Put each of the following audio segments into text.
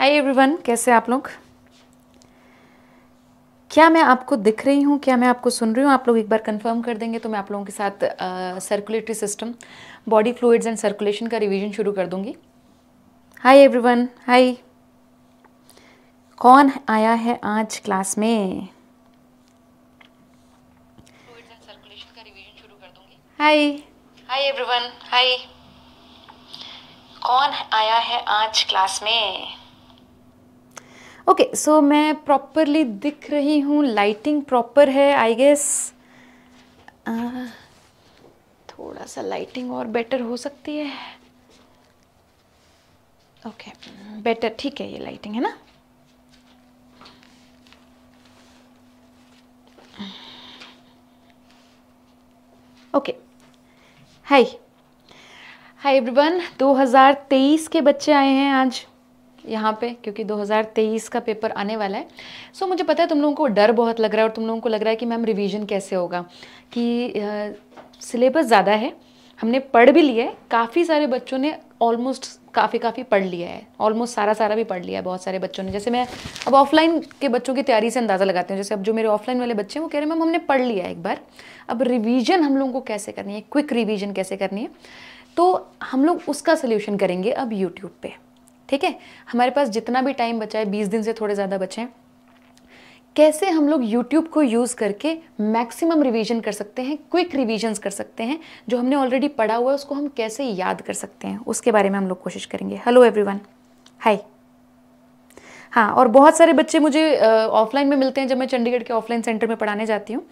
Hi everyone कैसे आप लोग क्या मैं आपको दिख रही हूँ क्या मैं आपको सुन रही हूँ आप लोग एक बार कंफर्म कर देंगे तो मैं आप लोगों के साथ circulatory system body fluids and circulation का रिवीजन शुरू कर दूंगी हाय एवरीवन हाय कौन आया है आज क्लास में हाय हाय एवरीवन हाय कौन आया है आज क्लास में ओके okay, सो so मैं प्रॉपरली दिख रही हूँ लाइटिंग प्रॉपर है आई गेस थोड़ा सा लाइटिंग और बेटर हो सकती है ओके बेटर ठीक है ये लाइटिंग है ना ओके हाय हाय एवरीवन 2023 के बच्चे आए हैं आज यहाँ पे क्योंकि 2023 का पेपर आने वाला है सो so, मुझे पता है तुम लोगों को डर बहुत लग रहा है और तुम लोगों को लग रहा है कि मैम रिवीजन कैसे होगा कि सिलेबस ज़्यादा है हमने पढ़ भी लिया है काफ़ी सारे बच्चों ने ऑलमोस्ट काफ़ी काफ़ी पढ़ लिया है ऑलमोस्ट सारा सारा भी पढ़ लिया है बहुत सारे बच्चों ने जैसे मैं अब ऑफलाइन के बच्चों की तैयारी से अंदाज़ा लगाती हूँ जैसे अब जो मेरे ऑफलाइन वाले बच्चे हैं वो कह रहे हैं मैम हमने पढ़ लिया है एक बार अब रिवीजन हम लोगों को कैसे करनी है क्विक रिवीजन कैसे करनी है तो हम लोग उसका सल्यूशन करेंगे अब यूट्यूब पर ठीक है हमारे पास जितना भी टाइम बचा है बीस दिन से थोड़े ज़्यादा बचे हैं कैसे हम लोग YouTube को यूज़ करके मैक्सिमम रिवीजन कर सकते हैं क्विक रिविजन कर सकते हैं जो हमने ऑलरेडी पढ़ा हुआ है उसको हम कैसे याद कर सकते हैं उसके बारे में हम लोग कोशिश करेंगे हेलो एवरीवन हाय हाँ और बहुत सारे बच्चे मुझे ऑफलाइन में मिलते हैं जब मैं चंडीगढ़ के ऑफलाइन सेंटर में पढ़ाने जाती हूँ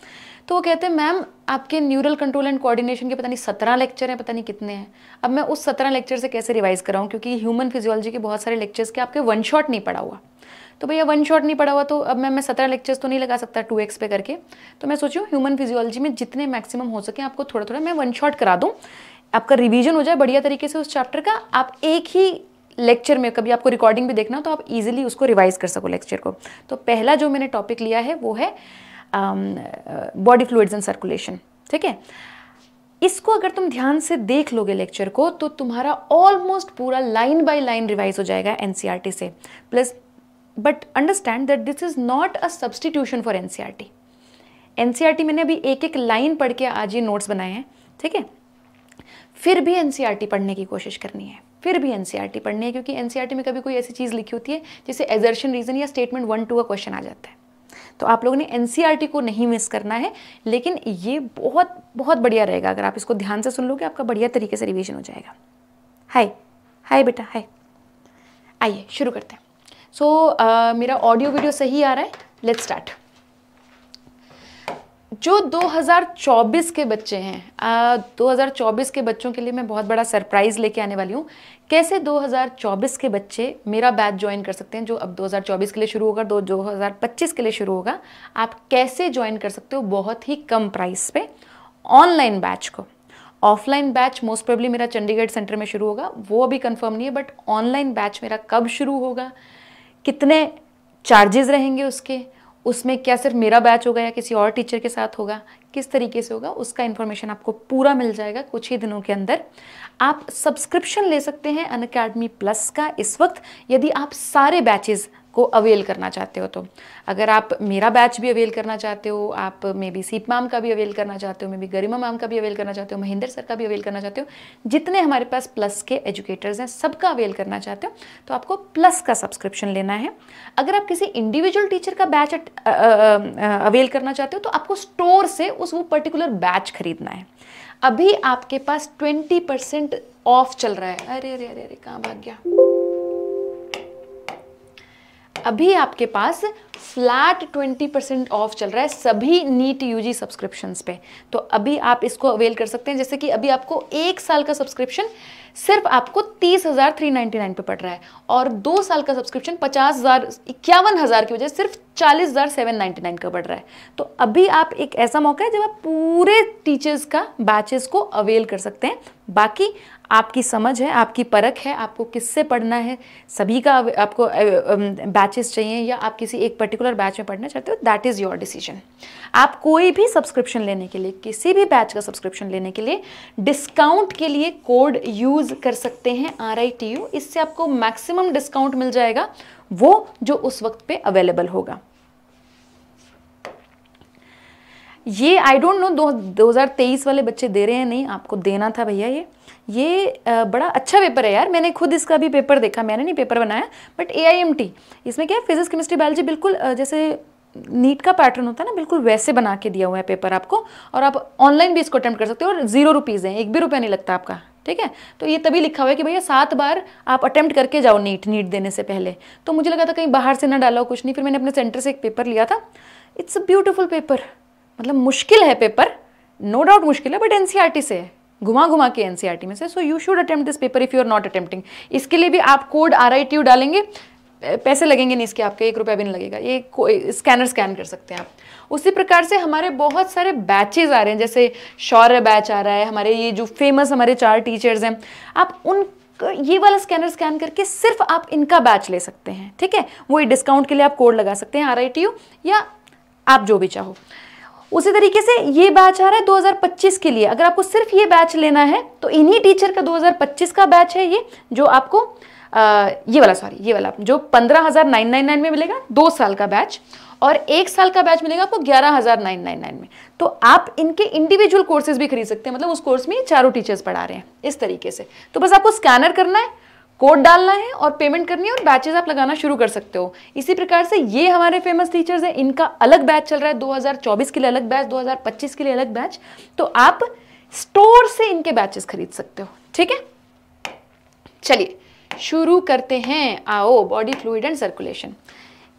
तो वो कहते हैं मैम आपके न्यूरल कंट्रोल एंड कोऑर्डिनेशन के पता नहीं सत्रह लेक्चर हैं पता नहीं कितने हैं अब मैं उस सत्रह लेक्चर से कैसे रिवाइज कराऊँ क्योंकि ह्यूमन फिजियोलॉजी के बहुत सारे लेक्चर्स के आपके वन शॉट नहीं पड़ा हुआ तो भैया वन शॉट नहीं पड़ा हुआ तो अब मैं मैं सत्रह लेक्चर्स तो नहीं लगा सकता टू एक्स पे करके तो मैं सोचू ह्यूमन फिजियोलॉजी में जितने मैक्सिमम हो सके आपको थोड़ा थोड़ा मैं वन शॉट करा दूँ आपका रिविजन हो जाए बढ़िया तरीके से उस चैप्टर का आप एक ही लेक्चर में कभी आपको रिकॉर्डिंग भी देखना हो तो आप इजीली उसको रिवाइज कर सको लेक्चर को तो पहला जो मैंने टॉपिक लिया है वो है बॉडी फ्लूड्स एंड सर्कुलेशन ठीक है इसको अगर तुम ध्यान से देख लोगे लेक्चर को तो तुम्हारा ऑलमोस्ट पूरा लाइन बाय लाइन रिवाइज हो जाएगा एन e से plus but understand that this is not a substitution for N C मैंने अभी एक एक लाइन पढ़ के आज ये नोट्स बनाए हैं ठीक है फिर भी एन e पढ़ने की कोशिश करनी है फिर भी एन e पढ़नी है क्योंकि एन में कभी कोई ऐसी चीज़ लिखी होती है जिसे एजर्शन रीज़न या स्टेटमेंट वन टू का क्वेश्चन आ जाता है तो आप लोगों ने एनसीईआरटी e को नहीं मिस करना है लेकिन ये बहुत बहुत बढ़िया रहेगा अगर आप इसको ध्यान से सुन लोगे आपका बढ़िया तरीके से रिविजन हो जाएगा हाय हाय बेटा हाय आइए शुरू करते हैं सो so, uh, मेरा ऑडियो वीडियो सही आ रहा है लेट्स स्टार्ट जो 2024 के बच्चे हैं आ, 2024 के बच्चों के लिए मैं बहुत बड़ा सरप्राइज़ लेके आने वाली हूँ कैसे 2024 के बच्चे मेरा बैच ज्वाइन कर सकते हैं जो अब 2024 के लिए शुरू होगा दो 2025 के लिए शुरू होगा आप कैसे ज्वाइन कर सकते हो बहुत ही कम प्राइस पे ऑनलाइन बैच को ऑफलाइन बैच मोस्ट प्रोबली मेरा चंडीगढ़ सेंटर में शुरू होगा वो अभी कन्फर्म नहीं है बट ऑनलाइन बैच मेरा कब शुरू होगा कितने चार्जेस रहेंगे उसके उसमें क्या सिर्फ मेरा बैच होगा या किसी और टीचर के साथ होगा किस तरीके से होगा उसका इन्फॉर्मेशन आपको पूरा मिल जाएगा कुछ ही दिनों के अंदर आप सब्सक्रिप्शन ले सकते हैं अन प्लस का इस वक्त यदि आप सारे बैचेज़ को अवेल करना चाहते हो तो अगर आप मेरा बैच भी अवेल करना चाहते हो आप मे बी सीप मैम का भी अवेल करना चाहते हो मे बी गरिमा मैम का भी अवेल करना चाहते हो महेंद्र सर का भी अवेल करना चाहते हो जितने हमारे पास प्लस के एजुकेटर्स हैं सबका अवेल करना चाहते हो तो आपको प्लस का सब्सक्रिप्शन लेना है अगर आप किसी इंडिविजुअल टीचर का बैच अवेल करना चाहते हो तो आपको स्टोर से उस वो पर्टिकुलर बैच खरीदना है अभी आपके पास ट्वेंटी ऑफ चल रहा है अरे अरे अरे अरे कहाँ भाग गया अभी आपके पास फ्लैट 20 परसेंट ऑफ चल रहा है सभी नीट यूजी सब्सक्रिप्शंस पे तो अभी आप इसको अवेल कर सकते हैं जैसे कि अभी आपको एक साल का सब्सक्रिप्शन सिर्फ आपको तीस हज़ार थ्री नाइन्टी नाइन पे पड़ रहा है और दो साल का सब्सक्रिप्शन पचास हज़ार इक्यावन हज़ार की वजह सिर्फ चालीस हज़ार सेवन नाइन्टी नाइन का पड़ रहा है तो अभी आप एक ऐसा मौका है जब आप पूरे टीचर्स का बैचेस को अवेल कर सकते हैं बाकी आपकी समझ है आपकी परख है आपको किससे पढ़ना है सभी का आपको बैचेस चाहिए या आप किसी एक पर्टिकुलर बैच में पढ़ना चाहते हो दैट इज़ योर डिसीजन आप कोई भी सब्सक्रिप्शन लेने के लिए किसी भी बैच का सब्सक्रिप्शन लेने के लिए डिस्काउंट के लिए कोड यूज़ कर सकते हैं आर आई टी यू इससे आपको मैक्सिमम डिस्काउंट मिल जाएगा वो जो उस वक्त पे अवेलेबल होगा ये आई डोंट नो दो तेईस वाले बच्चे दे रहे हैं नहीं आपको देना था भैया ये ये बड़ा अच्छा पेपर है यार मैंने खुद इसका भी पेपर देखा मैंने नहीं पेपर बनाया बट ए इसमें क्या है फिजिक्स केमिस्ट्री बायोलॉजी बिल्कुल जैसे नीट का पैटर्न होता है ना बिल्कुल वैसे बना के दिया हुआ है पेपर आपको और आप ऑनलाइन भी इसको अटैम्प्ट कर सकते हो और जीरो रुपीज़ हैं एक भी रुपया नहीं लगता आपका ठीक है तो ये तभी लिखा हुआ है कि भैया सात बार आप अटैम्प्ट करके जाओ नीट नीट देने से पहले तो मुझे लगा था कहीं बाहर से ना डाला कुछ नहीं फिर मैंने अपने सेंटर से एक पेपर लिया था इट्स अ ब्यूटिफुल पेपर मतलब मुश्किल है पेपर नो no डाउट मुश्किल है बट एन e से है घुमा घुमा के एनसीईआरटी e में से so you should attempt this paper if you are not attempting इसके लिए भी आप code R I T U डालेंगे पैसे लगेंगे नहीं इसके आपके एक रुपया भी नहीं लगेगा ये स्कैनर स्कैन कर सकते हैं आप उसी प्रकार से हमारे बहुत सारे बैचेज आ रहे हैं जैसे शौर्य बैच आ रहा है हमारे ये जो फेमस हमारे चार टीचर्स हैं आप उन ये वाला स्कैनर स्कैन करके सिर्फ आप इनका बैच ले सकते हैं ठीक है वो डिस्काउंट के लिए आप कोड लगा सकते हैं आर या आप जो भी चाहो उसी तरीके से ये बैच आ रहा है 2025 के लिए अगर आपको सिर्फ ये बैच लेना है तो इन्हीं टीचर का 2025 का बैच है ये जो आपको आ, ये वाला सॉरी ये वाला जो 15,999 में मिलेगा दो साल का बैच और एक साल का बैच मिलेगा आपको 11,999 में तो आप इनके इंडिविजुअल कोर्सेज भी खरीद सकते हैं मतलब उस कोर्स में चारों टीचर्स पढ़ा रहे हैं इस तरीके से तो बस आपको स्कैनर करना है कोड डालना है और पेमेंट करनी है और बैचेस आप लगाना शुरू कर सकते हो इसी प्रकार से ये हमारे फेमस टीचर्स हैं इनका अलग बैच चल रहा है 2024 के लिए अलग बैच 2025 के लिए अलग बैच तो आप स्टोर से इनके बैचेस खरीद सकते हो ठीक है चलिए शुरू करते हैं आओ बॉडी फ्लूड एंड सर्कुलेशन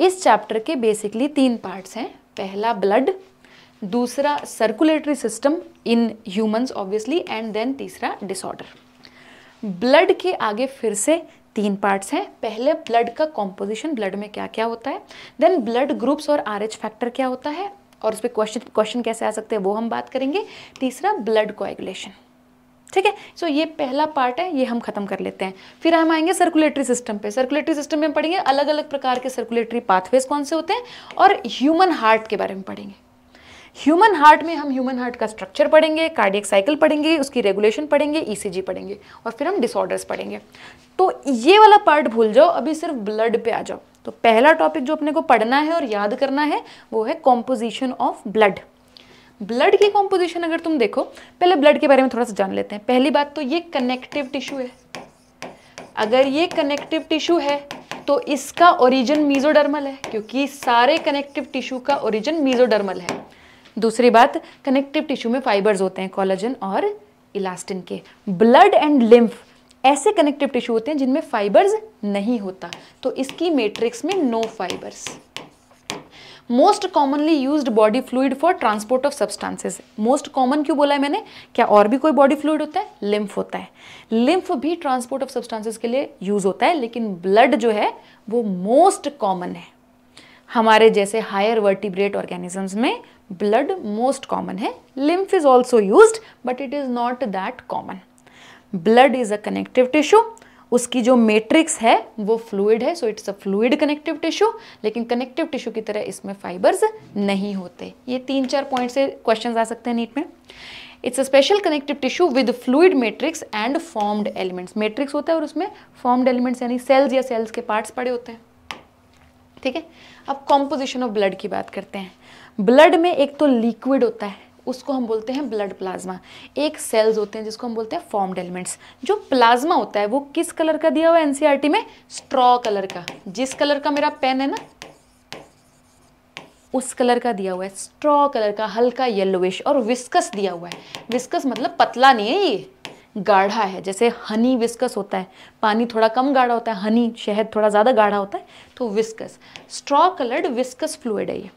इस चैप्टर के बेसिकली तीन पार्ट्स हैं पहला ब्लड दूसरा circulatory system in humans obviously and then तीसरा डिसऑर्डर ब्लड के आगे फिर से तीन पार्ट्स हैं पहले ब्लड का कॉम्पोजिशन ब्लड में क्या क्या होता है देन ब्लड ग्रुप्स और आर एच फैक्टर क्या होता है और उस पर क्वेश्चन क्वेश्चन कैसे आ सकते हैं वो हम बात करेंगे तीसरा ब्लड कोएगुलेशन ठीक है सो so, ये पहला पार्ट है ये हम खत्म कर लेते हैं फिर हम आएंगे सर्कुलेटरी सिस्टम पे सर्कुलेटरी सिस्टम में हम पढ़ेंगे अलग अलग प्रकार के सर्कुलेटरी पाथवेज कौन से होते हैं और ह्यूमन हार्ट के बारे में पढ़ेंगे ह्यूमन हार्ट में हम ह्यूमन हार्ट का स्ट्रक्चर पढ़ेंगे कार्डियक साइकिल पढ़ेंगे उसकी रेगुलेशन पढ़ेंगे ईसीजी e पढ़ेंगे और फिर हम डिसऑर्डर्स पढ़ेंगे तो ये वाला पार्ट भूल जाओ अभी सिर्फ ब्लड पे आ जाओ तो पहला टॉपिक जो अपने को पढ़ना है और याद करना है वो है कॉम्पोजिशन ऑफ ब्लड ब्लड की कॉम्पोजिशन अगर तुम देखो पहले ब्लड के बारे में थोड़ा सा जान लेते हैं पहली बात तो ये कनेक्टिव टिश्यू है अगर ये कनेक्टिव टिश्यू है तो इसका ओरिजिन मीजोडर्मल है क्योंकि सारे कनेक्टिव टिश्यू का ओरिजिन मीजोडर्मल है दूसरी बात कनेक्टिव टिश्यू में फाइबर्स होते हैं कॉलेजन और इलास्टिन के ब्लड एंड लिम्फ ऐसे कनेक्टिव टिश्यू होते हैं जिनमें फाइबर्स नहीं होता तो इसकी मेट्रिक्स में no fibres most commonly use body fluid for transport of substances most common क्यों बोला है मैंने क्या और भी कोई बॉडी फ्लूड होता है लिम्फ होता है लिम्फ भी ट्रांसपोर्ट ऑफ सब्सटेंसेज के लिए यूज होता है लेकिन ब्लड जो है वो मोस्ट कॉमन है हमारे जैसे हायर वर्टिब्रेट ऑर्गेनिजम्स में ब्लड मोस्ट कॉमन है lymph is also use but it is not that common blood is a connective tissue उसकी जो मेट्रिक्स है वो फ्लूड है so it's a fluid connective tissue लेकिन कनेक्टिव टिश्यू की तरह इसमें फाइबर्स नहीं होते ये तीन चार पॉइंट से क्वेश्चन आ सकते हैं नीट में it's a special connective tissue with fluid matrix and formed elements matrix होता है और उसमें फॉर्म्ड एलिमेंट्स यानी सेल्स या सेल्स के पार्ट्स पड़े होते हैं ठीक है अब कॉम्पोजिशन ऑफ ब्लड की बात करते हैं ब्लड में एक तो लिक्विड होता है उसको हम बोलते हैं ब्लड प्लाज्मा एक सेल्स होते हैं जिसको हम बोलते हैं फॉर्म्ड एलिमेंट्स जो प्लाज्मा होता है वो किस कलर का दिया हुआ है एनसीईआरटी e में स्ट्रॉ कलर का जिस कलर का मेरा पेन है ना उस कलर का दिया हुआ है स्ट्रॉ कलर का हल्का येलोविश और विस्कस दिया हुआ है विस्कस मतलब पतला नहीं है ये गाढ़ा है जैसे हनी विस्कस होता है पानी थोड़ा कम गाढ़ा होता है हनी शहद थोड़ा ज़्यादा गाढ़ा होता है तो viscous straw coloured viscous fluid है ये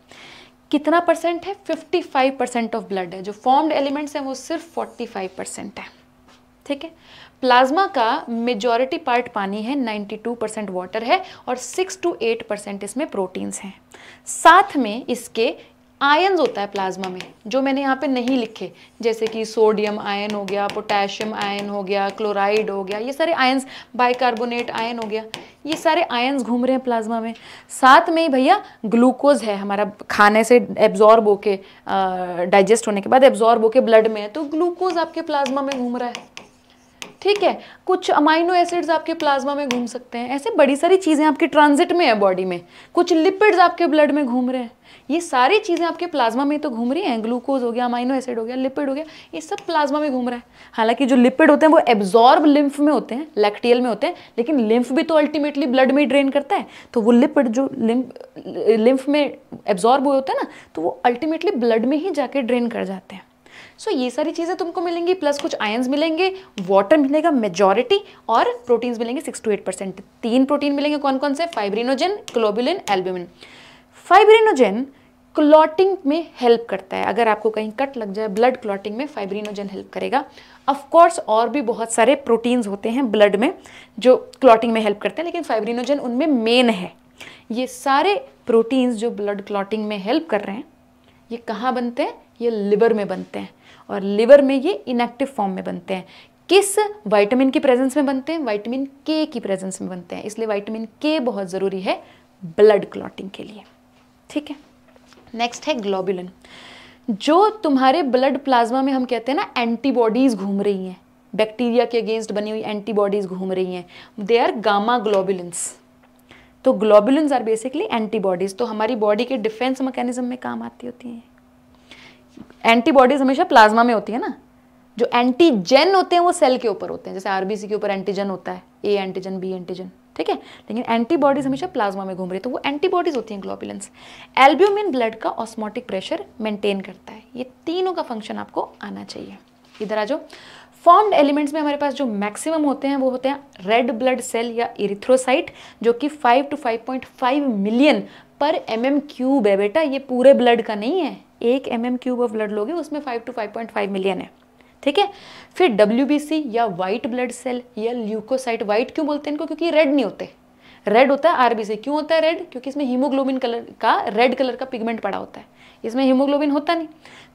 कितना परसेंट है 55 परसेंट ऑफ ब्लड है जो फॉर्म्ड एलिमेंट्स हैं वो सिर्फ 45 परसेंट है ठीक है प्लाज्मा का मेजॉरिटी पार्ट पानी है 92 परसेंट वाटर है और 6 टू 8 परसेंट इसमें प्रोटीन्स हैं साथ में इसके आयन्स होता है प्लाज्मा में जो मैंने यहाँ पे नहीं लिखे जैसे कि सोडियम आयन हो गया पोटेशियम आयन हो गया क्लोराइड हो गया ये सारे आयन्स बाइकार्बोनेट आयन हो गया ये सारे आयन्स घूम रहे हैं प्लाज्मा में साथ में ही भैया ग्लूकोज है हमारा खाने से एब्जॉर्ब होके डाइजेस्ट होने के बाद एब्जॉर्ब होके ब्लड में है तो ग्लूकोज आपके प्लाज्मा में घूम रहा है ठीक है कुछ अमाइनो एसिड्स आपके प्लाज्मा में घूम सकते हैं ऐसे बड़ी सारी चीज़ें आपके ट्रांजिट में है बॉडी में कुछ लिपिड्स आपके ब्लड में घूम रहे हैं ये सारी चीज़ें आपके प्लाज्मा में तो घूम रही हैं ग्लूकोज हो गया अमाइनो एसिड हो गया लिपिड हो गया ये सब प्लाज्मा में घूम रहा है हालांकि जो लिपिड होते हैं वो एब्जॉर्ब लिम्फ में होते हैं लैक्टियल में होते हैं लेकिन लिम्फ भी तो अल्टीमेटली ब्लड में ड्रेन करता है तो वो लिपिड जो लिम्फ लिम्फ में एब्जॉर्ब हुए होते हैं ना तो वो अल्टीमेटली ब्लड में ही जाके ड्रेन कर जाते हैं सो so, ये सारी चीज़ें तुमको मिलेंगी प्लस कुछ आयन्स मिलेंगे वाटर मिलेगा मेजॉरिटी और प्रोटीन्स मिलेंगे सिक्स टू एट परसेंट तीन प्रोटीन मिलेंगे कौन कौन से fibrinogen globulin albumin fibrinogen clotting में हेल्प करता है अगर आपको कहीं कट लग जाए ब्लड क्लॉटिंग में फाइब्रिनोजन हेल्प करेगा ऑफ कोर्स और भी बहुत सारे प्रोटीन्स होते हैं ब्लड में जो क्लॉटिंग में हेल्प करते हैं लेकिन फाइब्रिनोजन उनमें मेन है ये सारे प्रोटीन्स जो ब्लड क्लॉटिंग में हेल्प कर रहे हैं ये कहाँ बनते हैं ये लिवर में बनते हैं और लिवर में ये इनएक्टिव फॉर्म में बनते हैं किस वाइटामिन की प्रेजेंस में बनते हैं वाइटामिन के की प्रेजेंस में बनते हैं इसलिए वाइटामिन के बहुत ज़रूरी है ब्लड क्लॉटिंग के लिए ठीक है नेक्स्ट है ग्लोबुलिन जो तुम्हारे ब्लड प्लाज्मा में हम कहते हैं ना एंटीबॉडीज़ घूम रही हैं बैक्टीरिया के अगेंस्ट बनी हुई एंटीबॉडीज़ घूम रही हैं दे आर गामा ग्लोबुलिन्स तो ग्लोबुलिन्स आर बेसिकली एंटीबॉडीज़ तो हमारी बॉडी के डिफेंस मैकेनिज्म में काम आती होती हैं एंटीबॉडीज़ हमेशा प्लाज्मा में होती है ना जो एंटीजन होते हैं वो सेल के ऊपर होते हैं जैसे आरबीसी के ऊपर एंटीजन होता है ए एंटीजन बी एंटीजन ठीक है लेकिन एंटीबॉडीज हमेशा प्लाज्मा में घूम रही तो वो एंटीबॉडीज होती हैं ग्लोबुलेंस एल्ब्यूमिन ब्लड का ऑस्मोटिक प्रेशर मेंटेन करता है ये तीनों का फंक्शन आपको आना चाहिए इधर आ जाओ फॉर्म्ड एलिमेंट्स में हमारे पास जो मैक्सिमम होते हैं वो होते हैं रेड ब्लड सेल या इरिथ्रोसाइट जो कि 5 to 5.5 million per M M cube है बेटा ये पूरे ब्लड का नहीं है एक M M cube of blood लोगे उसमें 5 टू 5.5 मिलियन है ठीक है फिर डब्ल्यू या वाइट ब्लड सेल या ल्यूकोसाइट वाइट क्यों बोलते हैं इनको क्योंकि रेड नहीं होते रेड होता है आरबीसी क्यों होता है रेड क्योंकि इसमें हीमोग्लोबिन कलर का रेड कलर का पिगमेंट पड़ा होता है इसमें हीमोग्लोबिन होता नहीं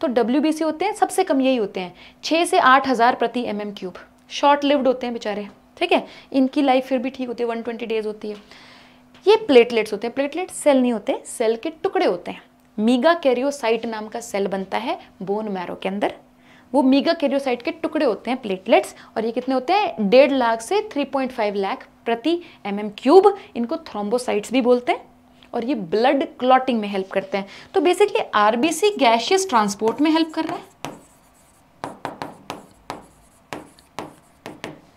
तो डब्ल्यू होते हैं सबसे कम यही होते हैं छः से आठ हज़ार प्रति M M cube short lived होते हैं बेचारे ठीक है इनकी लाइफ फिर भी ठीक होती है वन ट्वेंटी डेज होती है ये प्लेटलेट्स होते हैं प्लेटलेट सेल नहीं होते सेल के टुकड़े होते हैं मीगा कैरियोसाइट नाम का सेल बनता है बोन मैरो के अंदर वो मीगा कैरियोसाइट के टुकड़े होते हैं प्लेटलेट्स और ये कितने होते हैं डेढ़ लाख से 3.5 लाख प्रति एम mm क्यूब इनको थ्रोम्बोसाइट्स भी बोलते हैं और ये ब्लड क्लॉटिंग में हेल्प करते हैं तो बेसिकली आरबीसी गैशियस ट्रांसपोर्ट में हेल्प कर रहा है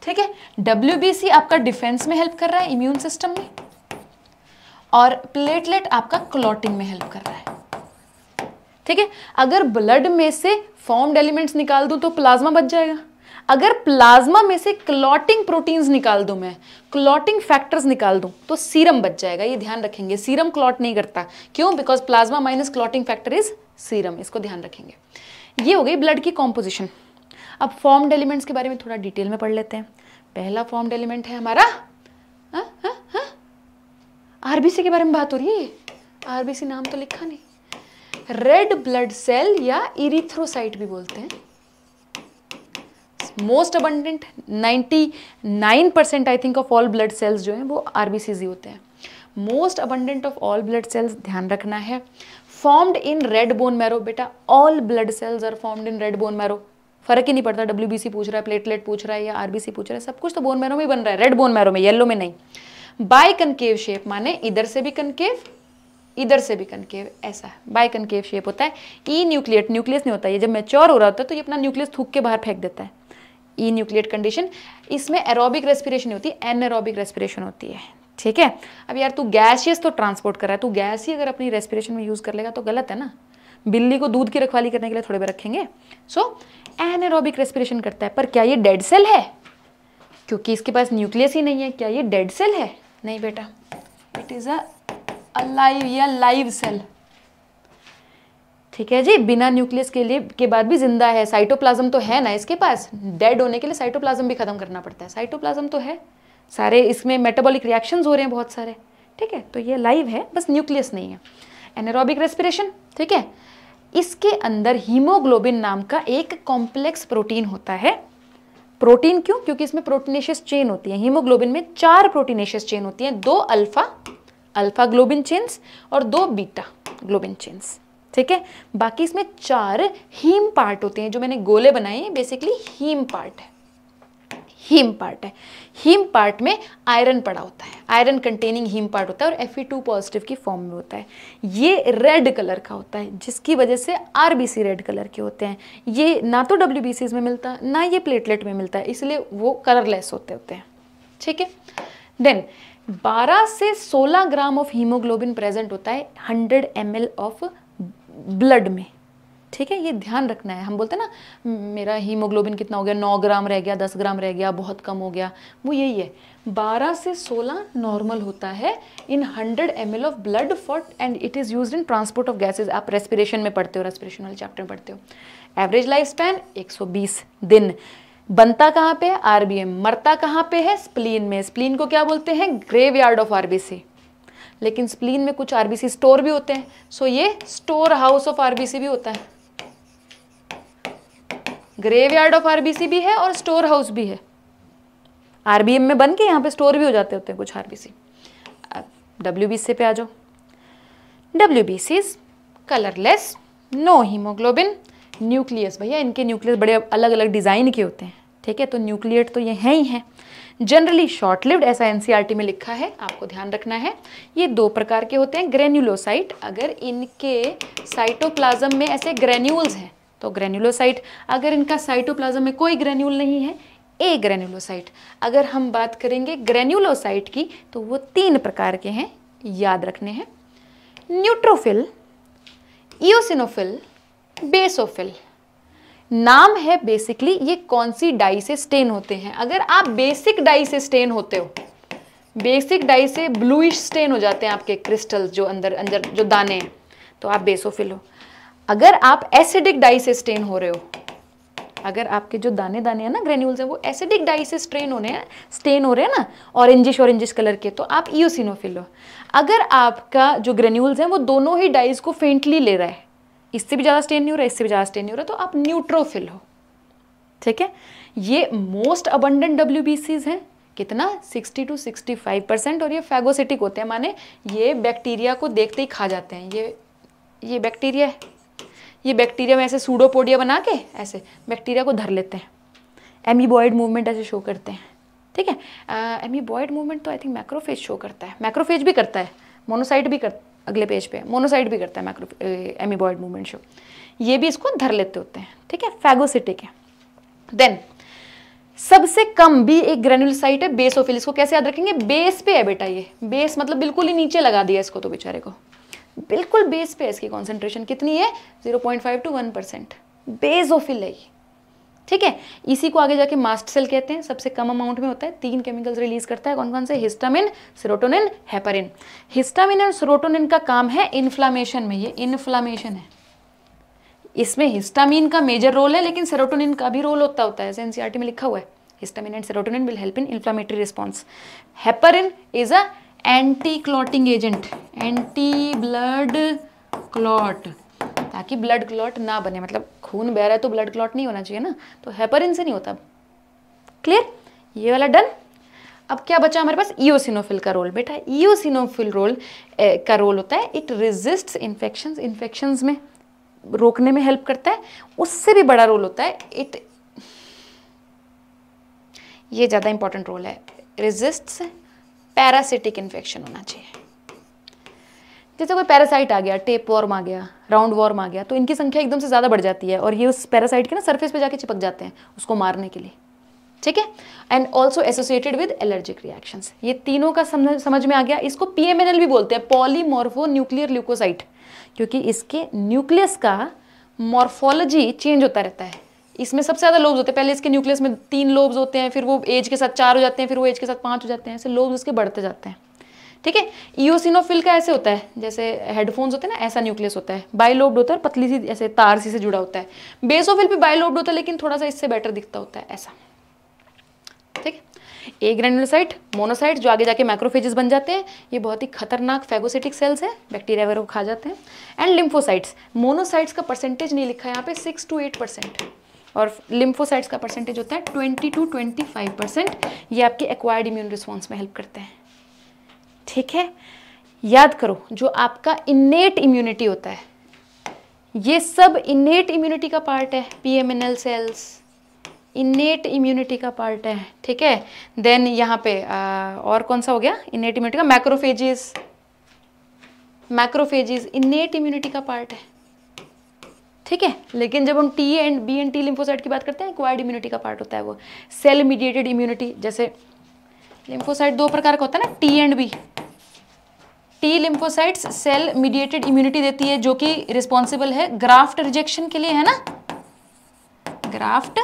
ठीक है डब्ल्यू आपका डिफेंस में हेल्प कर रहा है इम्यून सिस्टम में और प्लेटलेट आपका क्लॉटिंग में हेल्प कर रहा है ठीक है अगर ब्लड में से फॉर्म्ड एलिमेंट्स निकाल दूं तो प्लाज्मा बच जाएगा अगर प्लाज्मा में से क्लॉटिंग प्रोटीन्स निकाल दूं मैं क्लॉटिंग फैक्टर्स निकाल दूं तो सीरम बच जाएगा ये ध्यान रखेंगे सीरम क्लॉट नहीं करता क्यों because plasma minus clotting factor is serum इसको ध्यान रखेंगे ये हो गई ब्लड की कॉम्पोजिशन अब फॉर्म्ड एलिमेंट्स के बारे में थोड़ा डिटेल में पढ़ लेते हैं पहला फॉर्म्ड एलिमेंट है हमारा आरबीसी हाँ, हाँ, हाँ? के बारे में बात हो रही है आरबीसी नाम तो लिखा नहीं रेड ब्लड सेल या इरिथ्रोसाइट भी बोलते हैं मोस्ट अबंडेंट 99 परसेंट I think of all blood cells जो हैं वो आर होते हैं most abundant of all blood cells ध्यान रखना है formed in red bone marrow बेटा all blood cells are formed in red bone marrow फर्क ही नहीं पड़ता डब्ल्यू पूछ रहा है प्लेटलेट पूछ रहा है या आरबीसी पूछ रहा है सब कुछ तो बोन मैरो में बन रहा है रेड बोन मैरो में येलो में नहीं बाय कनकेव शेप माने इधर से भी कनकेव इधर से भी कनकेव ऐसा है बाई कनकेव शेप होता है ई न्यूक्लियट न्यूक्लियस नहीं होता ये जब मेच्योर हो रहा होता है तो ये अपना न्यूक्लियस थूक के बाहर फेंक देता है ई न्यूक्लियट कंडीशन इसमें एरोबिक रेस्पिरेशन होती है एनएरोबिक रेस्पिरेशन होती है ठीक है अब यार तू गैसियस तो ट्रांसपोर्ट कर रहा है तू गैस ही अगर अपनी रेस्पिरेशन में यूज़ कर लेगा तो गलत है ना बिल्ली को दूध की रखवाली करने के लिए थोड़े बार रखेंगे सो एन एनएरोबिक रेस्पिरेशन करता है पर क्या ये डेड सेल है क्योंकि इसके पास न्यूक्लियस ही नहीं है क्या ये डेड सेल है नहीं बेटा इट इज़ अ अलाइव या लाइव सेल ठीक है जी बिना न्यूक्लियस के लिए के बाद भी जिंदा है साइटोप्लाज्म तो है ना इसके पास डेड होने के लिए साइटोप्लाज्म भी खत्म करना पड़ता है साइटोप्लाज्म तो है सारे इसमें मेटाबॉलिक रिएक्शंस हो रहे हैं बहुत सारे ठीक है तो ये लाइव है बस न्यूक्लियस नहीं है एनारोबिक रेस्पिरेशन ठीक है इसके अंदर हीमोग्लोबिन नाम का एक कॉम्प्लेक्स प्रोटीन होता है प्रोटीन क्यों क्योंकि इसमें प्रोटीनेशियस चेन होती है हीमोग्लोबिन में चार प्रोटीनेशियस चेन होती है दो अल्फा अल्फा ग्लोबिन चेन्स और दो बीटा ग्लोबिन चेन्स ठीक है बाकी इसमें चार हीम पार्ट होते हैं जो मैंने गोले बनाए हैं बेसिकली हीम पार्ट है हीम पार्ट है हीम पार्ट में आयरन पड़ा होता है आयरन कंटेनिंग हीम पार्ट होता है और एफ टू पॉजिटिव की फॉर्म में होता है ये रेड कलर का होता है जिसकी वजह से आर रेड कलर के होते हैं ये ना तो डब्ल्यू में मिलता ना ये प्लेटलेट में मिलता है इसलिए वो कलरलेस होते होते हैं ठीक है देन 12 से 16 ग्राम ऑफ हीमोग्लोबिन प्रेजेंट होता है 100 एम ऑफ ब्लड में ठीक है ये ध्यान रखना है हम बोलते हैं ना मेरा हीमोग्लोबिन कितना हो गया 9 ग्राम रह गया 10 ग्राम रह गया बहुत कम हो गया वो यही है 12 से 16 नॉर्मल होता है in 100 M of blood for and it is use in transport of gases आप रेस्पिरेशन में पढ़ते हो रेस्पिरेशन वाले चैप्टर में पढ़ते हो एवरेज लाइफ स्पैन एक दिन बनता कहाँ पे है आरबीएम मरता कहाँ पे है स्प्लीन में स्प्लीन को क्या बोलते हैं ग्रेव यार्ड ऑफ आरबीसी लेकिन स्प्लीन में कुछ आरबीसी स्टोर भी होते हैं सो ये स्टोर हाउस ऑफ आरबीसी भी होता है ग्रेव यार्ड ऑफ आरबीसी भी है और स्टोर हाउस भी है आरबीएम में बन के यहाँ पे स्टोर भी हो जाते होते हैं कुछ आरबीसी डब्ल्यू बी सी पे आ जाओ W B C is colourless no haemoglobin nucleus भैया इनके न्यूक्लियस बड़े अलग अलग डिज़ाइन के होते हैं ठीक है तो न्यूक्लियट तो ये हैं ही हैं जनरली शॉर्ट लिव्ड ऐसा एन e में लिखा है आपको ध्यान रखना है ये दो प्रकार के होते हैं ग्रेन्यूलोसाइट अगर इनके साइटोप्लाज्म में ऐसे ग्रेन्यूल्स हैं तो ग्रेन्यूलोसाइट अगर इनका साइटोप्लाज्म में कोई ग्रेन्यूल नहीं है ए ग्रेन्यूलोसाइट अगर हम बात करेंगे ग्रेन्यूलोसाइट की तो वो तीन प्रकार के हैं याद रखने हैं न्यूट्रोफिल ईओसिनोफिल बेसोफिल नाम है बेसिकली ये कौन सी डाई से स्टेन होते हैं अगर आप बेसिक डाई से स्टेन होते हो बेसिक डाई से ब्लूइश स्टेन हो जाते हैं आपके क्रिस्टल्स जो अंदर अंदर जो दाने हैं तो आप बेसोफिल हो अगर आप एसिडिक डाई से स्टेन हो रहे हो अगर आपके जो दाने दाने हैं ना ग्रेन्यूल्स हैं वो एसिडिक डाई से स्ट्रेन होने हैं स्टेन हो रहे हैं ना ऑरेंजिश ऑरेंजिश कलर के तो आप ईओसिनोफिल हो अगर आपका जो ग्रेन्यूल्स हैं वो दोनों ही डाइज को फेंटली ले रहा है इससे भी ज़्यादा स्टेन नहीं हो है इससे भी ज़्यादा स्टेन नहीं हो है तो आप न्यूट्रोफिल हो ठीक है ये मोस्ट अबंडेंट डब्ल्यू हैं कितना 60 टू 65 परसेंट और ये फैगोसिटिक होते हैं माने ये बैक्टीरिया को देखते ही खा जाते हैं ये ये बैक्टीरिया है ये बैक्टीरिया में ऐसे सूडोपोडिया बना के ऐसे बैक्टीरिया को धर लेते हैं एमीबॉयड मूवमेंट ऐसे शो करते हैं ठीक है एमीबॉयड मूवमेंट तो आई थिंक मैक्रोफेज शो करता है मैक्रोफेज भी करता है मोनोसाइट भी करता अगले पेज पे मोनोसाइड भी करता है माइक्रो एमीबॉयड मूवमेंट शो ये भी इसको धर लेते होते हैं ठीक है फैगोसिटिक है देन सबसे कम भी एक ग्रेनुलसाइट है ऑफिल इसको कैसे याद रखेंगे बेस पे है बेटा ये बेस मतलब बिल्कुल ही नीचे लगा दिया इसको तो बेचारे को बिल्कुल बेस पे है इसकी कॉन्सेंट्रेशन कितनी है zero point five two one percent basophil है ये ठीक है इसी को आगे जाके मास्ट सेल कहते हैं सबसे कम अमाउंट में होता है तीन केमिकल्स रिलीज करता है कौन कौन से हिस्टामिन सिरोटोनिन हेपरिन हिस्टामिन और सिरोटोनिन का काम है इन्फ्लामेशन में ये इन्फ्लामेशन है इसमें हिस्टामिन का मेजर रोल है लेकिन सेरोटोनिन का भी रोल होता होता है एनसीआरटी e में लिखा हुआ है histamine and serotonin will help in inflammatory response heparin is a anti clotting agent anti blood clot ताकि ब्लड क्लॉट ना बने मतलब खून बह रहा है तो ब्लड क्लॉट नहीं होना चाहिए ना तो हैपरिन से नहीं होता क्लियर ये वाला डन अब क्या बचा हमारे पास ईओसिनोफिल का रोल बेटा ईओसिनोफिल रोल ए, का रोल होता है इट रिजिस्ट इन्फेक्शन इन्फेक्शन में रोकने में हेल्प करता है उससे भी बड़ा रोल होता है इट ये ज़्यादा इंपॉर्टेंट रोल है रिजिस्ट पैरासिटिक इन्फेक्शन होना चाहिए जैसे कोई पैरासाइट आ गया टेप वॉर्म आ गया राउंड वॉर्म आ गया तो इनकी संख्या एकदम से ज़्यादा बढ़ जाती है और ये उस पैरासाइट के ना सरफेस पे जाके चिपक जाते हैं उसको मारने के लिए ठीक है and also associated with allergic reactions ये तीनों का समझ समझ में आ गया इसको एल भी बोलते हैं पॉलीमॉर्फो न्यूक्लियर ल्यूकोसाइट क्योंकि इसके न्यूक्लियस का मॉर्फोलॉजी चेंज होता रहता है इसमें सबसे ज़्यादा लोब्स होते हैं पहले इसके न्यूक्लियस में तीन लोब्स होते हैं फिर वो एज के साथ चार हो जाते हैं फिर वो एज के साथ पाँच हो जाते हैं ऐसे लोब्स इसके बढ़ते जाते हैं ठीक है ईओसिनोफिल का ऐसे होता है जैसे हेडफोन्स होते हैं ना ऐसा न्यूक्लियस होता है बाइलोब्ड होता है पतली सी ऐसे तार सी से जुड़ा होता है बेसोफिल भी बाइलोब्ड होता है लेकिन थोड़ा सा इससे बेटर दिखता होता है ऐसा ठीक है ए ग्रेनुलोसाइट मोनोसाइट जो आगे जाके मैक्रोफेजेस बन जाते हैं ये बहुत ही खतरनाक फैगोसिटिक सेल्स है बैक्टीरिया वगैरह को खा जाते हैं एंड लिम्फोसाइट्स मोनोसाइट्स का परसेंटेज नहीं लिखा है यहाँ पे सिक्स टू एट परसेंट और लिम्फोसाइट्स का परसेंटेज होता है twenty two twenty five percent ये आपके एक्वायर्ड इम्यून रिस्पॉन्स में हेल्प करते हैं ठीक है याद करो जो आपका इनेट इम्यूनिटी होता है ये सब इन्नेट इम्यूनिटी का पार्ट है पीएमएनएल सेल्स इनेट इम्यूनिटी का पार्ट है ठीक है देन यहाँ पे आ, और कौन सा हो गया इनेट इम्यूनिटी का मैक्रोफेजिस मैक्रोफेजिस इनेट इम्यूनिटी का पार्ट है ठीक है लेकिन जब हम T and B and T lymphocyte की बात करते हैं एक्वायर्ड इम्यूनिटी का पार्ट होता है वो सेल मीडिएटेड इम्यूनिटी जैसे लिम्फोसाइट दो प्रकार का होता है ना T and B T lymphocytes cell mediated immunity देती है जो कि रिस्पॉन्सिबल है ग्राफ्ट रिजेक्शन के लिए है ना ग्राफ्ट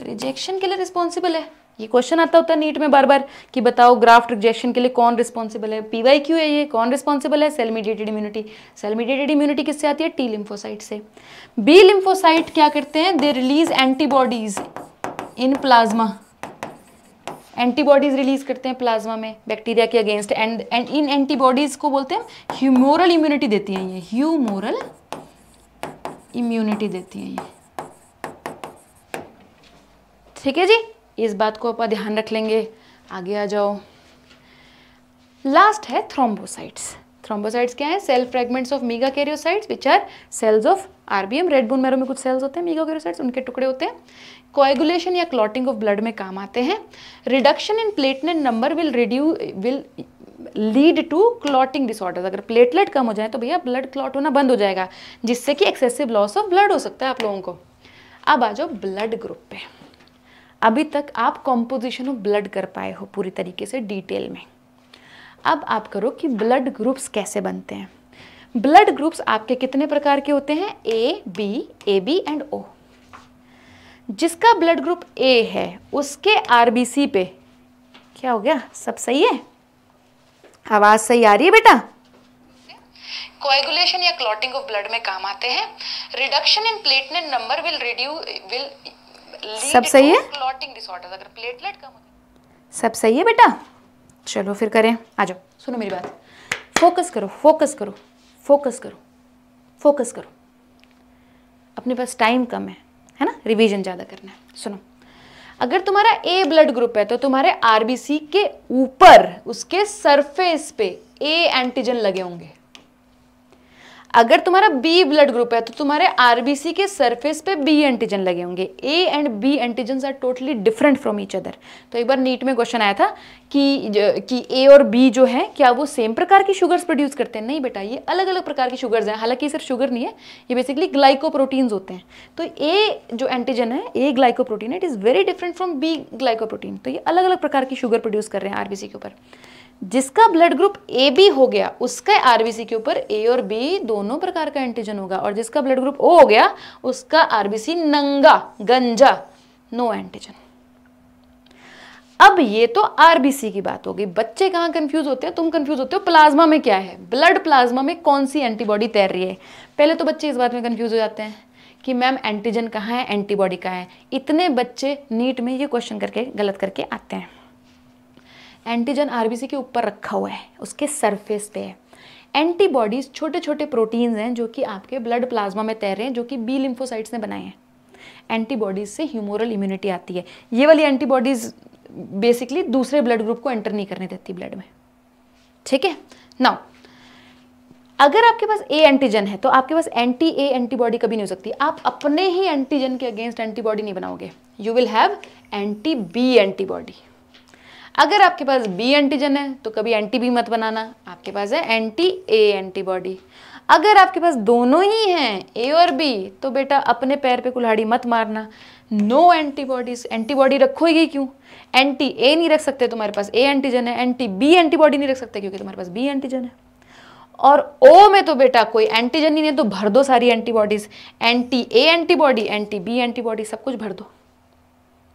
रिजेक्शन के लिए रिस्पॉन्सिबल है ये क्वेश्चन आता होता है नीट में बार बार कि बताओ ग्राफ्ट रिजेक्शन के लिए कौन रिस्पॉन्सिबल है पीवाई क्यू है ये कौन रिस्पॉन्सिबल है cell mediated immunity cell mediated immunity किससे आती है टी लिम्फोसाइट से बी लिम्फोसाइट क्या करते हैं they release antibodies in plasma antibodies release करते हैं प्लाज्मा में बैक्टीरिया के अगेंस्ट एंड एंड इन एंटीबॉडीज़ को बोलते हैं ह्यूमोरल इम्यूनिटी देती हैं ये ह्यूमोरल इम्यूनिटी देती हैं ये ठीक है जी इस बात को आप ध्यान रख लेंगे आगे आ जाओ लास्ट है थ्रोम्बोसाइट्स थ्रोम्बोसाइट्स क्या है cell fragments of megakaryocytes which are cells of RBM red bone marrow में कुछ सेल्स होते हैं मीगा कैरियोसाइट्स उनके टुकड़े होते हैं कोएगुलेशन या क्लॉटिंग ऑफ ब्लड में काम आते हैं reduction in platelet number will reduce will lead to clotting disorder अगर प्लेटलेट कम हो जाए तो भैया ब्लड क्लॉट होना बंद हो जाएगा जिससे कि एक्सेसिव लॉस ऑफ ब्लड हो सकता है आप लोगों को अब आ जाओ ब्लड ग्रुप पे अभी तक आप कॉम्पोजिशन ऑफ ब्लड कर पाए हो पूरी तरीके से डिटेल में अब आप करो कि ब्लड ग्रुप्स कैसे बनते हैं ब्लड ग्रुप्स आपके कितने प्रकार के होते हैं A B A B and O जिसका ब्लड ग्रुप ए है उसके आरबीसी पे क्या हो गया सब सही है आवाज सही आ रही है बेटा कोएगुलेशन या क्लॉटिंग ऑफ ब्लड में काम आते हैं reduction in platelet number will reduce will सब सही है क्लॉटिंग डिसऑर्डर अगर प्लेटलेट कम हो सब सही है बेटा चलो फिर करें आ जाओ सुनो मेरी बात फोकस करो फोकस करो फोकस करो फोकस करो अपने पास टाइम कम है है ना रिवीजन ज़्यादा करना है सुनो अगर तुम्हारा ए ब्लड ग्रुप है तो तुम्हारे आरबीसी के ऊपर उसके सरफेस पे ए एंटीजन लगे होंगे अगर तुम्हारा बी ब्लड ग्रुप है तो तुम्हारे आरबीसी के सरफेस पे बी एंटीजन लगे होंगे A and B antigen are totally different from each other तो एक बार नीट में क्वेश्चन आया था कि कि ए और बी जो है क्या वो सेम प्रकार की शुगर्स प्रोड्यूस करते हैं नहीं बेटा ये अलग अलग प्रकार की शुगर्स हैं हालांकि सिर्फ शुगर नहीं है ये बेसिकली ग्लाइकोप्रोटीन्स होते हैं तो ए जो एंटीजन है A glycoprotein it is very different from B glycoprotein तो ये अलग अलग प्रकार की शुगर प्रोड्यूस कर रहे हैं आरबीसी के ऊपर जिसका ब्लड ग्रुप ए बी हो गया उसका आरबीसी के ऊपर ए और बी दोनों प्रकार का एंटीजन होगा और जिसका ब्लड ग्रुप ओ हो गया उसका आरबीसी नंगा गंजा नो एंटीजन अब ये तो आरबीसी की बात हो गई बच्चे कहां कंफ्यूज होते हैं तुम कंफ्यूज होते हो प्लाज्मा में क्या है ब्लड प्लाज्मा में कौन सी एंटीबॉडी तैर रही है पहले तो बच्चे इस बात में कंफ्यूज हो जाते हैं कि मैम एंटीजन कहाँ है एंटीबॉडी कहाँ है इतने बच्चे नीट में ये क्वेश्चन करके गलत करके आते हैं एंटीजन आरबीसी के ऊपर रखा हुआ है उसके सरफेस पे है एंटीबॉडीज़ छोटे छोटे प्रोटीन्स हैं जो कि आपके ब्लड प्लाज्मा में तैर रहे हैं जो कि बी लिम्फोसाइट्स ने बनाए हैं एंटीबॉडीज़ से ह्यूमोरल इम्यूनिटी आती है ये वाली एंटीबॉडीज़ बेसिकली दूसरे ब्लड ग्रुप को एंटर नहीं करने देती ब्लड में ठीक है नाउ अगर आपके पास ए एंटीजन है तो आपके पास एंटी ए एंटीबॉडी कभी नहीं हो सकती आप अपने ही एंटीजन के अगेंस्ट एंटीबॉडी नहीं बनाओगे you will have anti B antibody अगर आपके पास बी एंटीजन है तो कभी एंटी बी मत बनाना आपके पास है एंटी ए एंटीबॉडी अगर आपके पास दोनों ही हैं ए और बी तो बेटा अपने पैर पे कुल्हाड़ी मत मारना नो एंटीबॉडीज एंटीबॉडी रखोगी क्यों एंटी ए नहीं रख सकते तुम्हारे पास ए एंटीजन है एंटी बी एंटीबॉडी नहीं रख सकते क्योंकि तुम्हारे पास बी एंटीजन है और ओ में तो बेटा कोई एंटीजन ही नहीं है तो भर दो सारी antibodies anti A antibody anti B antibody सब कुछ भर दो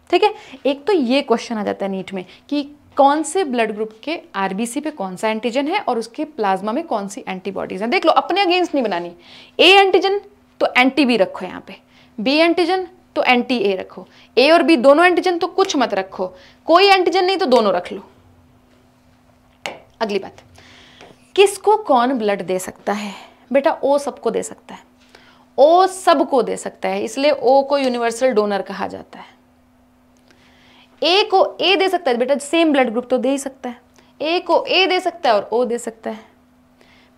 ठीक है एक तो ये क्वेश्चन आ जाता है नीट में कि कौन से ब्लड ग्रुप के आरबीसी पे कौन सा एंटीजन है और उसके प्लाज्मा में कौन सी एंटीबॉडीज हैं देख लो अपने अगेंस्ट नहीं बनानी ए एंटीजन तो एंटी बी रखो यहाँ पे बी एंटीजन तो एंटी ए रखो ए और बी दोनों एंटीजन तो कुछ मत रखो कोई एंटीजन नहीं तो दोनों रख लो अगली बात किसको कौन ब्लड दे सकता है बेटा ओ सबको दे सकता है ओ सबको दे सकता है इसलिए ओ को यूनिवर्सल डोनर कहा जाता है ए को ए दे सकता है बेटा सेम ब्लड ग्रुप तो दे ही सकता है ए को ए दे सकता है और ओ दे सकता है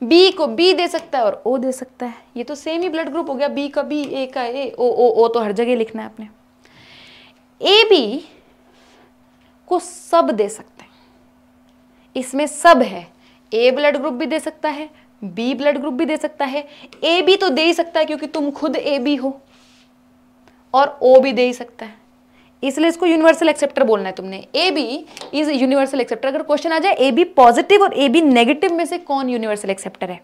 बी को बी दे सकता है और ओ दे सकता है ये तो सेम ही ब्लड ग्रुप हो गया बी का बी ए का ए ओ ओ ओ तो हर जगह लिखना है आपने ए बी को सब दे सकते हैं इसमें सब है ए ब्लड ग्रुप भी दे सकता है बी ब्लड ग्रुप भी दे सकता है ए बी तो दे ही सकता है क्योंकि तुम खुद ए बी हो और ओ भी दे ही सकता है इसलिए इसको यूनिवर्सल एक्सेप्टर बोलना है तुमने A B is universal acceptor अगर क्वेश्चन आ जाए ए बी पॉजिटिव और ए बी नेगेटिव में से कौन यूनिवर्सल एक्सेप्टर है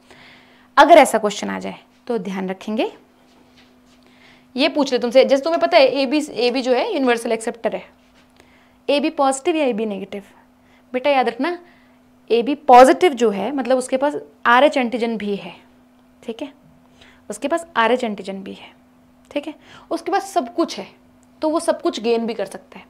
अगर ऐसा क्वेश्चन आ जाए तो ध्यान रखेंगे ये पूछ रहे तुमसे जैसे तुम्हें पता है ए बी ए बी जो है यूनिवर्सल एक्सेप्टर है ए बी पॉजिटिव या ए बी नेगेटिव बेटा याद रखना ए बी पॉजिटिव जो है मतलब उसके पास आर एच एंटीजन भी है ठीक है उसके पास आर एच एंटीजन भी है ठीक है उसके पास सब कुछ है तो वो सब कुछ गेन भी कर सकता है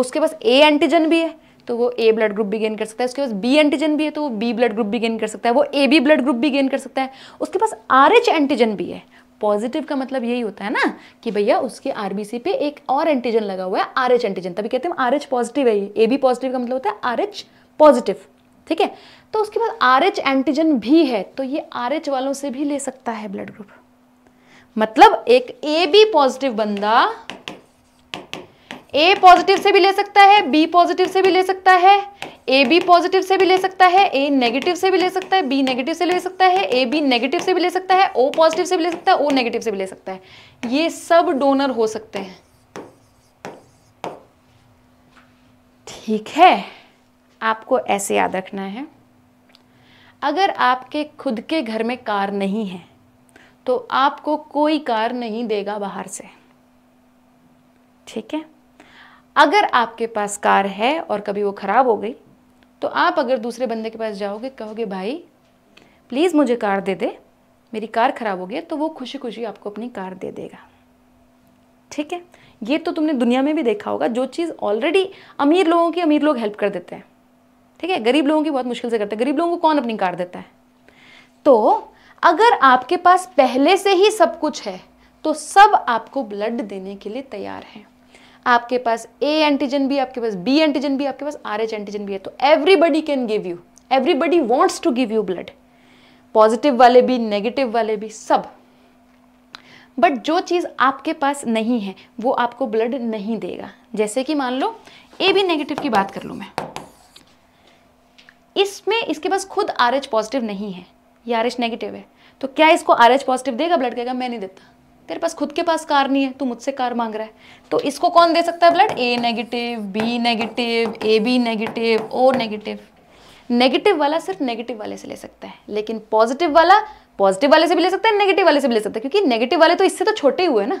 उसके पास ए एंटीजन भी है तो वो ए ब्लड ग्रुप भी गेन कर सकता है उसके पास बी एंटीजन भी है तो वो बी ब्लड ग्रुप भी गेन कर सकता है वो ए बी ब्लड ग्रुप भी गेन कर सकता है उसके पास आर एच एंटीजन भी है पॉजिटिव का मतलब यही होता है ना कि भैया उसके आरबीसी पे एक और एंटीजन लगा हुआ है आर एच एंटीजन तभी कहते हैं आर एच पॉजिटिव है ये ए बी पॉजिटिव का मतलब होता है आर एच पॉजिटिव ठीक है तो उसके पास आर एच एंटीजन भी है तो ये आर एच वालों से भी ले सकता है ब्लड ग्रुप मतलब एक ए बी पॉजिटिव बंदा ए पॉजिटिव से भी ले सकता है बी पॉजिटिव से भी ले सकता है ए बी पॉजिटिव से भी ले सकता है ए नेगेटिव से भी ले सकता है बी नेगेटिव से ले सकता है ए बी नेगेटिव से भी ले सकता है ओ पॉजिटिव से भी ले सकता है ओ नेगेटिव से भी ले सकता है ये सब डोनर हो सकते हैं ठीक है आपको ऐसे याद रखना है अगर आपके खुद के घर में कार नहीं है तो आपको कोई कार नहीं देगा बाहर से ठीक है अगर आपके पास कार है और कभी वो ख़राब हो गई तो आप अगर दूसरे बंदे के पास जाओगे कहोगे भाई प्लीज़ मुझे कार दे दे मेरी कार ख़राब हो गई तो वो खुशी खुशी आपको अपनी कार दे देगा ठीक है ये तो तुमने दुनिया में भी देखा होगा जो चीज़ ऑलरेडी अमीर लोगों की अमीर लोग हेल्प कर देते हैं ठीक है गरीब लोगों की बहुत मुश्किल से करते हैं गरीब लोगों को कौन अपनी कार देता है तो अगर आपके पास पहले से ही सब कुछ है तो सब आपको ब्लड देने के लिए तैयार हैं आपके पास ए एंटीजन भी आपके पास बी एंटीजन भी आपके पास आर एच एंटीजन भी है तो everybody can give you everybody wants to give you blood positive वाले भी नेगेटिव वाले भी सब बट जो चीज़ आपके पास नहीं है वो आपको ब्लड नहीं देगा जैसे कि मान लो ए बी नेगेटिव की बात कर लूँ मैं इसमें इसके पास खुद आर एच पॉजिटिव नहीं है ये आर एच नेगेटिव है तो क्या इसको आर एच पॉजिटिव देगा ब्लड कहेगा मैं नहीं देता तेरे पास खुद के पास कार नहीं है तू मुझसे कार मांग रहा है तो इसको कौन दे सकता है blood A negative B negative A B negative O negative negative वाला सिर्फ नेगेटिव वाले से ले सकता है लेकिन पॉजिटिव वाला पॉजिटिव वाले से भी ले सकता है नेगेटिव वाले से भी ले सकता है क्योंकि नेगेटिव वाले तो इससे तो छोटे हुए ना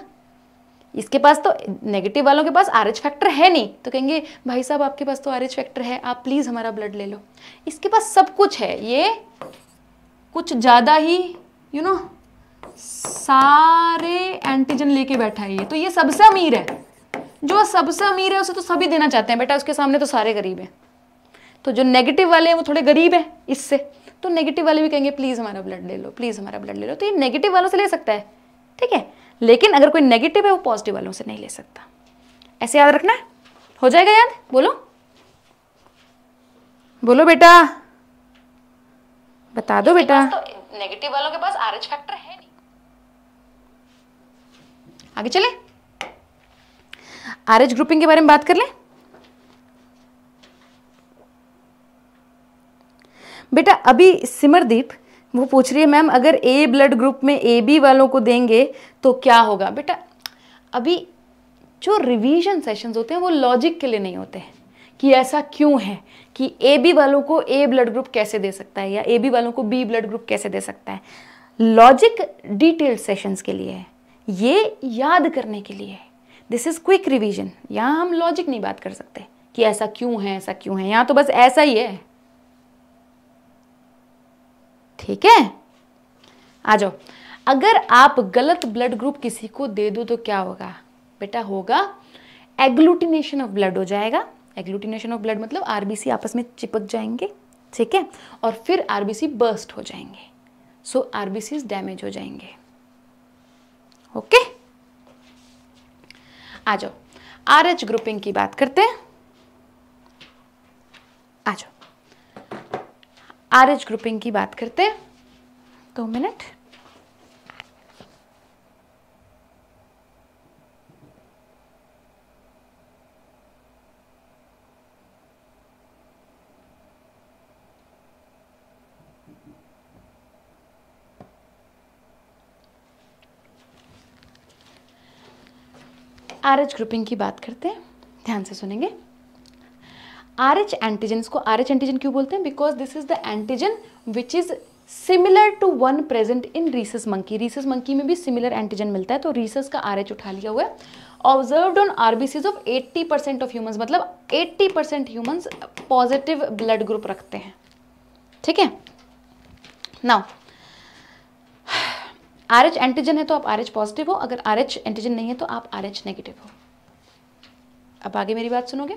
इसके पास तो नेगेटिव वालों के पास आर एच फैक्टर है नहीं तो कहेंगे भाई साहब आपके पास तो आर एच फैक्टर है आप प्लीज़ हमारा ब्लड ले लो इसके पास सब कुछ है ये कुछ ज़्यादा ही यू you नो know, सारे एंटीजन लेके बैठा है ये तो ये सबसे अमीर है जो सबसे अमीर है उसे तो सभी देना चाहते हैं बेटा उसके सामने तो सारे गरीब हैं तो जो नेगेटिव वाले हैं वो थोड़े गरीब हैं इससे तो नेगेटिव वाले भी कहेंगे प्लीज़ हमारा ब्लड ले लो प्लीज़ हमारा ब्लड ले लो तो ये नेगेटिव वालों से ले सकता है ठीक है लेकिन अगर कोई नेगेटिव है वो पॉजिटिव वालों से नहीं ले सकता ऐसे याद रखना है हो जाएगा याद बोलो बोलो बेटा बता दो बेटा तो नेगेटिव वालों के पास आर फैक्टर है आगे चले आर एच ग्रुपिंग के बारे में बात कर ले बेटा अभी सिमरदीप वो पूछ रही है मैम अगर ए ब्लड ग्रुप में ए बी वालों को देंगे तो क्या होगा बेटा अभी जो रिवीजन सेशंस होते हैं वो लॉजिक के लिए नहीं होते हैं कि ऐसा क्यों है कि ए बी वालों को ए ब्लड ग्रुप कैसे दे सकता है या ए बी वालों को बी ब्लड ग्रुप कैसे दे सकता है लॉजिक डिटेल्ड सेशंस के लिए है ये याद करने के लिए है दिस इज़ क्विक रिविजन यहाँ हम लॉजिक नहीं बात कर सकते कि ऐसा क्यों है ऐसा क्यों है यहाँ तो बस ऐसा ही है ठीक है आ जाओ अगर आप गलत ब्लड ग्रुप किसी को दे दो तो क्या होगा बेटा होगा एग्लूटिनेशन ऑफ ब्लड हो जाएगा एग्लूटिनेशन ऑफ ब्लड मतलब आरबीसी आपस में चिपक जाएंगे ठीक है और फिर आरबीसी बर्स्ट हो जाएंगे सो आरबीसी डैमेज हो जाएंगे ओके आ जाओ आर एच ग्रुपिंग की बात करते हैं आ जाओ आर एच ग्रुपिंग की बात करते हैं दो मिनट आर एच ग्रुपिंग की बात करते हैं ध्यान से सुनेंगे आर एच एंटीजन को आर एच एंटीजन क्यों बोलते हैं because this is the antigen which is similar to one present in rhesus monkey rhesus monkey में भी सिमिलर एंटीजन मिलता है तो रीसस का आर उठा लिया हुआ है observe on RBCs of 80 percent of humans मतलब 80 percent humans positive blood group रखते हैं ठीक है नाउ आर एच एंटीजन है तो आप आर एच पॉजिटिव हो अगर आर एच एंटीजन नहीं है तो आप आर एच नेगेटिव हो अब आगे मेरी बात सुनोगे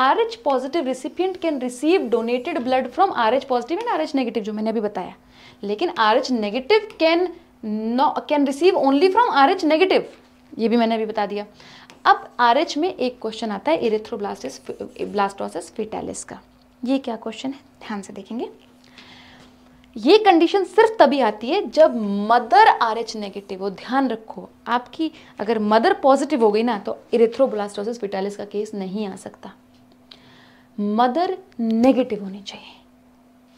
R H positive recipient can receive donated blood from R H positive and R H negative जो मैंने अभी बताया लेकिन R H negative can no can receive only from R H negative ये भी मैंने अभी बता दिया अब आर में एक क्वेश्चन आता है इरेथ्रोब्लास्टिस ब्लास्टोसिस फिटैलिस का ये क्या क्वेश्चन है ध्यान से देखेंगे ये कंडीशन सिर्फ तभी आती है जब मदर आर एच नेगेटिव हो ध्यान रखो आपकी अगर मदर पॉजिटिव हो गई ना तो इरेथ्रोब्लास्टोसिस पिटालिस का केस नहीं आ सकता मदर नेगेटिव होनी चाहिए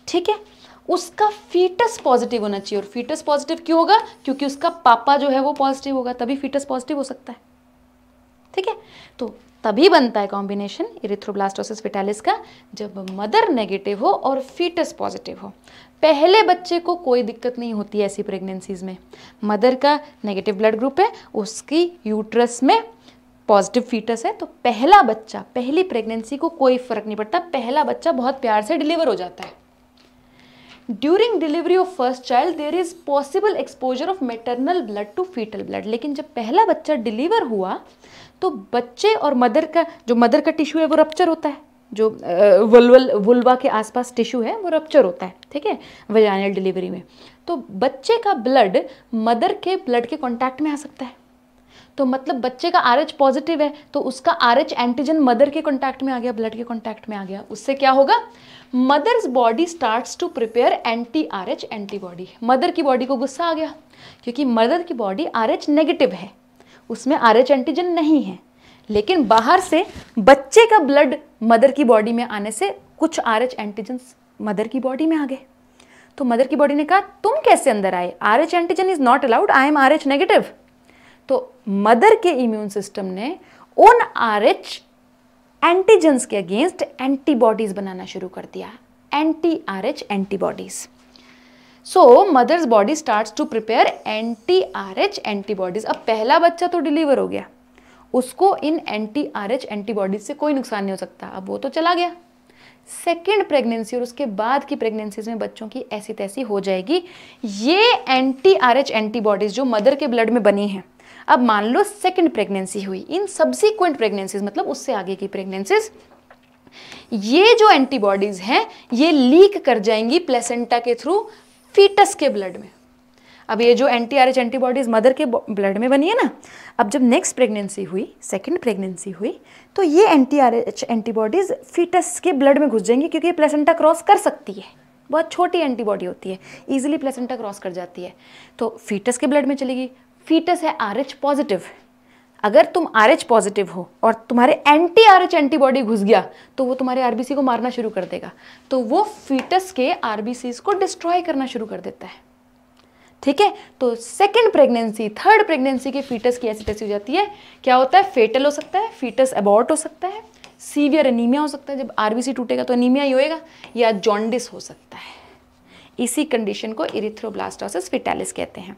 ठीक है उसका फीटस पॉजिटिव होना चाहिए और फीटस पॉजिटिव क्यों होगा क्योंकि उसका पापा जो है वो पॉजिटिव होगा तभी फीटस पॉजिटिव हो सकता है ठीक है तो तभी बनता है कॉम्बिनेशन इरिथ्रोब्लास्टोसिस विटालिस का जब मदर नेगेटिव हो और फीटस पॉजिटिव हो पहले बच्चे को कोई दिक्कत नहीं होती ऐसी प्रेगनेंसीज़ में मदर का नेगेटिव ब्लड ग्रुप है उसकी यूट्रस में पॉजिटिव फीटस है तो पहला बच्चा पहली प्रेगनेंसी को कोई फ़र्क नहीं पड़ता पहला बच्चा बहुत प्यार से डिलीवर हो जाता है during delivery of first child there is possible exposure of maternal blood to fetal blood लेकिन जब पहला बच्चा डिलीवर हुआ तो बच्चे और मदर का जो मदर का टिश्यू है वो रप्चर होता है जो वुलवल वुलवा के आसपास टिश्यू है वो रप्चर होता है ठीक है वजानल डिलीवरी में तो बच्चे का ब्लड मदर के ब्लड के कॉन्टैक्ट में आ सकता है तो मतलब बच्चे का आर पॉजिटिव है तो उसका आर एंटीजन मदर के कॉन्टैक्ट में आ गया ब्लड के कॉन्टैक्ट में आ गया उससे क्या होगा mother's body starts to prepare anti R H antibody mother की बॉडी को गुस्सा आ गया क्योंकि मदर की बॉडी आर एच नेगेटिव है उसमें आर एच एंटीजन नहीं है लेकिन बाहर से बच्चे का ब्लड मदर की बॉडी में आने से कुछ आर एच एंटीजन मदर की बॉडी में आ गए तो मदर की बॉडी ने कहा तुम कैसे अंदर आए R H antigen is not allowed I am R H negative तो मदर के इम्यून सिस्टम ने उन आर एच एंटीजन्स के अगेंस्ट एंटीबॉडीज बनाना शुरू कर दिया anti R H antibodies so mother's body start to prepare anti R H antibodies अब पहला बच्चा तो डिलीवर हो गया उसको इन एंटी आर एच एंटीबॉडीज से कोई नुकसान नहीं हो सकता अब वो तो चला गया सेकेंड प्रेगनेंसी और उसके बाद की प्रेगनेंसीज में बच्चों की ऐसी तैसी हो जाएगी ये एंटी आर एच एंटीबॉडीज जो मदर के ब्लड में बनी हैं अब मान लो सेकेंड प्रेगनेंसी हुई इन सब्सिक्वेंट प्रेगनेंसीज मतलब उससे आगे की प्रेगनेंसीज ये जो एंटीबॉडीज़ हैं ये लीक कर जाएंगी प्लेसेंटा के थ्रू फीटस के ब्लड में अब ये जो एंटी आर एंटीबॉडीज़ मदर के ब्लड में बनी है ना अब जब नेक्स्ट प्रेगनेंसी हुई सेकेंड प्रेगनेंसी हुई तो ये एंटी आर एंटीबॉडीज़ फीटस के ब्लड में घुस जाएंगी क्योंकि ये प्लेसेंटा क्रॉस कर सकती है बहुत छोटी एंटीबॉडी होती है ईजिली प्लेसेंटा क्रॉस कर जाती है तो फीटस के ब्लड में चलेगी फीटस है आर पॉजिटिव अगर तुम आर पॉजिटिव हो और तुम्हारे एंटी आर एंटीबॉडी घुस गया तो वो तुम्हारे आर को मारना शुरू कर देगा तो वो फीटस के आर को डिस्ट्रॉय करना शुरू कर देता है ठीक है तो सेकेंड प्रेगनेंसी थर्ड प्रेगनेंसी के फीटस की ऐसी हो जाती है क्या होता है फेटल हो सकता है फीटस अबॉर्ट हो सकता है सीवियर एनीमिया हो सकता है जब आरबीसी टूटेगा तो एनीमिया ही होएगा या जॉन्डिस हो सकता है इसी कंडीशन को इरिथ्रोब्लास्टोसिस फिटैलिस कहते हैं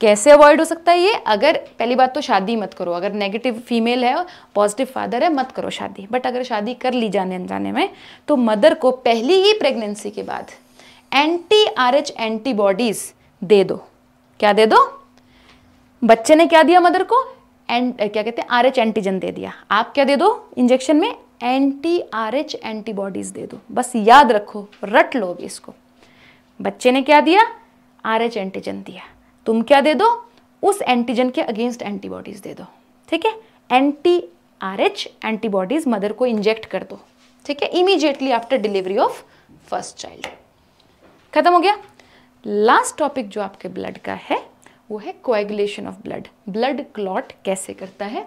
कैसे अवॉइड हो सकता है ये अगर पहली बात तो शादी मत करो अगर नेगेटिव फीमेल है पॉजिटिव फादर है मत करो शादी बट अगर शादी कर ली जाने अनजाने में तो मदर को पहली ही प्रेगनेंसी के बाद एंटी आर एंटीबॉडीज़ दे दो क्या दे दो बच्चे ने क्या दिया मदर को एंड क्या कहते हैं आर एच एंटीजन दे दिया आप क्या दे दो इंजेक्शन में एंटी आर एच एंटीबॉडीज दे दो बस याद रखो रट लो इसको बच्चे ने क्या दिया आर एच एंटीजन दिया तुम क्या दे दो उस एंटीजन के अगेंस्ट एंटीबॉडीज दे दो ठीक है anti R H antibodies mother को इंजेक्ट कर दो ठीक है immediately after delivery of first child खत्म हो गया लास्ट टॉपिक जो आपके ब्लड का है वो है coagulation of blood blood clot कैसे करता है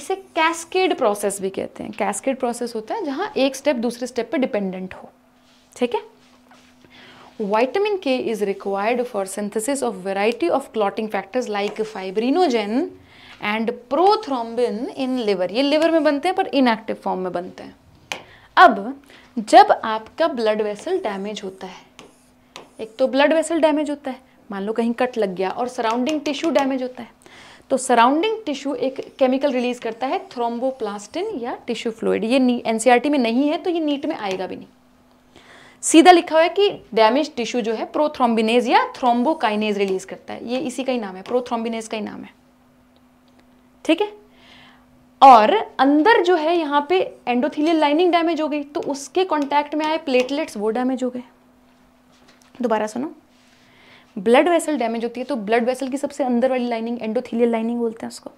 इसे कैस्केड प्रोसेस भी कहते हैं कैस्केड प्रोसेस होता है जहां एक स्टेप दूसरे स्टेप पर डिपेंडेंट हो ठीक है vitamin K is required for synthesis of variety of clotting factors like fibrinogen and prothrombin in liver ये लिवर में बनते हैं पर इनएक्टिव फॉर्म में बनते हैं अब जब आपका ब्लड वेसल डैमेज होता है एक तो ब्लड वेसल डैमेज होता है मान लो कहीं कट लग गया और सराउंडिंग टिश्यू डैमेज होता है तो सराउंडिंग टिश्यू एक केमिकल रिलीज करता है थ्रोम्बोप्लास्टिन या टिश्यू फ्लूड ये एनसीईआरटी e में नहीं है तो ये नीट में आएगा भी नहीं सीधा लिखा हुआ है कि डैमेज टिश्यू जो है प्रोथ्रोम्बिनेज या थ्रोम्बोकाइनेज रिलीज करता है ये इसी का ही नाम है प्रोथ्रोम्बिनेज का ही नाम है ठीक है और अंदर जो है यहाँ पे एंडोथीलियल लाइनिंग डैमेज हो गई तो उसके कॉन्टैक्ट में आए प्लेटलेट्स वो डैमेज हो गए दोबारा सुनो ब्लड वेसल डैमेज होती है तो ब्लड वेसल की सबसे अंदर वाली लाइनिंग एंडोथीलियल लाइनिंग बोलते हैं उसको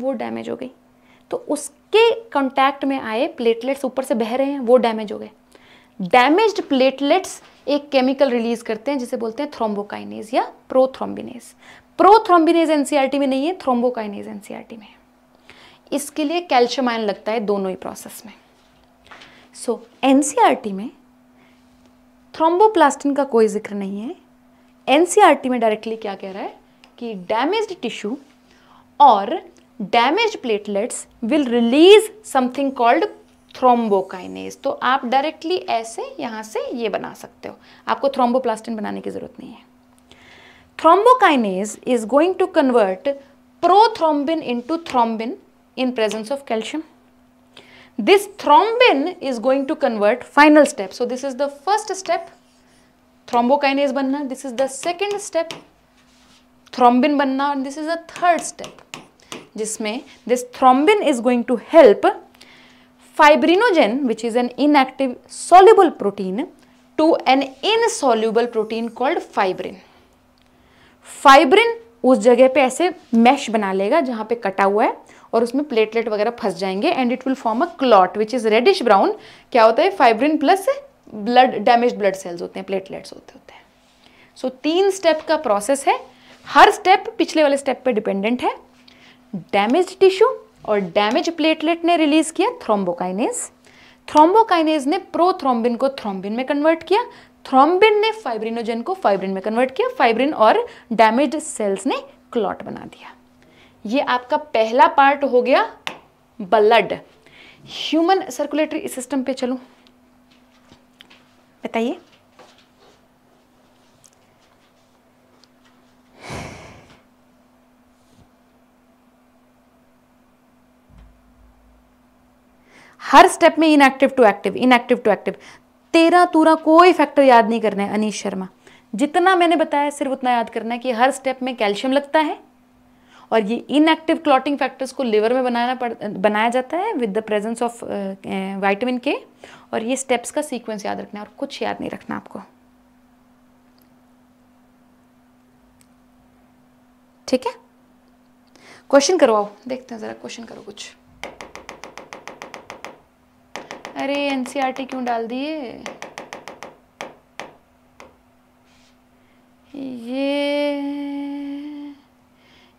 वो डैमेज हो गई तो उसके कॉन्टैक्ट में आए प्लेटलेट्स ऊपर से बह रहे हैं वो डैमेज हो गए डैमेज प्लेटलेट्स एक केमिकल रिलीज करते हैं जिसे बोलते हैं थ्रोम्बोकाइनेज या प्रोथ्रोम्बिनेज प्रोथ्रोम्बिनेज एनसीआरटी में नहीं है थ्रोम्बोकाइनेज एनसीआरटी में इसके लिए कैल्शियम आयन लगता है दोनों ही प्रोसेस में सो so, एनसीआरटी में थ्रोम्बोप्लास्टिन का कोई जिक्र नहीं है एन e में डायरेक्टली क्या कह रहा है कि डैमेज टिश्यू और damage platelets will release something called thrombokinase तो आप डायरेक्टली ऐसे यहाँ से ये बना सकते हो आपको थ्रोम्बोप्लास्टिन बनाने की ज़रूरत नहीं है thrombokinase is going to convert prothrombin into thrombin in presence of calcium This thrombin is going to convert final step. So this is the first step, thrombokinase banna. This is the second step, thrombin banna. And this is the third step, jisme this thrombin is going to help fibrinogen, which is an inactive soluble protein, to an insoluble protein called fibrin. Fibrin उस जगह पे ऐसे mash बना लेगा जहाँ पे कटा हुआ है और उसमें प्लेटलेट वगैरह फंस जाएंगे and it will form a clot which is reddish brown क्या होता है fibrin plus blood damage blood cells होते हैं प्लेटलेट्स होते होते हैं सो so, तीन स्टेप का प्रोसेस है हर स्टेप पिछले वाले स्टेप पे डिपेंडेंट है डैमेज टिश्यू और डैमेज प्लेटलेट ने रिलीज किया थ्रोम्बोकाइनेज थ्रोम्बोकाइनेज ने प्रोथ्रोम्बिन को थ्रोम्बिन में कन्वर्ट किया थ्रोम्बिन ने फाइब्रिनोजन को फाइब्रिन में कन्वर्ट किया फाइब्रिन और डैमेज सेल्स ने क्लॉट बना दिया ये आपका पहला पार्ट हो गया ब्लड ह्यूमन सर्कुलेटरी सिस्टम पे चलो बताइए हर स्टेप में inactive to active inactive to active तेरा तूरा कोई फैक्टर याद नहीं करना है अनीश शर्मा जितना मैंने बताया सिर्फ उतना याद करना है कि हर स्टेप में कैल्शियम लगता है और ये इनएक्टिव क्लॉटिंग फैक्टर्स को लिवर में बनाना पड़ बनाया जाता है with the presence of vitamin K और ये स्टेप्स का सीक्वेंस याद रखना है और कुछ याद नहीं रखना आपको ठीक है क्वेश्चन करवाओ देखते हैं ज़रा क्वेश्चन करो कुछ अरे एनसीईआरटी e क्यों डाल दिए ये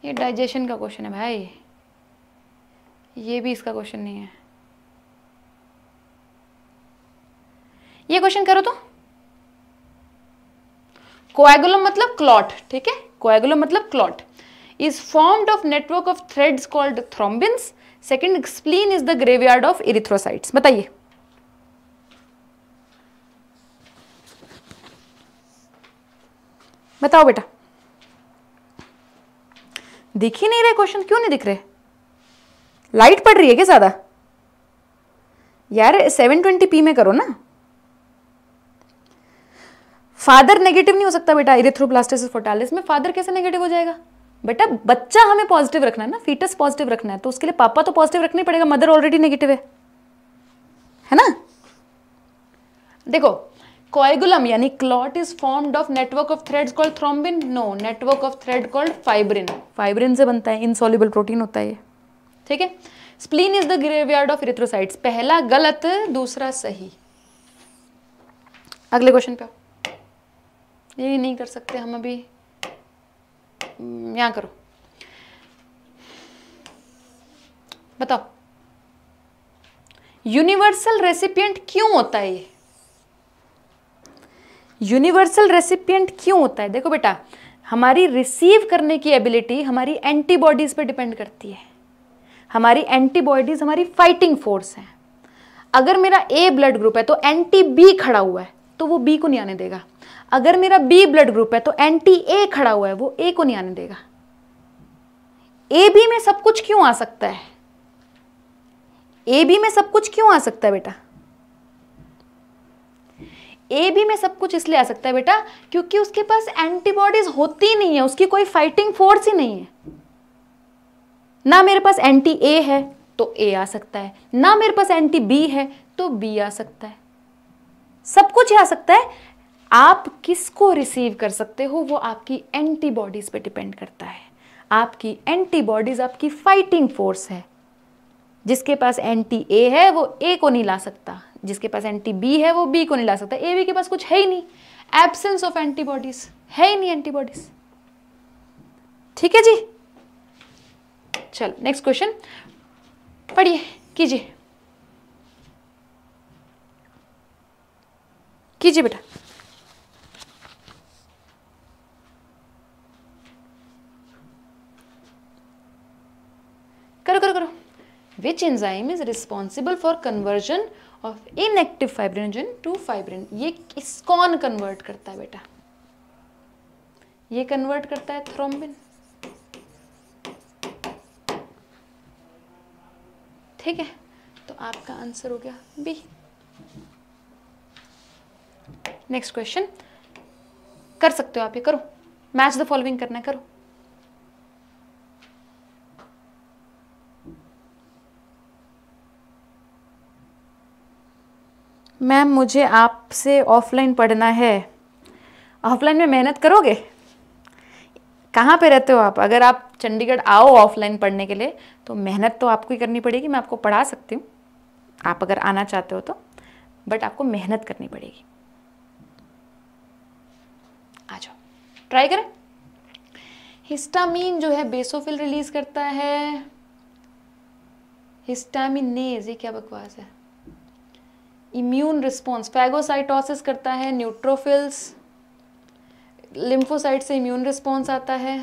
ये डाइजेशन का क्वेश्चन है भाई ये भी इसका क्वेश्चन नहीं है ये क्वेश्चन करो तो कोएगुलम मतलब क्लॉट ठीक है कोएगुलम मतलब clot is formed of network of threads called thrombins second explain is the graveyard of erythrocytes बताइए बताओ बेटा दिख ही नहीं रहे क्वेश्चन क्यों नहीं दिख रहे लाइट पड़ रही है क्या ज़्यादा यार सेवन ट्वेंटी पी में करो ना फादर नेगेटिव नहीं हो सकता बेटा इरेथ्रोप्लास्टिस फोटालिस में फादर कैसे नेगेटिव हो जाएगा बेटा बच्चा हमें पॉजिटिव रखना है ना फीटस पॉजिटिव रखना है तो उसके लिए पापा तो पॉजिटिव रखना ही पड़ेगा मदर ऑलरेडी नेगेटिव है है ना देखो coagulum yani clot is formed of network of threads called thrombin no network of thread called fibrin fibrin से बनता है insoluble protein होता है ये ठीक है spleen is the graveyard of erythrocytes पहला गलत दूसरा सही अगले क्वेश्चन पे ये नहीं कर सकते हम अभी यहाँ करो बताओ यूनिवर्सल रेसिपिएंट क्यों होता है ये यूनिवर्सल रेसिपियंट क्यों होता है देखो बेटा हमारी रिसीव करने की एबिलिटी हमारी एंटीबॉडीज़ पर डिपेंड करती है हमारी एंटीबॉडीज़ हमारी फाइटिंग फोर्स है अगर मेरा ए ब्लड ग्रुप है तो एंटी बी खड़ा हुआ है तो वो बी को नहीं आने देगा अगर मेरा बी ब्लड ग्रुप है तो एंटी ए खड़ा हुआ है वो ए को नहीं आने देगा ए बी में सब कुछ क्यों आ सकता है ए बी में सब कुछ क्यों आ सकता है बेटा ए बी में सब कुछ इसलिए आ सकता है बेटा क्योंकि उसके पास एंटीबॉडीज होती नहीं है उसकी कोई फाइटिंग फोर्स ही नहीं है ना मेरे पास एंटी ए है तो ए आ सकता है ना मेरे पास एंटी बी है तो बी आ सकता है सब कुछ ही आ सकता है आप किसको रिसीव कर सकते हो वो आपकी एंटीबॉडीज़ पे डिपेंड करता है आपकी एंटीबॉडीज़ आपकी फाइटिंग फोर्स है जिसके पास एंटी ए है वो ए को नहीं ला सकता जिसके पास एंटी बी है वो बी को नहीं ला सकता ए बी के पास कुछ है ही नहीं एबसेंस ऑफ एंटीबॉडीज है ही नहीं एंटीबॉडीज ठीक है जी चलो नेक्स्ट क्वेश्चन पढ़िए कीजिए कीजिए बेटा करो करो करो which enzyme is responsible for conversion of inactive fibrinogen to fibrin ये किस कौन कन्वर्ट करता है बेटा ये कन्वर्ट करता है थ्रोम्बिन ठीक है तो आपका आंसर हो गया बी नेक्स्ट क्वेश्चन कर सकते हो आप ये करो मैच द फॉलोइंग करना करो मैम मुझे आपसे ऑफलाइन पढ़ना है ऑफलाइन में मेहनत करोगे कहाँ पे रहते हो आप अगर आप चंडीगढ़ आओ ऑफलाइन पढ़ने के लिए तो मेहनत तो आपको ही करनी पड़ेगी मैं आपको पढ़ा सकती हूँ आप अगर आना चाहते हो तो बट आपको मेहनत करनी पड़ेगी आ जाओ ट्राई करें हिस्टामिन जो है बेसोफिल रिलीज करता है हिस्टामिन ये क्या बकवास है इम्यून रिस्पॉन्स फैगोसाइटोसिस करता है न्यूट्रोफिल्स लिम्फोसाइट से इम्यून रिस्पॉन्स आता है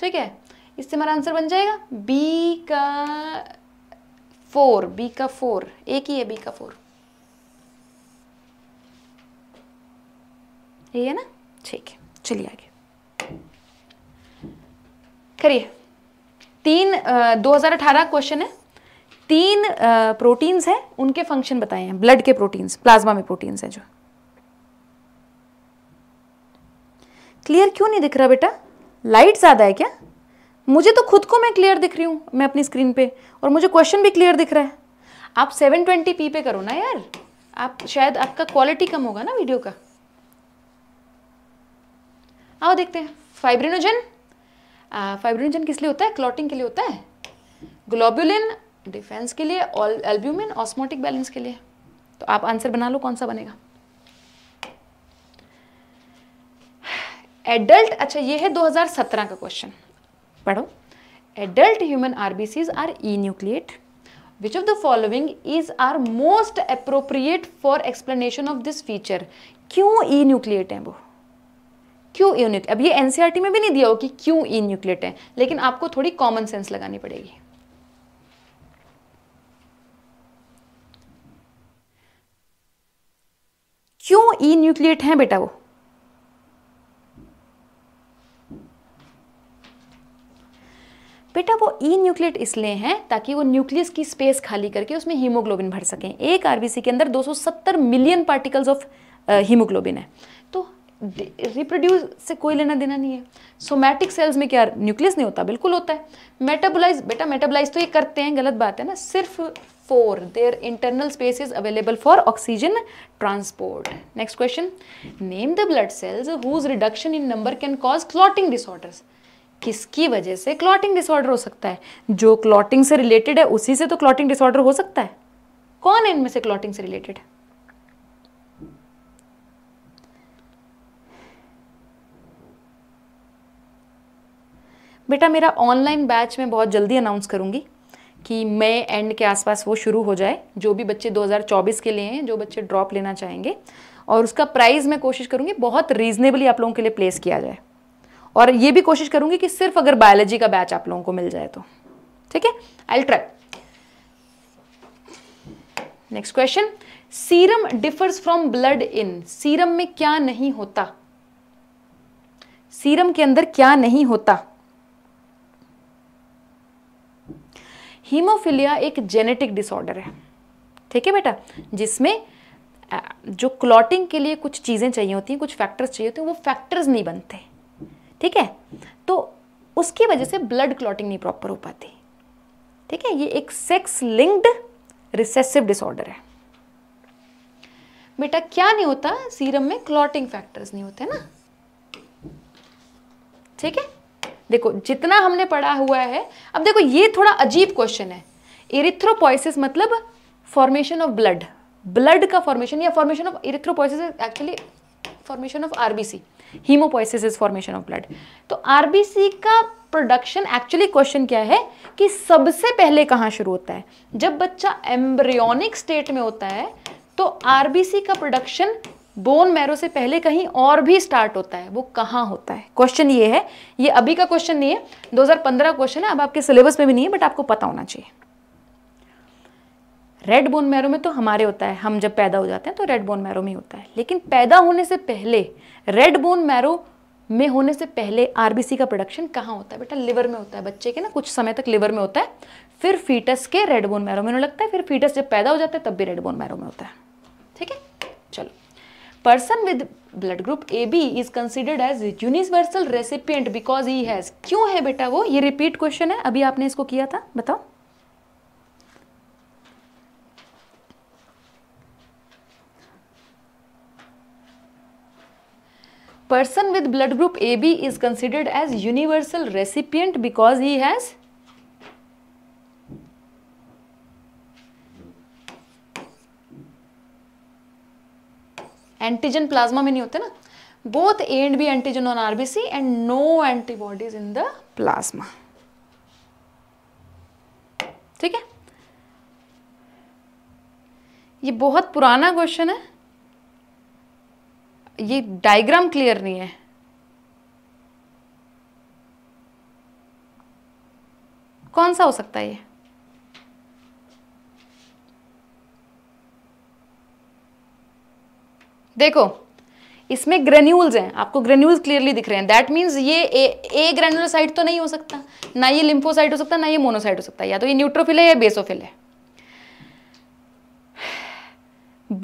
ठीक है इससे हमारा आंसर बन जाएगा बी का फोर बी का फोर एक ही है बी का फोर यही है ना ठीक है चलिए आगे करिए तीन दो हज़ार अठारह क्वेश्चन है तीन प्रोटीन्स हैं उनके फंक्शन बताए हैं ब्लड के प्रोटीन्स प्लाज्मा में प्रोटीन्स हैं जो क्लियर क्यों नहीं दिख रहा बेटा लाइट ज़्यादा है क्या मुझे तो खुद को मैं क्लियर दिख रही हूँ मैं अपनी स्क्रीन पे और मुझे क्वेश्चन भी क्लियर दिख रहा है आप 720p पे करो ना यार आप शायद आपका क्वालिटी कम होगा ना वीडियो का आओ देखते हैं फाइब्रिनोजन फाइब्रिनोजन किस लिए होता है क्लॉटिंग के लिए होता है ग्लोबुलिन डिफेंस के लिए और एल्ब्यूमिन ऑस्मोटिक बैलेंस के लिए तो आप आंसर बना लो कौन सा बनेगा एडल्ट अच्छा ये है 2017 का क्वेश्चन पढ़ो adult human RBCs are enucleate which of the following is are most appropriate for explanation of this feature क्यों ई e न्यूक्लिएट है वो क्यों ई e न्यूक्लिएट अब ये एनसीआरटी e में भी नहीं दिया हो कि क्यों ई e न्यूक्लिएट है लेकिन आपको थोड़ी कॉमन सेंस लगानी पड़ेगी क्यों ई e न्यूक्लिएट है बेटा वो बेटा वो ई e न्यूक्लियट इसलिए हैं ताकि वो न्यूक्लियस की स्पेस खाली करके उसमें हीमोग्लोबिन भर सकें एक आरबीसी के अंदर 270 मिलियन पार्टिकल्स ऑफ हीमोग्लोबिन है तो रिप्रोड्यूस से कोई लेना देना नहीं है सोमैटिक सेल्स में क्या न्यूक्लियस नहीं होता बिल्कुल होता है मेटाबोलाइज बेटा मेटाबोलाइज तो ये करते हैं गलत बात है ना सिर्फ for their internal space is available for oxygen transport next question name the blood cells whose reduction in number can cause clotting disorders किसकी वजह से क्लॉटिंग डिसऑर्डर हो सकता है जो क्लॉटिंग से रिलेटेड है उसी से तो क्लॉटिंग डिसऑर्डर हो सकता है कौन है इनमें से क्लॉटिंग से रिलेटेड बेटा मेरा ऑनलाइन बैच में बहुत जल्दी अनाउंस करूंगी कि मई एंड के आसपास वो शुरू हो जाए जो भी बच्चे 2024 के लिए हैं जो बच्चे ड्रॉप लेना चाहेंगे और उसका प्राइस मैं कोशिश करूँगी बहुत रीजनेबली आप लोगों के लिए प्लेस किया जाए और ये भी कोशिश करूँगी कि सिर्फ अगर बायोलॉजी का बैच आप लोगों को मिल जाए तो ठीक है I try next question serum differs from blood in serum में क्या नहीं होता सीरम के अंदर क्या नहीं होता हीमोफीलिया एक जेनेटिक डिसऑर्डर है ठीक है बेटा जिसमें जो क्लॉटिंग के लिए कुछ चीज़ें चाहिए होती हैं कुछ फैक्टर्स चाहिए होते हैं वो फैक्टर्स नहीं बनते ठीक है तो उसकी वजह से ब्लड क्लॉटिंग नहीं प्रॉपर हो पाती ठीक है ये एक सेक्स लिंक्ड रिसेसिव डिसऑर्डर है बेटा क्या नहीं होता सीरम में क्लॉटिंग फैक्टर्स नहीं होते ना ठीक है देखो जितना हमने पढ़ा हुआ है अब देखो ये थोड़ा अजीब क्वेश्चन है इरिथ्रोपोइसिस मतलब फॉर्मेशन ऑफ ब्लड ब्लड का फॉर्मेशन या formation of erythropoiesis actually formation of RBC haemopoiesis is formation of blood तो आरबीसी का प्रोडक्शन एक्चुअली क्वेश्चन क्या है कि सबसे पहले कहाँ शुरू होता है जब बच्चा एम्ब्रियोनिक स्टेट में होता है तो आरबीसी का प्रोडक्शन बोन मैरो से पहले कहीं और भी स्टार्ट होता है वो कहाँ होता है क्वेश्चन ये है ये अभी का क्वेश्चन नहीं है 2015 क्वेश्चन है अब आपके सिलेबस में भी नहीं है बट आपको पता होना चाहिए रेड बोन मैरो में तो हमारे होता है हम जब पैदा हो जाते हैं तो रेड बोन मैरो में होता है लेकिन पैदा होने से पहले रेड बोन मैरो में होने से पहले आरबीसी का प्रोडक्शन कहाँ होता है बेटा लिवर में होता है बच्चे के ना कुछ समय तक लिवर में होता है फिर फीटस के रेड बोन मैरो में लगता है फिर फीटस जब पैदा हो जाता है तब भी रेड बोन मैरो में होता है ठीक है चलो person with blood group A B is considered as universal recipient because he has क्यों है बेटा वो ये रिपीट क्वेश्चन है अभी आपने इसको किया था बताओ person with blood group A B is considered as universal recipient because he has antigen plasma में नहीं होते ना both and and B antigen on RBC and no antibodies in the ठीक है ये बहुत पुराना क्वेश्चन है ये डायग्राम क्लियर नहीं है कौन सा हो सकता है ये देखो इसमें ग्रेन्यूल्स हैं आपको ग्रेन्यूल्स क्लियरली दिख रहे हैं दैट मीन्स ये ए, ए ग्रेनुलोसाइट तो नहीं हो सकता ना ये लिम्फोसाइट हो सकता ना ये मोनोसाइट हो सकता या तो ये न्यूट्रोफिल है या बेसोफिल है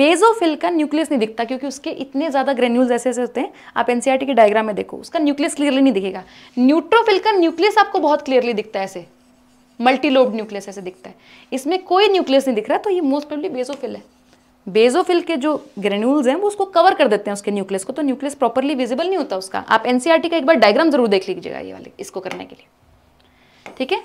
बेजोफिल का न्यूक्लियस नहीं दिखता क्योंकि उसके इतने ज़्यादा ग्रेन्यूल्स ऐसे ऐसे होते हैं आप एनसीआरटी e के डायग्राम में देखो उसका न्यूक्लियस क्लियरली नहीं दिखेगा न्यूट्रोफिल का न्यूक्लियस आपको बहुत क्लियरली दिखता है ऐसे मल्टीलोब न्यूक्लियस ऐसे दिखता है इसमें कोई न्यूक्लियस नहीं दिख रहा तो ये मोस्ट प्रॉब्ली बेजोफिल है बेजोफिल के जो ग्रेन्यूल्स हैं वो उसको कवर कर देते हैं उसके न्यूक्लियस को तो न्यूक्लियस प्रॉपरली विजिबल नहीं होता उसका आप एनसीआरटी e का एक बार डायग्राम जरूर देख लीजिएगा ये वाले इसको करने के लिए ठीक है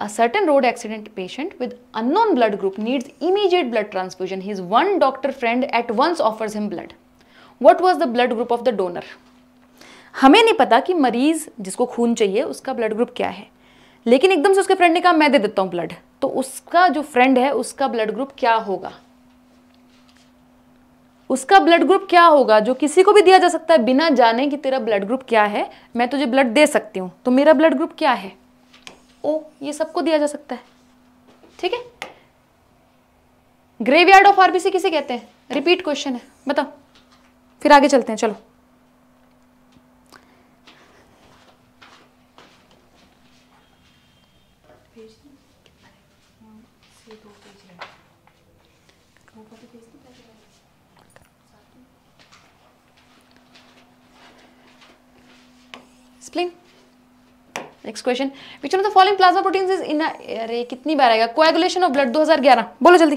a certain road accident patient with unknown blood group needs immediate blood transfusion his one doctor friend at once offers him blood what was the blood group of the donor हमें नहीं पता कि मरीज जिसको खून चाहिए उसका ब्लड ग्रुप क्या है लेकिन एकदम से उसके फ्रेंड ने कहा मैं दे देता हूं ब्लड तो उसका जो फ्रेंड है उसका ब्लड ग्रुप क्या होगा उसका ब्लड ग्रुप क्या होगा जो किसी को भी दिया जा सकता है बिना जाने कि तेरा ब्लड ग्रुप क्या है मैं तुझे ब्लड दे सकती हूं तो मेरा ब्लड ग्रुप क्या है ओ ये सबको दिया जा सकता है ठीक है ग्रेवयार्ड ऑफ आरबीसी किसे कहते हैं रिपीट क्वेश्चन है बताओ फिर आगे चलते हैं चलो next question which of the following plasma protein is in अरे कितनी बार आएगा कोएगुलेशन ऑफ ब्लड 2011 बोलो जल्दी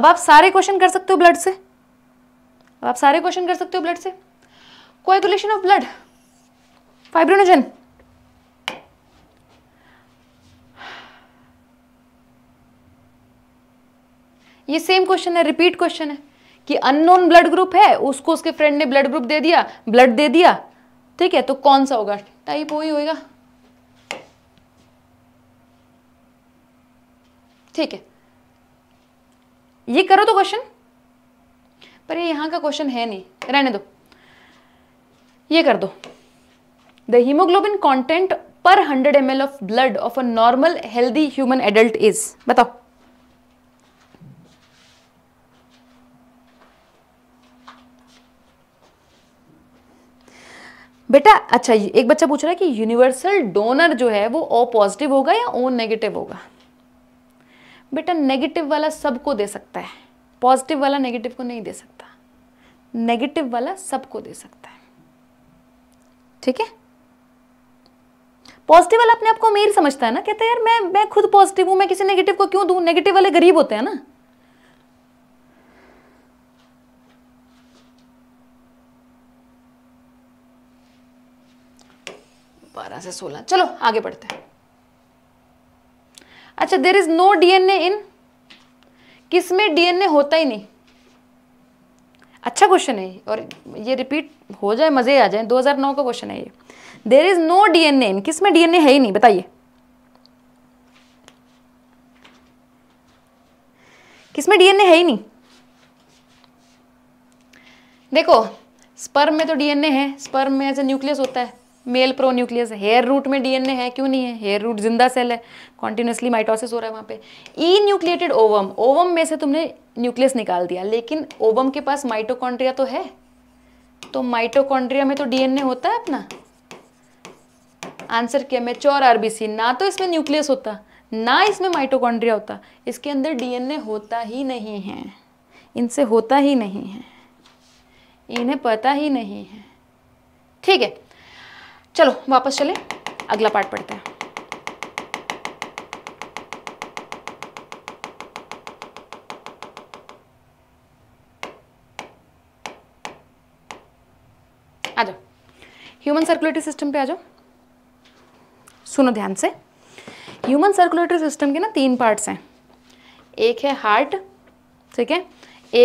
अब आप सारे क्वेश्चन कर सकते हो ब्लड से अब आप सारे क्वेश्चन कर सकते हो ब्लड से कोएगुलेशन ऑफ ब्लड फाइब्रोनोजन ये सेम क्वेश्चन है रिपीट क्वेश्चन है कि अननोन ब्लड ग्रुप है उसको उसके फ्रेंड ने ब्लड ग्रुप दे दिया ब्लड दे दिया ठीक है तो कौन सा होगा टाइप वही होएगा ठीक है ये करो तो क्वेश्चन पर ये यहां का क्वेश्चन है नहीं रहने दो ये कर दो the haemoglobin content per hundred M L of blood of a normal healthy human adult is बताओ बेटा अच्छा एक बच्चा पूछ रहा है कि यूनिवर्सल डोनर जो है वो ओ पॉजिटिव होगा या ओ नेगेटिव होगा बेटा नेगेटिव वाला सबको दे सकता है पॉजिटिव वाला नेगेटिव को नहीं दे सकता नेगेटिव वाला सबको दे सकता है ठीक है पॉजिटिव वाला अपने आप को अमीर समझता है ना कहता है यार मैं मैं खुद पॉजिटिव हूं मैं किसी नेगेटिव को क्यों दू नेगेटिव वाले गरीब होते हैं ना बारह से सोलह चलो आगे बढ़ते हैं अच्छा there is no DNA in किसमें डीएनए होता ही नहीं अच्छा क्वेश्चन है और ये रिपीट हो जाए मजे आ जाए 2009 का क्वेश्चन है ये there is no DNA in किसमें डीएनए है ही नहीं बताइए किसमें डीएनए है ही नहीं देखो स्पर्म में तो डीएनए है स्पर्म में ऐसे न्यूक्लियस होता है male pronucleus hair root में डीएनए है क्यों नहीं है हेयर रूट जिंदा सेल है कॉन्टिन्यूसली माइटोसिस हो रहा है वहाँ पे ई न्यूक्लिएटेड ओवम ओवम में से तुमने न्यूक्लियस निकाल दिया लेकिन ओवम के पास माइटोकॉन्ड्रिया तो है तो माइटोकॉन्ड्रिया में तो डीएनए होता है अपना आंसर क्या मेच्योर आरबीसी ना तो इसमें न्यूक्लियस होता ना इसमें माइटोकॉन्ड्रिया होता इसके अंदर डीएनए होता ही नहीं है इनसे होता ही नहीं है इन्हें पता ही नहीं है ठीक है चलो वापस चले अगला पार्ट पढ़ते हैं आ जाओ ह्यूमन सर्कुलेटरी सिस्टम पे आ जाओ सुनो ध्यान से ह्यूमन सर्कुलेटरी सिस्टम के ना तीन पार्ट्स हैं एक है हार्ट ठीक है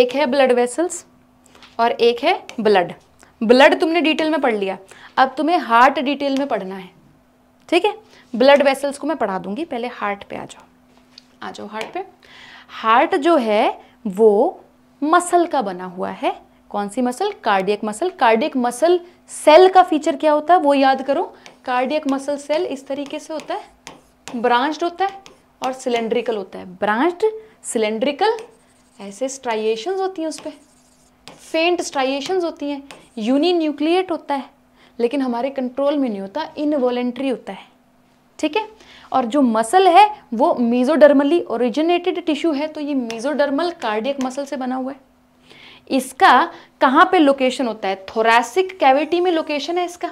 एक है ब्लड वेसल्स और एक है ब्लड ब्लड तुमने डिटेल में पढ़ लिया अब तुम्हें हार्ट डिटेल में पढ़ना है ठीक है ब्लड वेसल्स को मैं पढ़ा दूंगी पहले हार्ट पे आ जाओ आ जाओ हार्ट पे हार्ट जो है वो मसल का बना हुआ है कौन सी muscle cardiac muscle cardiac muscle cell का फीचर क्या होता है वो याद करो कार्डियक मसल सेल इस तरीके से होता है ब्रांच्ड होता है और सिलेंड्रिकल होता है ब्रांच्ड सिलेंड्रिकल ऐसे स्ट्राइएशन होती हैं उस पर फेंट स्ट्राइएशन होती हैं यूनि न्यूक्लिएट होता है लेकिन हमारे कंट्रोल में नहीं होता इनवॉलेंट्री होता है ठीक है और जो मसल है वो मीजोडर्मली ओरिजिनेटेड टिश्यू है तो ये मीजोडर्मल कार्डियक मसल से बना हुआ है इसका कहाँ पे लोकेशन होता है थोरासिक कैविटी में लोकेशन है इसका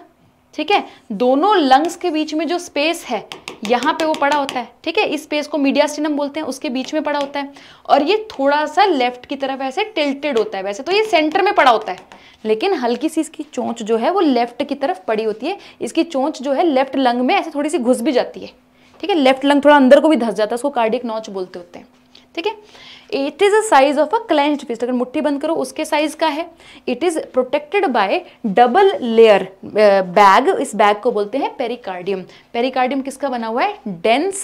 ठीक है दोनों लंग्स के बीच में जो स्पेस है यहाँ पे वो पड़ा होता है ठीक है इस स्पेस को मीडियास्टिनम बोलते हैं उसके बीच में पड़ा होता है और ये थोड़ा सा लेफ्ट की तरफ ऐसे टिल्टेड होता है वैसे तो ये सेंटर में पड़ा होता है लेकिन हल्की सी इसकी चोंच जो है वो लेफ्ट की तरफ पड़ी होती है इसकी चोंच जो है लेफ्ट लंग में ऐसे थोड़ी सी घुस भी जाती है ठीक है लेफ्ट लंग थोड़ा अंदर को भी धस जाता है उसको कार्डिक नॉच बोलते होते हैं ठीक है it is a size of a clenched fist अगर मुट्ठी बंद करो उसके साइज का है it is protected by double layer bag इस बैग को बोलते हैं पेरिकार्डियम पेरिकार्डियम किसका बना हुआ है डेंस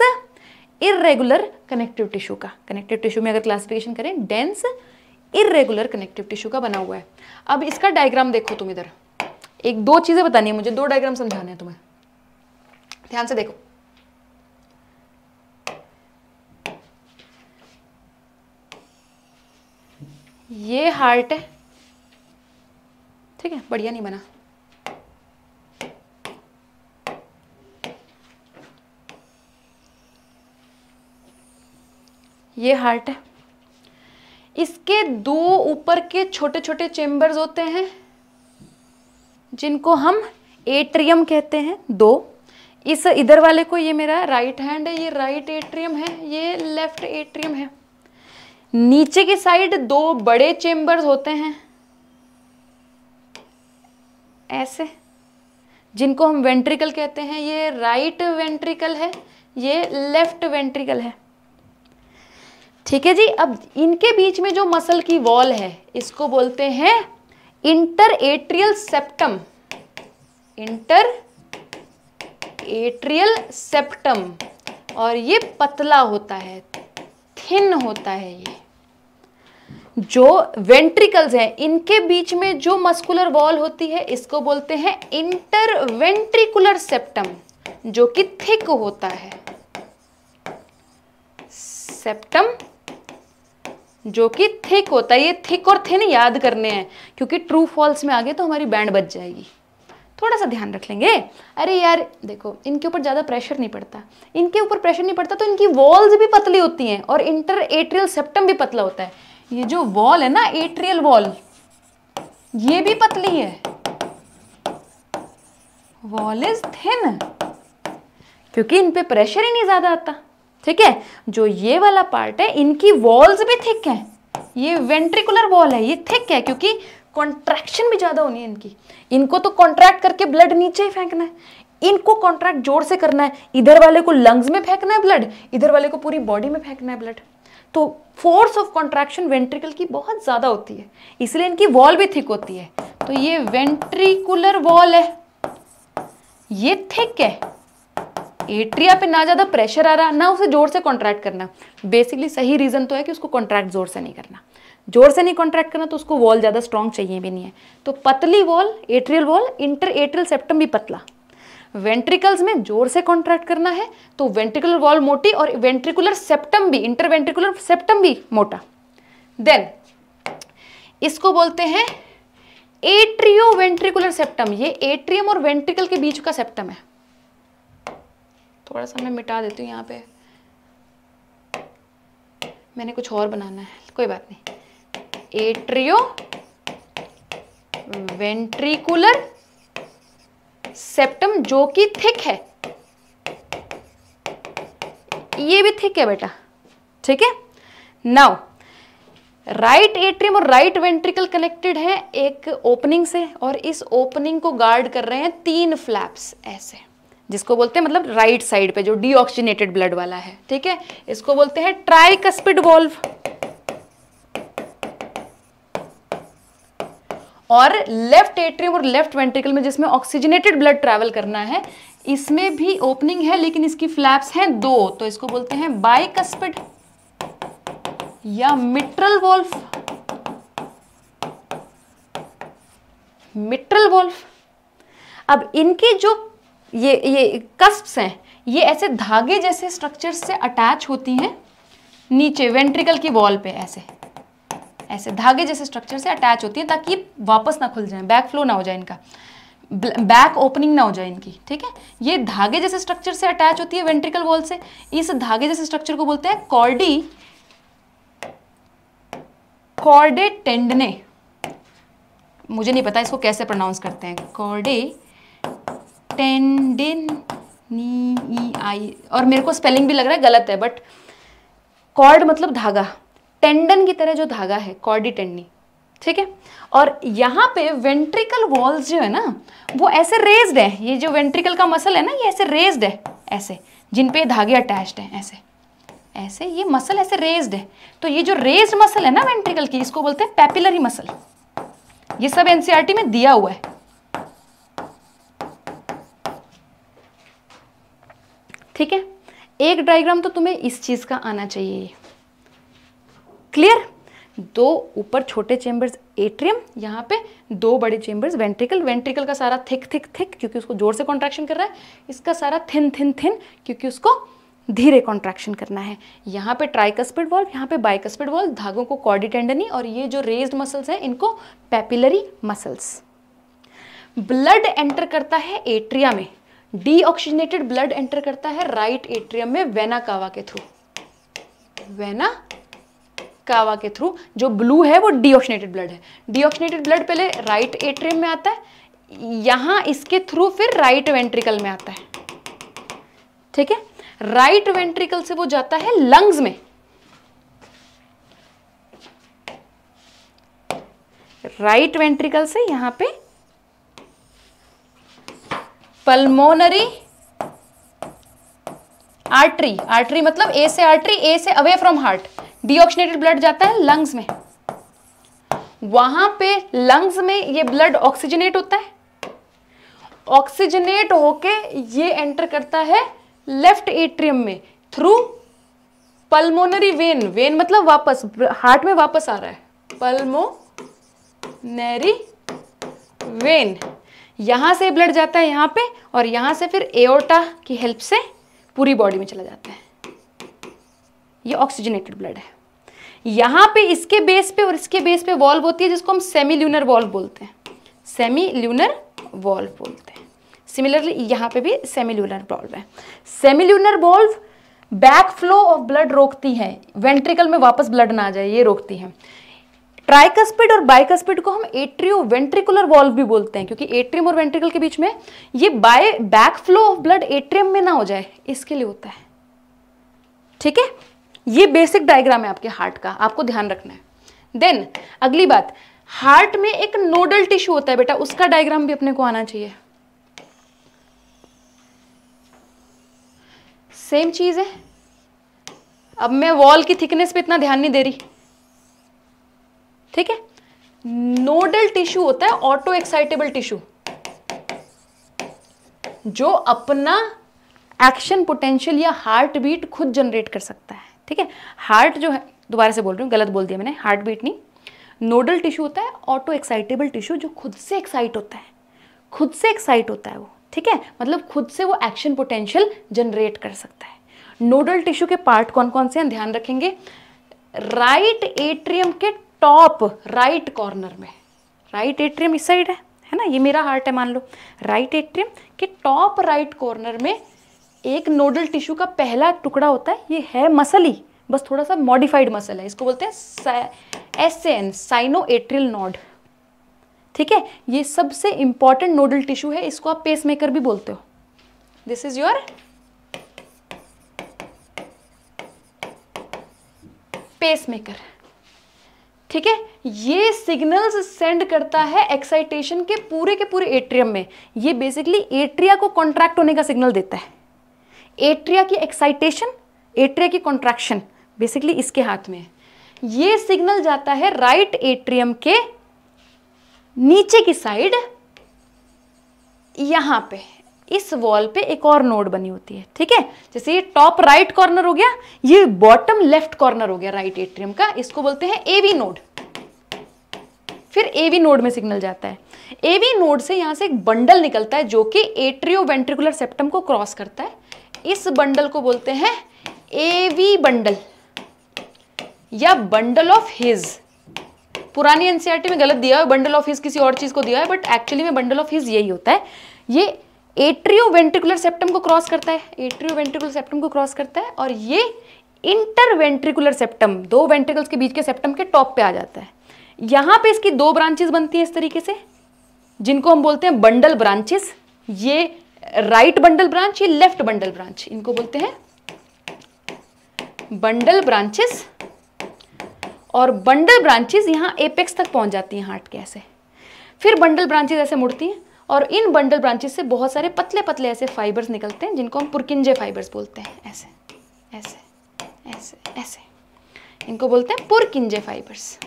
इरेगुलर कनेक्टिव टिश्यू का कनेक्टिव टिश्यू में अगर क्लासिफिकेशन करें डेंस इरेगुलर कनेक्टिव टिश्यू का बना हुआ है अब इसका डायग्राम देखो तुम इधर एक दो चीज़ें बतानी है मुझे दो डायग्राम समझाने हैं तुम्हें ध्यान से देखो ये हार्ट है ठीक है बढ़िया नहीं बना ये हार्ट है इसके दो ऊपर के छोटे छोटे चेम्बर्स होते हैं जिनको हम एट्रियम कहते हैं दो इस इधर वाले को ये मेरा राइट हैंड है ये राइट एट्रियम है ये लेफ्ट एट्रियम है नीचे की साइड दो बड़े चेंबर्स होते हैं ऐसे जिनको हम वेंट्रिकल कहते हैं ये राइट वेंट्रिकल है ये लेफ्ट वेंट्रिकल है ठीक है जी अब इनके बीच में जो मसल की वॉल है इसको बोलते हैं interatrial septum interatrial septum और ये पतला होता है थिन होता है ये जो वेंट्रिकल्स हैं इनके बीच में जो मस्कुलर वॉल होती है इसको बोलते हैं इंटरवेंट्रिकुलर सेप्टम जो कि थिक होता है सेप्टम जो कि थिक होता है ये थिक और थिन याद करने हैं क्योंकि ट्रू फॉल्स में आगे तो हमारी बैंड बच जाएगी थोड़ा सा ध्यान रख लेंगे अरे यार देखो इनके ऊपर ज़्यादा प्रेशर नहीं पड़ता इनके ऊपर प्रेशर नहीं पड़ता तो इनकी वॉल्स भी पतली होती हैं और इंटर एट्रियल सेप्टम भी पतला होता है ये जो वॉल है ना एट्रियल वॉल ये भी पतली है वॉल इज थिन क्योंकि इन पे प्रेशर ही नहीं ज़्यादा आता ठीक है जो ये वाला पार्ट है इनकी वॉल्स भी थिक है ये वेंट्रिकुलर वॉल है ये थिक है क्योंकि कॉन्ट्रैक्शन भी ज़्यादा होनी है इनकी इनको तो कॉन्ट्रैक्ट करके ब्लड नीचे ही फेंकना है इनको कॉन्ट्रैक्ट जोर से करना है इधर वाले को लंग्स में फेंकना है ब्लड इधर वाले को पूरी बॉडी में फेंकना है ब्लड तो फोर्स ऑफ कॉन्ट्रैक्शन वेंट्रिकल की बहुत ज़्यादा होती है इसलिए इनकी वॉल भी थिक होती है तो ये वेंट्रिकुलर वॉल है ये थिक है एट्रिया पे ना ज़्यादा प्रेशर आ रहा ना उसे जोर से कॉन्ट्रैक्ट करना बेसिकली सही रीज़न तो है कि उसको कॉन्ट्रैक्ट जोर से नहीं करना जोर से नहीं कॉन्ट्रैक्ट करना तो उसको वॉल ज़्यादा स्ट्रॉन्ग चाहिए भी नहीं है तो पतली wall atrial wall interatrial septum भी पतला वेंट्रिकल्स में जोर से कॉन्ट्रैक्ट करना है तो वेंट्रिकुलर वॉल मोटी और वेंट्रिकुलर सेप्टम भी इंटरवेंट्रिकुलर सेप्टम भी मोटा देन इसको बोलते हैं एट्रियो वेंट्रिकुलर सेप्टम ये एट्रियम और वेंट्रिकल के बीच का सेप्टम है थोड़ा सा मैं मिटा देती हूँ यहाँ पे मैंने कुछ और बनाना है कोई बात नहीं एट्रियो वेंट्रिकुलर सेप्टम जो कि थिक है ये भी थिक है बेटा ठीक है नाउ राइट एट्रियम और राइट वेंट्रिकल कनेक्टेड है एक ओपनिंग से और इस ओपनिंग को गार्ड कर रहे हैं तीन फ्लैप्स ऐसे जिसको बोलते हैं मतलब राइट साइड पे जो डीऑक्सीनेटेड ब्लड वाला है ठीक है इसको बोलते हैं ट्राइकस्पिड वॉल्व और लेफ्ट एट्रियम और लेफ्ट वेंट्रिकल में जिसमें ऑक्सीजनेटेड ब्लड ट्रैवल करना है इसमें भी ओपनिंग है लेकिन इसकी फ्लैप्स हैं दो तो इसको बोलते हैं बाइकस्पिड या मिट्रल वोल्फ मिट्रल वोल्फ अब इनके जो ये ये कस्प्स हैं ये ऐसे धागे जैसे स्ट्रक्चर से अटैच होती हैं नीचे वेंट्रिकल की वॉल पे ऐसे ऐसे धागे जैसे स्ट्रक्चर से अटैच होती है ताकि वापस ना खुल जाए बैक फ्लो ना हो जाए इनका बैक ओपनिंग ना हो जाए इनकी ठीक है ये धागे जैसे स्ट्रक्चर से अटैच होती है वेंट्रिकल वॉल से इस धागे जैसे स्ट्रक्चर को बोलते हैं कॉर्डी कॉर्डे टेंडने मुझे नहीं पता इसको कैसे प्रोनाउंस करते हैं कॉर्डे टेंडिन नी आई और मेरे को स्पेलिंग भी लग रहा है गलत है बट कॉर्ड मतलब धागा टेंडन की तरह जो धागा है कॉर्डी टेंडनी ठीक है और यहाँ पे वेंट्रिकल वॉल्स जो है ना वो ऐसे रेज्ड है ये जो वेंट्रिकल का मसल है ना ये ऐसे रेज्ड है ऐसे जिन पे धागे अटैच्ड हैं ऐसे ऐसे ये मसल ऐसे रेज्ड है तो ये जो रेज्ड मसल है ना वेंट्रिकल की इसको बोलते हैं पैपिलरी मसल ये सब एनसीईआरटी e में दिया हुआ है ठीक है एक डायग्राम तो तुम्हें इस चीज़ का आना चाहिए क्लियर दो ऊपर छोटे चेंबर्स एट्रियम यहाँ पे दो बड़े चेंबर्स वेंट्रिकल वेंट्रिकल का सारा थिक थिक थिक क्योंकि उसको जोर से कॉन्ट्रैक्शन कर रहा है इसका सारा थिन थिन थिन क्योंकि उसको धीरे कॉन्ट्रैक्शन करना है यहाँ पे ट्राइकस्पिड वॉल्व यहाँ पे बाइकस्पिड वॉल्व धागों को कॉर्डिटेंडनी और ये जो रेज मसल्स हैं इनको पैपिलरी मसल्स ब्लड एंटर करता है एट्रिया में डीऑक्सीजनेटेड ब्लड एंटर करता है राइट एट्रियम में वेना कावा के थ्रू वेना कावा के थ्रू जो ब्लू है वो डीऑक्सीनेटेड ब्लड है डीऑक्सीनेटेड ब्लड पहले राइट एट्रियम में आता है यहां इसके थ्रू फिर राइट वेंट्रिकल में आता है ठीक है राइट वेंट्रिकल से वो जाता है लंग्स में राइट वेंट्रिकल से यहां पे पल्मोनरी आर्टरी आर्टरी मतलब ए से आर्टरी ए से away from heart deoxygenated blood जाता है लंग्स में वहां पे लंग्स में ये ब्लड ऑक्सीजनेट होता है ऑक्सीजनेट होके ये एंटर करता है लेफ्ट एट्रियम में थ्रू पल्मोनरी वेन वेन मतलब वापस हार्ट में वापस आ रहा है पल्मोनरी वेन यहां से ब्लड जाता है यहां पे और यहां से फिर एओटा की हेल्प से पूरी बॉडी में चला जाता है ये ऑक्सीजनेटेड ब्लड है यहाँ पे इसके बेस पे और इसके बेस पे वॉल्व होती है जिसको हम सेमी ल्यूनर वॉल्व बोलते हैं सेमी ल्यूनर वॉल्व बोलते हैं सिमिलरली यहाँ पे भी सेमी ल्यूनर वॉल्व है semilunar valve back flow of blood रोकती है वेंट्रिकल में वापस ब्लड ना आ जाए ये रोकती है ट्राइकस्पिड और बाइकस्पिड को हम एट्रियो वेंट्रिकुलर वॉल्व भी बोलते हैं क्योंकि एट्रियम और वेंट्रिकल के बीच में ये by back flow of blood atrium में ना हो जाए इसके लिए होता है ठीक है ये बेसिक डायग्राम है आपके हार्ट का आपको ध्यान रखना है देन अगली बात हार्ट में एक नोडल टिश्यू होता है बेटा उसका डायग्राम भी अपने को आना चाहिए सेम चीज़ है अब मैं वॉल की थिकनेस पे इतना ध्यान नहीं दे रही ठीक है नोडल टिश्यू होता है ऑटो एक्साइटेबल टिश्यू जो अपना एक्शन पोटेंशियल या हार्ट बीट खुद जनरेट कर सकता है ठीक है हार्ट जो है दोबारा से बोल रही हूँ गलत बोल दिया मैंने हार्ट बीट नहीं नोडल टिश्यू होता है ऑटो एक्साइटेबल टिश्यू जो खुद से एक्साइट होता है खुद से एक्साइट होता है वो ठीक है मतलब खुद से वो एक्शन पोटेंशियल जनरेट कर सकता है नोडल टिश्यू के पार्ट कौन कौन से हैं ध्यान रखेंगे राइट एट्रियम के टॉप राइट कॉर्नर में राइट एट्रियम इस साइड है है ना ये मेरा हार्ट है मान लो राइट एट्रियम के टॉप राइट कॉर्नर में एक नोडल टिश्यू का पहला टुकड़ा होता है ये है मसल ही बस थोड़ा सा मॉडिफाइड मसल है इसको बोलते हैं S N cyano atrial node ठीक है ये सबसे इंपॉर्टेंट नोडल टिश्यू है इसको आप पेसमेकर भी बोलते हो दिस इज योर पेसमेकर ठीक है ये सिग्नल्स सेंड करता है एक्साइटेशन के पूरे के पूरे एट्रियम में ये बेसिकली एट्रिया को कॉन्ट्रैक्ट होने का सिग्नल देता है एट्रिया की एक्साइटेशन एट्रिया की कॉन्ट्रैक्शन बेसिकली इसके हाथ में है ये सिग्नल जाता है राइट एट्रियम के नीचे की साइड यहां पे इस वॉल पे एक और नोड बनी होती है ठीक है जैसे ये टॉप राइट कॉर्नर हो गया ये बॉटम लेफ्ट कॉर्नर हो गया राइट एट्रियम का इसको बोलते हैं एवी नोड फिर एवी नोड में सिग्नल जाता है एवी नोड से यहां से एक बंडल निकलता है जो कि एट्रियो वेंट्रिकुलर सेप्टम को क्रॉस करता है इस बंडल को बोलते हैं A V bundle or bundle of His पुरानी एनसीईआरटी e में गलत दिया है बंडल ऑफ हिज किसी और चीज को दिया है बट एक्चुअली में बंडल ऑफ हिज यही होता है ये एट्रियो वेंट्रिकुलर सेप्टम को क्रॉस करता है एट्रियो वेंट्रिकुलर सेप्टम को क्रॉस करता है और ये इंटरवेंट्रिकुलर सेप्टम दो वेंट्रिकल्स के बीच के सेप्टम के टॉप पे आ जाता है यहां पे इसकी दो ब्रांचेस बनती हैं इस तरीके से जिनको हम बोलते हैं बंडल ब्रांचेस ये राइट बंडल ब्रांच ये लेफ्ट बंडल ब्रांच इनको बोलते हैं बंडल ब्रांचेस और बंडल ब्रांचेस यहां एपेक्स तक पहुंच जाती हैं हार्ट के ऐसे फिर बंडल ब्रांचेस ऐसे मुड़ती हैं और इन बंडल ब्रांचेस से बहुत सारे पतले पतले ऐसे फाइबर्स निकलते हैं जिनको हम पुरकिंजे फाइबर्स बोलते हैं ऐसे ऐसे ऐसे ऐसे इनको बोलते हैं पुरकिंजे फाइबर्स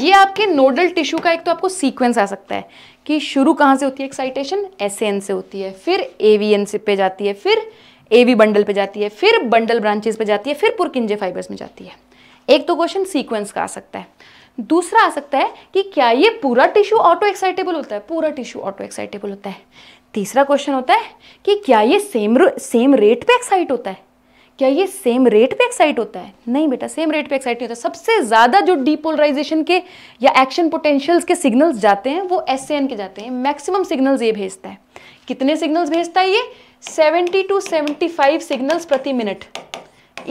ये आपके नोडल टिश्यू का एक तो आपको सीक्वेंस आ सकता है कि शुरू कहाँ से होती है एक्साइटेशन एस से होती है फिर एन से पे जाती है फिर एवी बंडल पे जाती है फिर बंडल ब्रांचेस पे जाती है फिर पुरकिंजे फाइबर्स में जाती है एक तो क्वेश्चन सीक्वेंस का आ सकता है दूसरा आ सकता है कि क्या ये पूरा टिश्यू ऑटो एक्साइटेबल होता है पूरा टिश्यू ऑटो एक्साइटेबल होता है तीसरा क्वेश्चन होता है कि क्या ये सेम सेम रेट पे एक्साइट होता है क्या ये सेम रेट पे एक्साइट होता है नहीं बेटा सेम रेट पे एक्साइट नहीं होता सबसे ज़्यादा जो डीपोलराइजेशन के या एक्शन पोटेंशियल्स के सिग्नल्स जाते हैं वो एस के जाते हैं मैक्सिमम सिग्नल्स ये भेजता है कितने सिग्नल्स भेजता है ये 70 टू 75 सिग्नल्स प्रति मिनट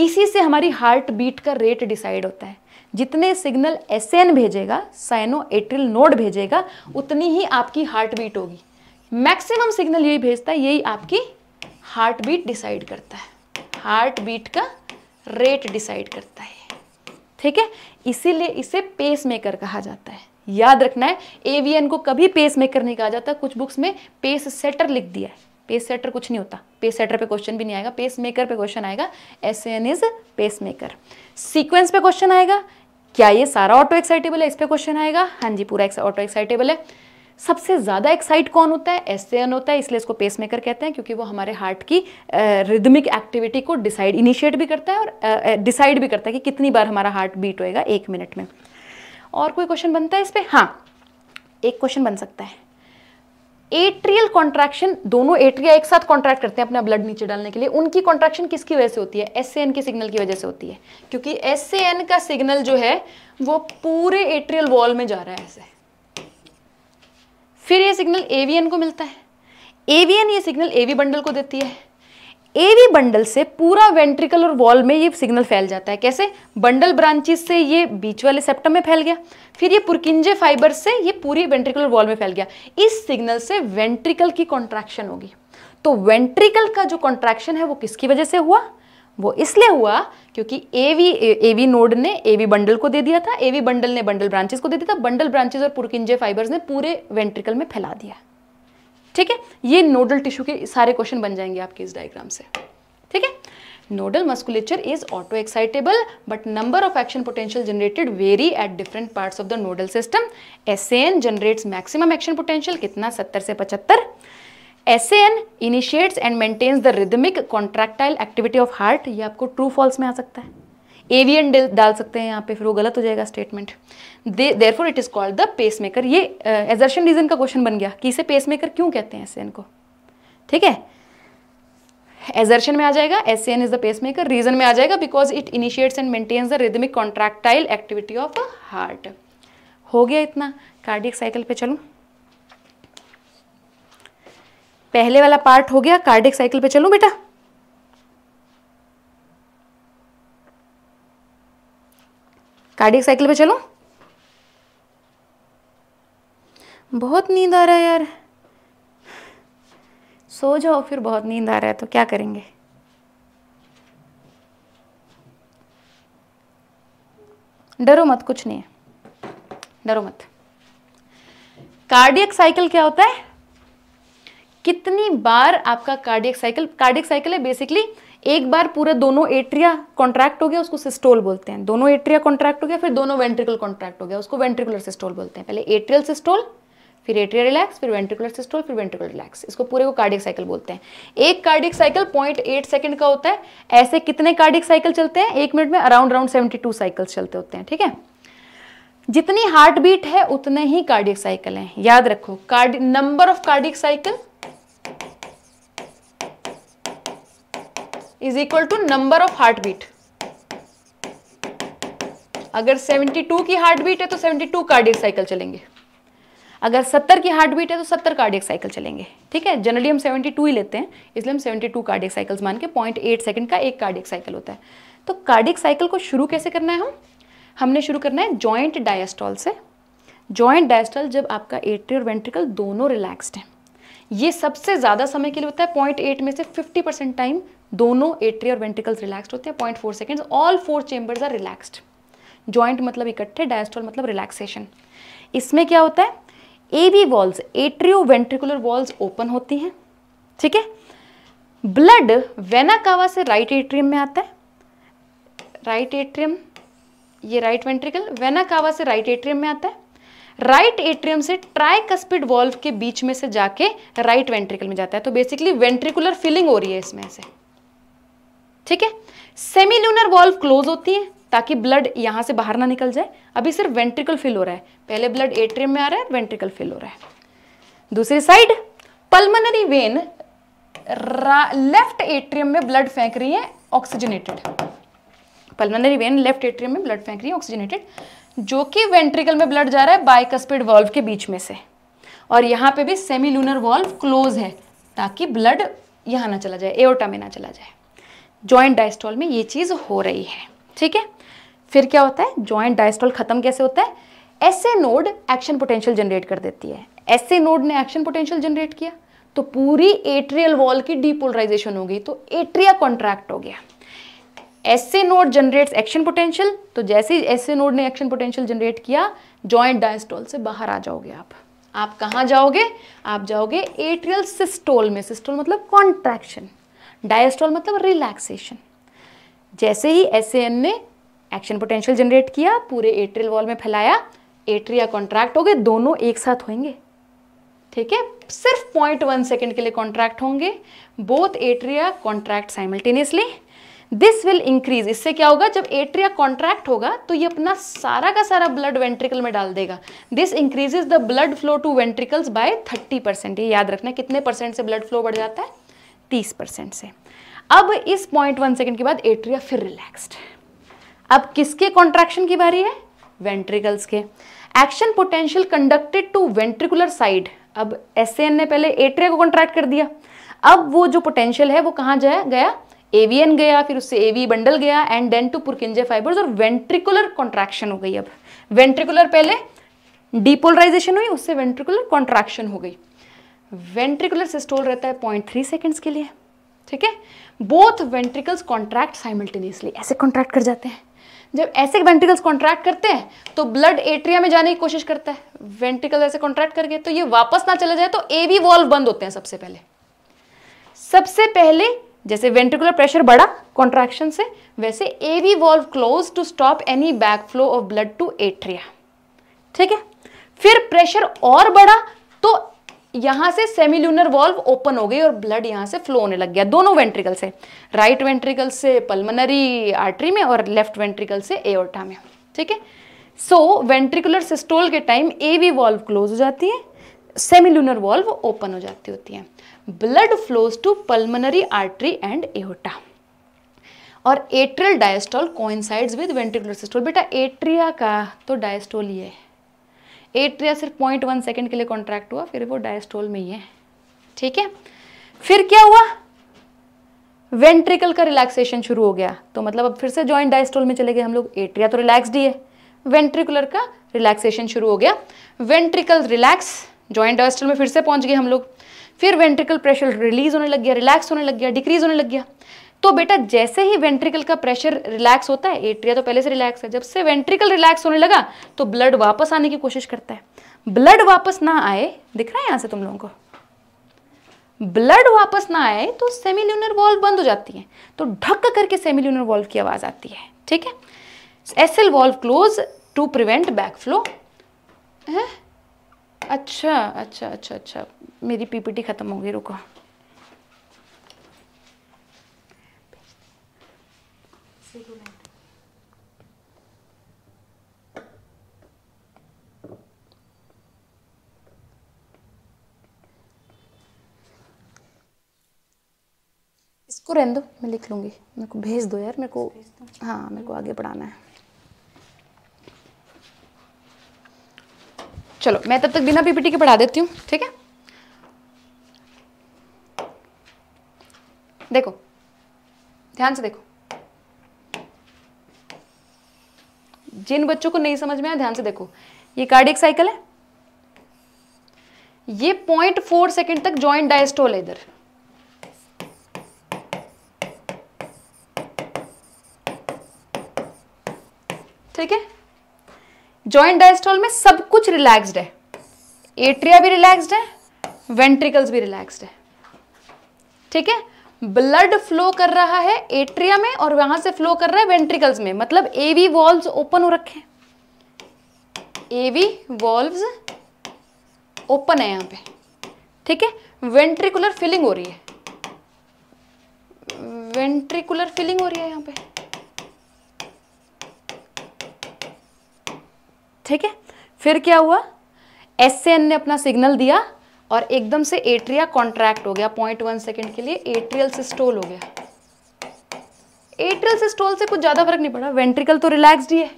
इसी से हमारी हार्ट बीट का रेट डिसाइड होता है जितने सिग्नल एस भेजेगा साइनो एट्रिल नोड भेजेगा उतनी ही आपकी हार्ट बीट होगी मैक्सिमम सिग्नल यही भेजता है यही आपकी हार्ट बीट डिसाइड करता है हार्ट बीट का रेट डिसाइड करता है ठीक है इसीलिए इसे पेस मेकर कहा जाता है याद रखना है एवीएन को कभी पेस मेकर नहीं कहा जाता कुछ बुक्स में पेस सेटर लिख दिया है पेस सेटर कुछ नहीं होता पेस सेटर पे क्वेश्चन भी नहीं आएगा पेस मेकर पे क्वेश्चन आएगा S N is pacemaker sequence पे क्वेश्चन आएगा क्या ये सारा ऑटो एक्साइटेबल है इस पर क्वेश्चन आएगा हाँ जी पूरा ऑटो एक्साइटेबल है सबसे ज़्यादा एक्साइट कौन होता है एस होता है इसलिए इसको पेसमेकर कहते हैं क्योंकि वो हमारे हार्ट की रिदमिक एक्टिविटी को डिसाइड इनिशिएट भी करता है और डिसाइड भी करता है कि कितनी बार हमारा हार्ट बीट होएगा एक मिनट में और कोई क्वेश्चन बनता है इस पर हाँ एक क्वेश्चन बन सकता है एट्रियल कॉन्ट्रैक्शन दोनों एट्रिया एक साथ कॉन्ट्रैक्ट करते हैं अपना ब्लड नीचे डालने के लिए उनकी कॉन्ट्रैक्शन किसकी वजह से होती है एस के सिग्नल की वजह से होती है क्योंकि एस का सिग्नल जो है वो पूरे एट्रियल वॉल में जा रहा है ऐसे फिर ये सिग्नल एवीएन को मिलता है एवीएन ये सिग्नल एवी बंडल को देती है एवी बंडल से पूरा वेंट्रिकल और वॉल में ये सिग्नल फैल जाता है कैसे बंडल ब्रांचेस से ये बीच वाले सेप्टम में फैल गया फिर ये पुरकिंजे फाइबर से ये पूरी वेंट्रिकल वॉल में फैल गया इस सिग्नल से वेंट्रिकल की कॉन्ट्रैक्शन होगी तो वेंट्रिकल का जो कॉन्ट्रैक्शन है वो किसकी वजह से हुआ वो इसलिए हुआ क्योंकि एवी एवी नोड ने एवी बंडल को दे दिया था एवी बंडल ने बंडल ब्रांचेस को दे दिया था बंडल ब्रांचेस और पुरकिंजे फाइबर्स ने पूरे वेंट्रिकल में फैला दिया ठीक है ये नोडल टिश्यू के सारे क्वेश्चन बन जाएंगे आपके इस डायग्राम से ठीक है nodal musculature is autoexcitable but number of action potential generated vary at different part of the nodal system S generates maximum action potential कितना सत्तर से पचहत्तर S N initiates and maintains the rhythmic contractile activity of heart ये आपको true false में आ सकता है एवियन डाल सकते हैं यहाँ पे फिर वो गलत हो जाएगा स्टेटमेंट दे therefore it is called the pacemaker ये एजर्शन uh, रीजन का क्वेश्चन बन गया कि इसे पेस मेकर क्यों कहते हैं एस एन को ठीक है एजर्शन में आ जाएगा S N is the pacemaker reason में आ जाएगा because it initiates and maintains the rhythmic contractile activity of heart हो गया इतना कार्डियक साइकिल पे चलूँ पहले वाला पार्ट हो गया कार्डिक साइकिल पे चलूं बेटा कार्डिक साइकिल पे चलूं बहुत नींद आ रहा है यार सो जाओ फिर बहुत नींद आ रहा है तो क्या करेंगे डरो मत कुछ नहीं है डरो मत कार्डियक साइकिल क्या होता है कितनी बार आपका कार्डियक साइकिल कार्डियक साइकिल है बेसिकली एक बार पूरा दोनों एट्रिया कॉन्ट्रैक्ट हो गया उसको सिस्टोल बोलते हैं दोनों एट्रिया कॉन्ट्रैक्ट हो गया फिर दोनों वेंट्रिकल कॉन्ट्रैक्ट हो गया उसको वेंट्रिकुलर सिस्टोल बोलते हैं पहले एट्रियल सिस्टोल फिर एट्रिया रिलैक्स फिर वेंट्रिकुलर सिस्टोल फिर वेंट्रिकुलर रिलैक्स इसको पूरे को कार्डिक साइकिल बोलते हैं एक cardiac cycle point eight second का होता है ऐसे कितने कार्डिक साइकिल चलते हैं एक मिनट में around around seventy two cycles चलते होते हैं ठीक है जितनी हार्ट बीट है उतने ही कार्डिक साइकिल हैं याद रखो cardiac number of cardiac cycle is equal to number of heart beat अगर 72 की हार्ट बीट है तो 72 कार्डियक साइकिल चलेंगे अगर 70 की हार्ट बीट है तो 70 कार्डियक साइकिल चलेंगे ठीक है जनरली हम 72 ही लेते हैं इसलिए हम 72 टू कार्डियक साइकिल मान के पॉइंट सेकंड का एक कार्डियक साइकिल होता है तो कार्डिक साइकिल को शुरू कैसे करना है हम हमने शुरू करना है जॉइंट डायस्टॉल से जॉइंट डायस्टॉल जब आपका एट्री और वेंट्रिकल दोनों रिलैक्सड हैं ये सबसे ज़्यादा समय के लिए होता है पॉइंट एट में से फिफ्टी परसेंट टाइम दोनों एट्री और वेंटिकल्स रिलैक्स्ड होते हैं point four seconds all four chambers are relaxed joint मतलब इकट्ठे डायस्ट्रॉल मतलब रिलैक्सेशन इसमें क्या होता है A V valves atrioventricular valves open होती हैं ठीक है ब्लड वेना कावा से राइट right एट्रियम में आता है राइट right एट्रियम ये राइट वेंट्रिकल वेना कावा से राइट right एट्रियम में आता है राइट एट्रियम से ट्राइकस्पिड वॉल्व के बीच में से जाके राइट right वेंट्रिकल में जाता है तो बेसिकली वेंट्रिकुलर फिलिंग हो रही है इसमें से ठीक है सेमीलूनर वॉल्व क्लोज होती है ताकि ब्लड यहां से बाहर ना निकल जाए अभी सिर्फ वेंट्रिकल फिल हो रहा है पहले ब्लड एट्रियम में आ रहा है वेंट्रिकल फिल हो रहा है दूसरी side pulmonary vein left atrium में ब्लड फेंक रही है oxygenated pulmonary vein left atrium में ब्लड फेंक रही है ऑक्सीजनेटेड जो कि वेंट्रिकल में ब्लड जा रहा है बाइकस्पिड वॉल्व के बीच में से और यहां पे भी सेमी लूनर वॉल्व क्लोज है ताकि ब्लड यहां ना चला जाए एओटा में ना चला जाए ज्वाइंट डायस्टॉल में ये चीज़ हो रही है ठीक है फिर क्या होता है जॉइंट डायस्टॉल खत्म कैसे होता है ऐसे नोड एक्शन पोटेंशियल जनरेट कर देती है ऐसे नोड ने एक्शन पोटेंशियल जनरेट किया तो पूरी एट्रियल वॉल की डीपोलराइजेशन हो गई तो एट्रिया कॉन्ट्रैक्ट हो गया ऐसे नोड जनरेट्स एक्शन पोटेंशियल तो जैसे ही ऐसे नोड ने एक्शन पोटेंशियल जनरेट किया जॉइंट डायस्टॉल से बाहर आ जाओगे आप आप कहाँ जाओगे आप जाओगे एट्रियल सिस्टोल में सिस्टोल मतलब कॉन्ट्रैक्शन डायस्ट्रॉल मतलब रिलैक्सेशन जैसे ही एस ने एक्शन पोटेंशियल जनरेट किया पूरे एट्रियल वॉल में फैलाया एट्रिया कॉन्ट्रैक्ट हो गए दोनों एक साथ होंगे ठीक है सिर्फ पॉइंट वन सेकेंड के लिए कॉन्ट्रैक्ट होंगे both atria contract simultaneously this will increase इससे क्या होगा जब एट्रिया कॉन्ट्रैक्ट होगा तो ये अपना सारा का सारा ब्लड वेंट्रिकल में डाल देगा this increases the blood flow to ventricles by 30 percent ये याद रखना कितने परसेंट से ब्लड फ्लो बढ़ जाता है 30 परसेंट से अब इस पॉइंट वन सेकेंड के बाद एट्रिया फिर रिलैक्स्ड अब किसके कॉन्ट्रैक्शन की बारी है वेंट्रिकल्स के action potential conducted to ventricular side अब एस ने पहले एट्रिया को कॉन्ट्रैक्ट कर दिया अब वो जो पोटेंशियल है वो कहाँ जाया गया एवीएन गया फिर उससे एवी बंडल गया and then to Purkinje fibres और वेंट्रिकुलर कॉन्ट्रैक्शन हो गई अब वेंट्रिकुलर पहले डिपोलराइजेशन हुई उससे वेंट्रिकुलर कॉन्ट्रैक्शन हो गई वेंट्रिकुलर सिस्टोल रहता है पॉइंट थ्री सेकेंड्स के लिए ठीक है बोथ वेंट्रिकल्स कॉन्ट्रैक्ट साइमल्टेनियसली ऐसे कॉन्ट्रैक्ट कर जाते हैं जब ऐसे वेंट्रिकल्स कॉन्ट्रैक्ट करते हैं तो ब्लड एट्रिया में जाने की कोशिश करता है वेंट्रिकल ऐसे कॉन्ट्रैक्ट करके तो ये वापस ना चले जाए तो ए वी वॉल्व बंद होते हैं सबसे पहले सबसे पहले जैसे वेंट्रिकुलर प्रेशर बढ़ा कॉन्ट्रैक्शन से वैसे A V valve close to stop any back flow of blood to atria ठीक है फिर प्रेशर और बढ़ा तो यहां से सेमिल्यूनर वॉल्व ओपन हो गई और ब्लड यहां से फ्लो होने लग गया दोनों वेंट्रिकल से राइट वेंट्रिकल से पल्मनरी आर्टरी में और लेफ्ट वेंट्रिकल से एओर्टा में ठीक है सो वेंट्रिकुलर सिस्टोल के time A V valve close हो जाती है सेमिल्यूनर वॉल्व ओपन हो जाती होती है blood flows to pulmonary artery and aorta और atrial diastole coincides with ventricular systole बेटा एट्रिया का तो डायस्टोल ही है एट्रिया सिर्फ पॉइंट वन सेकेंड के लिए कॉन्ट्रैक्ट हुआ फिर वो डायस्टोल में ही है ठीक है फिर क्या हुआ वेंट्रिकल का रिलैक्सेशन शुरू हो गया तो मतलब अब फिर से जॉइंट डायस्टोल में चले गए हम लोग एट्रिया तो रिलैक्स ही है वेंट्रिकुलर का रिलैक्सेशन शुरू हो गया वेंट्रिकल रिलैक्स जॉइंट डायस्टल में फिर से पहुंच गए हम लोग फिर वेंट्रिकल प्रेशर रिलीज होने लग गया रिलैक्स होने लग गया डिक्रीज होने लग गया तो बेटा जैसे ही वेंट्रिकल का प्रेशर रिलैक्स होता है एट्रिया तो पहले से रिलैक्स है जब से वेंट्रिकल रिलैक्स होने लगा तो ब्लड वापस आने की कोशिश करता है ब्लड वापस ना आए दिख रहा है यहां से तुम लोगों को ब्लड वापस ना आए तो सेमिल्यूनर वॉल्व बंद हो जाती है तो ढक करके सेमिल्यूनर वॉल्व की आवाज़ आती है ठीक है S L valve close to prevent back flow अच्छा अच्छा अच्छा अच्छा मेरी पीपीटी ख़त्म हो गई रुको उसको रहने दो मैं लिख लूँगी मेरे को भेज दो यार मेरे को हाँ मेरे को आगे बढ़ाना है चलो मैं तब तक बिना पीपीटी के पढ़ा देती हूँ ठीक है देखो ध्यान से देखो जिन बच्चों को नहीं समझ में आया ध्यान से देखो ये कार्डिक साइकिल है ये पॉइंट फोर सेकेंड तक ज्वाइंट डायस्टोल है इधर ठीक है जॉइंट डायस्टॉल में सब कुछ रिलैक्स्ड है एट्रिया भी रिलैक्स्ड है वेंट्रिकल्स भी रिलैक्स्ड है ठीक है ब्लड फ्लो कर रहा है एट्रिया में और वहां से फ्लो कर रहा है वेंट्रिकल्स में मतलब एवी वॉल्व ओपन हो रखे हैं एवी वॉल्व ओपन है यहां पे ठीक है वेंट्रिकुलर फिलिंग हो रही है वेंट्रिकुलर फिलिंग हो रही है यहां पे ठीक है फिर क्या हुआ एस से एन ने अपना सिग्नल दिया और एकदम से एट्रिया कॉन्ट्रैक्ट हो गया पॉइंट वन सेकेंड के लिए एट्रियल से स्टोल हो गया एट्रियल से स्टोल से कुछ ज़्यादा फर्क नहीं पड़ा वेंट्रिकल तो रिलैक्स ही है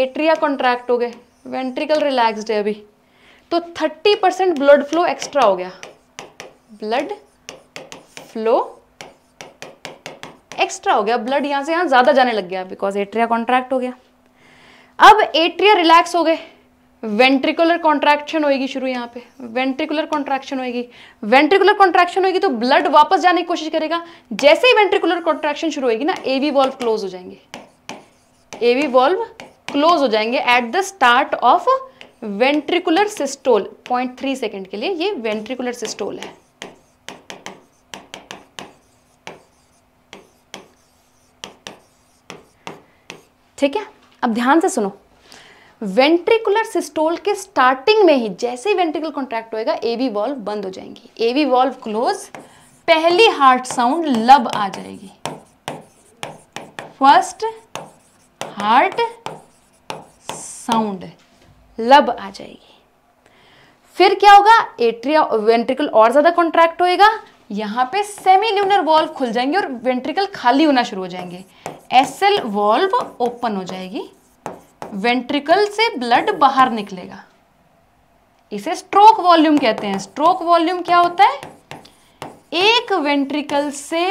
एट्रिया कॉन्ट्रैक्ट हो गए वेंट्रिकल रिलैक्स है अभी तो 30 परसेंट ब्लड फ्लो एक्स्ट्रा हो गया ब्लड फ्लो एक्स्ट्रा हो गया ब्लड यहाँ से यहाँ ज़्यादा जाने लग गया बिकॉज एट्रिया कॉन्ट्रैक्ट हो गया अब एट्रिया रिलैक्स हो गए वेंट्रिकुलर कॉन्ट्रैक्शन होएगी शुरू यहाँ पे वेंट्रिकुलर कॉन्ट्रैक्शन होएगी वेंट्रिकुलर कॉन्ट्रैक्शन होएगी तो ब्लड वापस जाने की कोशिश करेगा जैसे ही वेंट्रिकुलर कॉन्ट्रैक्शन शुरू होएगी ना एवी वॉल्व क्लोज हो जाएंगे एवी वॉल्व क्लोज हो जाएंगे at the start of ventricular systole point three second के लिए ये वेंट्रिकुलर सिस्टोल है ठीक है अब ध्यान से सुनो वेंट्रिकुलर सिस्टोल के स्टार्टिंग में ही जैसे ही वेंट्रिकल कॉन्ट्रैक्ट होएगा एवी वॉल्व बंद हो जाएंगी एवी वॉल्व क्लोज पहली हार्ट साउंड लब आ जाएगी फर्स्ट हार्ट साउंड लब आ जाएगी फिर क्या होगा एट्रिया वेंट्रिकल और ज़्यादा कॉन्ट्रैक्ट होएगा यहाँ पे सेमी ल्यूनर वॉल्व खुल जाएंगे और वेंट्रिकल खाली होना शुरू हो जाएंगे एस एल वॉल्व ओपन हो जाएगी वेंट्रिकल से ब्लड बाहर निकलेगा इसे स्ट्रोक वॉल्यूम कहते हैं स्ट्रोक वॉल्यूम क्या होता है एक वेंट्रिकल से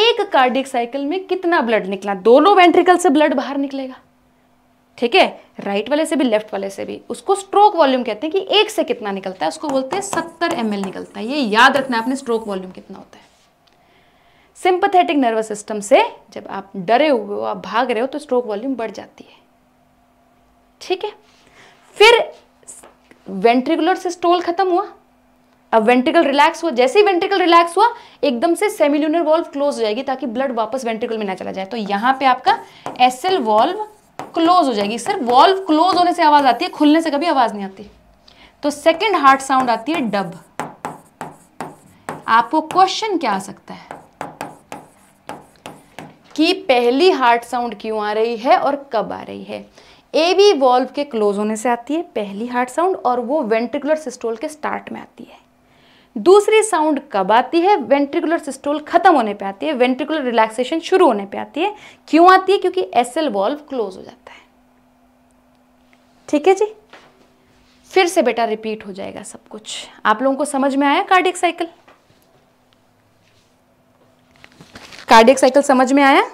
एक कार्डिक साइकिल में कितना ब्लड निकला दोनों वेंट्रिकल से ब्लड बाहर निकलेगा ठीक है राइट वाले से भी लेफ्ट वाले से भी उसको स्ट्रोक वॉल्यूम कहते हैं कि एक से कितना निकलता है उसको बोलते हैं सत्तर एम निकलता है ये याद रखना है आपने स्ट्रोक वॉल्यूम कितना होता है सिंपथेटिक नर्वस सिस्टम से जब आप डरे हुए हो आप भाग रहे हो तो स्ट्रोक वॉल्यूम बढ़ जाती है ठीक है फिर वेंट्रिकुलर सिस्टोल खत्म हुआ अब वेंट्रिकल रिलैक्स हुआ जैसे ही वेंट्रिकल रिलैक्स हुआ एकदम से सेमिल्यूनर वॉल्व क्लोज हो जाएगी ताकि ब्लड वापस वेंट्रिकल में ना चला जाए तो यहां पे आपका एसएल वॉल्व क्लोज हो जाएगी सर वॉल्व क्लोज होने से आवाज़ आती है खुलने से कभी आवाज़ नहीं आती तो सेकंड हार्ट साउंड आती है डब आपको क्वेश्चन क्या आ सकता है कि पहली हार्ट साउंड क्यों आ रही है और कब आ रही है ए बी वॉल्व के क्लोज होने से आती है पहली हार्ट साउंड और वो वेंट्रिकुलर सिस्टोल के स्टार्ट में आती है दूसरी साउंड कब आती है वेंट्रिकुलर सिस्टोल खत्म होने पे आती है वेंट्रिकुलर रिलैक्सेशन शुरू होने पे आती है क्यों आती है क्योंकि एस एल वॉल्व क्लोज हो जाता है ठीक है जी फिर से बेटा रिपीट हो जाएगा सब कुछ आप लोगों को समझ में आया कार्डिक साइकिल कार्डिक साइकिल समझ में आया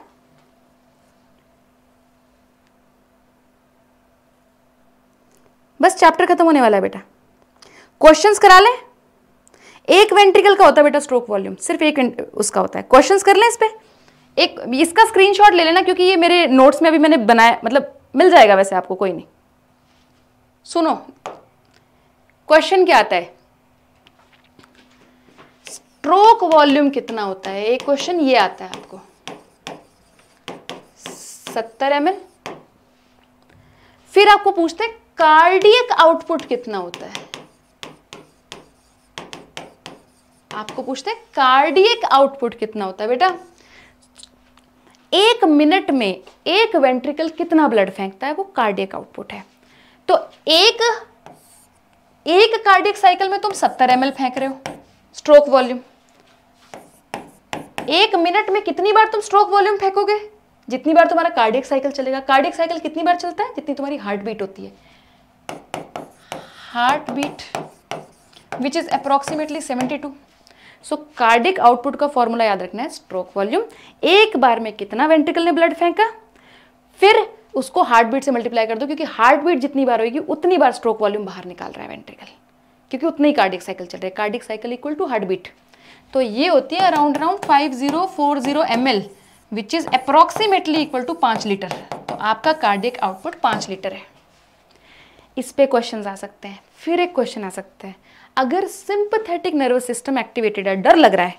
बस चैप्टर खत्म होने वाला है बेटा क्वेश्चंस करा लें एक वेंट्रिकल का होता है बेटा स्ट्रोक वॉल्यूम सिर्फ एक उसका होता है क्वेश्चंस कर लें इस पर एक इसका स्क्रीनशॉट ले लेना क्योंकि ये मेरे नोट्स में अभी मैंने बनाया मतलब मिल जाएगा वैसे आपको कोई नहीं सुनो क्वेश्चन क्या आता है स्ट्रोक वॉल्यूम कितना होता है एक क्वेश्चन ये आता है आपको सत्तर एम फिर आपको पूछते हैं कार्डियक आउटपुट कितना होता है आपको पूछते हैं कार्डियक आउटपुट कितना होता है बेटा एक मिनट में एक वेंट्रिकल कितना ब्लड फेंकता है वो कार्डियक आउटपुट है तो एक एक कार्डियक साइकिल में तुम 70 एम फेंक रहे हो स्ट्रोक वॉल्यूम एक मिनट में कितनी बार तुम स्ट्रोक वॉल्यूम फेंकोगे जितनी बार तुम्हारा कार्डियक साइकिल चलेगा कार्डियक साइकिल कितनी बार चलता है जितनी तुम्हारी हार्ट बीट होती है heart beat which is approximately seventy two so cardiac output का फॉर्मूला याद रखना है स्ट्रोक वॉल्यूम एक बार में कितना वेंटिकल ने ब्लड फेंका फिर उसको हार्ट बीट से मल्टीप्लाई कर दो क्योंकि हार्ट बीट जितनी बार होगी उतनी बार स्ट्रोक वॉल्यूम बाहर निकाल रहा है वेंटिकल क्योंकि उतना ही कार्डिक साइकिल चल रहा है cardiac cycle equal to heart beat तो ये होती है around around five zero four zero M L which is approximately equal to पाँच लीटर तो आपका कार्डिक आउटपुट पाँच लीटर है इस पे क्वेश्चंस आ सकते हैं फिर एक क्वेश्चन आ सकता है अगर सिंपथेटिक नर्वस सिस्टम एक्टिवेटेड है डर लग रहा है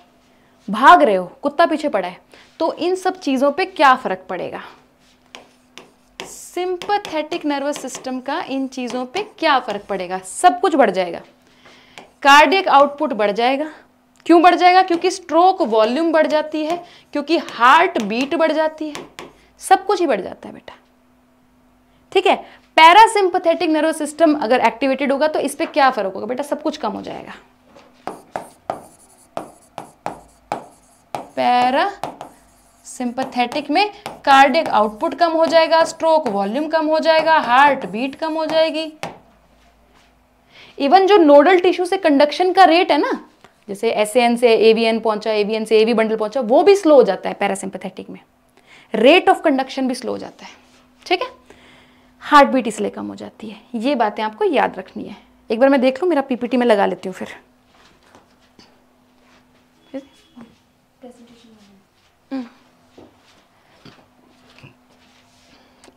भाग रहे हो कुत्ता पीछे पड़ा है तो इन सब चीज़ों पे क्या फ़र्क पड़ेगा सिंपथेटिक नर्वस सिस्टम का इन चीज़ों पे क्या फ़र्क पड़ेगा सब कुछ बढ़ जाएगा कार्डियक आउटपुट बढ़ जाएगा क्यों बढ़ जाएगा क्योंकि स्ट्रोक वॉल्यूम बढ़ जाती है क्योंकि हार्ट बीट बढ़ जाती है सब कुछ ही बढ़ जाता है बेटा ठीक है पैरासिम्पथेटिक नर्वस सिस्टम अगर एक्टिवेटेड होगा तो इस पर क्या फर्क होगा बेटा सब कुछ कम हो जाएगा पैरा सिंपथेटिक में कार्डिक आउटपुट कम हो जाएगा स्ट्रोक वॉल्यूम कम हो जाएगा हार्ट बीट कम हो जाएगी इवन जो नोडल टिश्यू से कंडक्शन का रेट है ना जैसे एस से एवीएन पहुंचा एवीएन से एवी बंडल पहुंचा वो भी स्लो हो जाता है पैरासिंपथेटिक में रेट ऑफ कंडक्शन भी स्लो हो जाता है ठीक है हार्ट बीट इसलिए कम हो जाती है ये बातें आपको याद रखनी है एक बार मैं देख लूँ मेरा पीपीटी में लगा लेती हूँ फिर हम्म।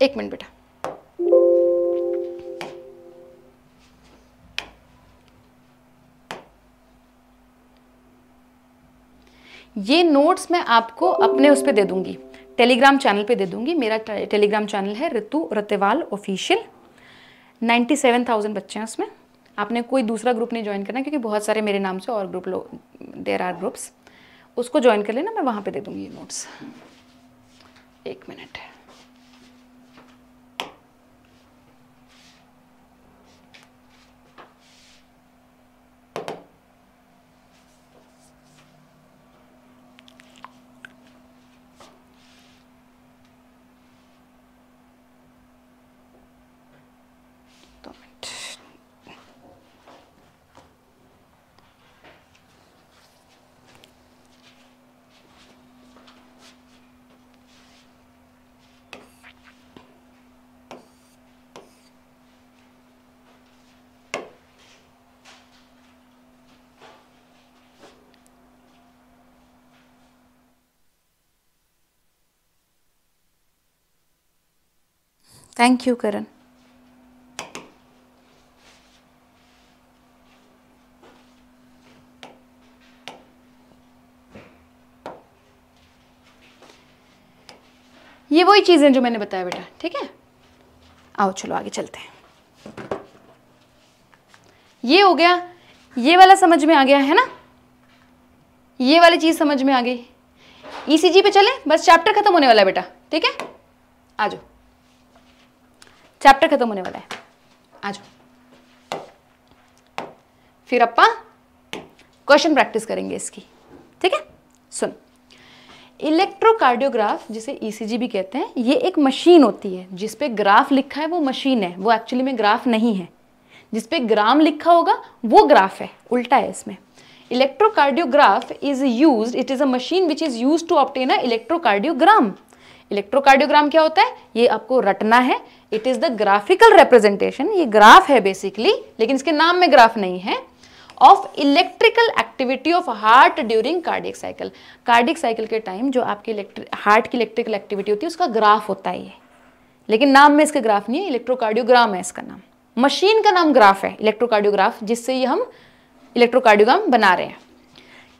एक मिनट बेटा ये नोट्स मैं आपको अपने उस पर दे दूंगी टेलीग्राम चैनल पे दे दूंगी मेरा टेलीग्राम चैनल है ऋतु रतेवाल ऑफिशियल 97,000 बच्चे हैं उसमें आपने कोई दूसरा ग्रुप नहीं ज्वाइन करना क्योंकि बहुत सारे मेरे नाम से और ग्रुप लोग देर आर ग्रुप्स उसको ज्वाइन कर लेना मैं वहाँ पर दे दूँगी ये नोट्स एक मिनट है थैंक यू करण ये वही चीज़ें जो मैंने बताया बेटा ठीक है आओ चलो आगे चलते हैं ये हो गया ये वाला समझ में आ गया है ना ये वाली चीज़ समझ में आ गई ईसीजी e पे चले बस चैप्टर खत्म होने वाला है बेटा ठीक है आ जाओ चैप्टर खत्म होने वाला है आ जाओ फिर अपा क्वेश्चन प्रैक्टिस करेंगे इसकी ठीक है सुन इलेक्ट्रोकार्डियोग्राफ जिसे ईसीजी e भी कहते हैं ये एक मशीन होती है जिस पे ग्राफ लिखा है वो मशीन है वो एक्चुअली में ग्राफ नहीं है जिस पे ग्राम लिखा होगा वो ग्राफ है उल्टा है इसमें electrocardiograph is use it is a machine which is use to obtain a electrocardiogram electrocardiogram क्या होता है ये आपको रटना है it is the graphical representation ये ग्राफ है बेसिकली लेकिन इसके नाम में ग्राफ नहीं है of electrical activity of heart during cardiac cycle cardiac cycle के टाइम जो आपकी इलेक्ट्रिक हार्ट की इलेक्ट्रिकल एक्टिविटी होती है उसका ग्राफ होता है ये लेकिन नाम में इसका ग्राफ नहीं है इलेक्ट्रोकार्डियोग्राम है इसका नाम मशीन का नाम ग्राफ है इलेक्ट्रोकार्डियोग्राफ जिससे ये हम इलेक्ट्रोकार्डियोग्राम बना रहे हैं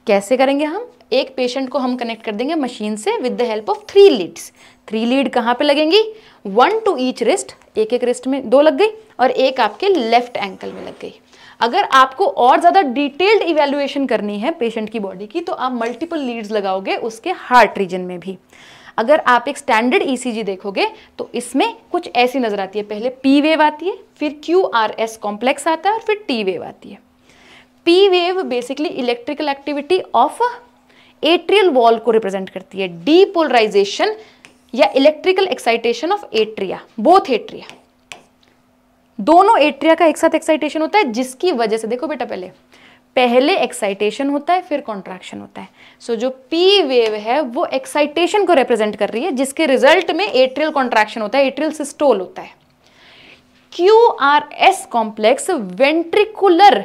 कैसे करेंगे हम एक पेशेंट को हम कनेक्ट कर देंगे मशीन से with the help of three leads three lead कहाँ पे लगेंगी वन टू ईच रिस्ट एक एक रिस्ट में दो लग गई और एक आपके लेफ्ट एंकल में लग गई अगर आपको और ज़्यादा डिटेल्ड इवेल्युएशन करनी है पेशेंट की बॉडी की तो आप मल्टीपल लीड्स लगाओगे उसके हार्ट रीजन में भी अगर आप एक स्टैंडर्ड ईसीजी e देखोगे तो इसमें कुछ ऐसी नज़र आती है पहले पी वेव आती है फिर क्यू आर एस कॉम्प्लेक्स आता है और फिर टी वेव आती है P wave basically electrical activity of atrial wall को रिप्रेजेंट करती है डीपोलराइजेशन या electrical excitation of atria both atria दोनों एट्रिया का एक साथ एक्साइटेशन होता है जिसकी वजह से देखो बेटा पहले पहले एक्साइटेशन होता है फिर कॉन्ट्रैक्शन होता है सो so, जो पी वेव है वो एक्साइटेशन को रिप्रेजेंट कर रही है जिसके रिजल्ट में एट्रियल कॉन्ट्रैक्शन होता है एट्रियल सिस्टोल होता है Q R S complex ventricular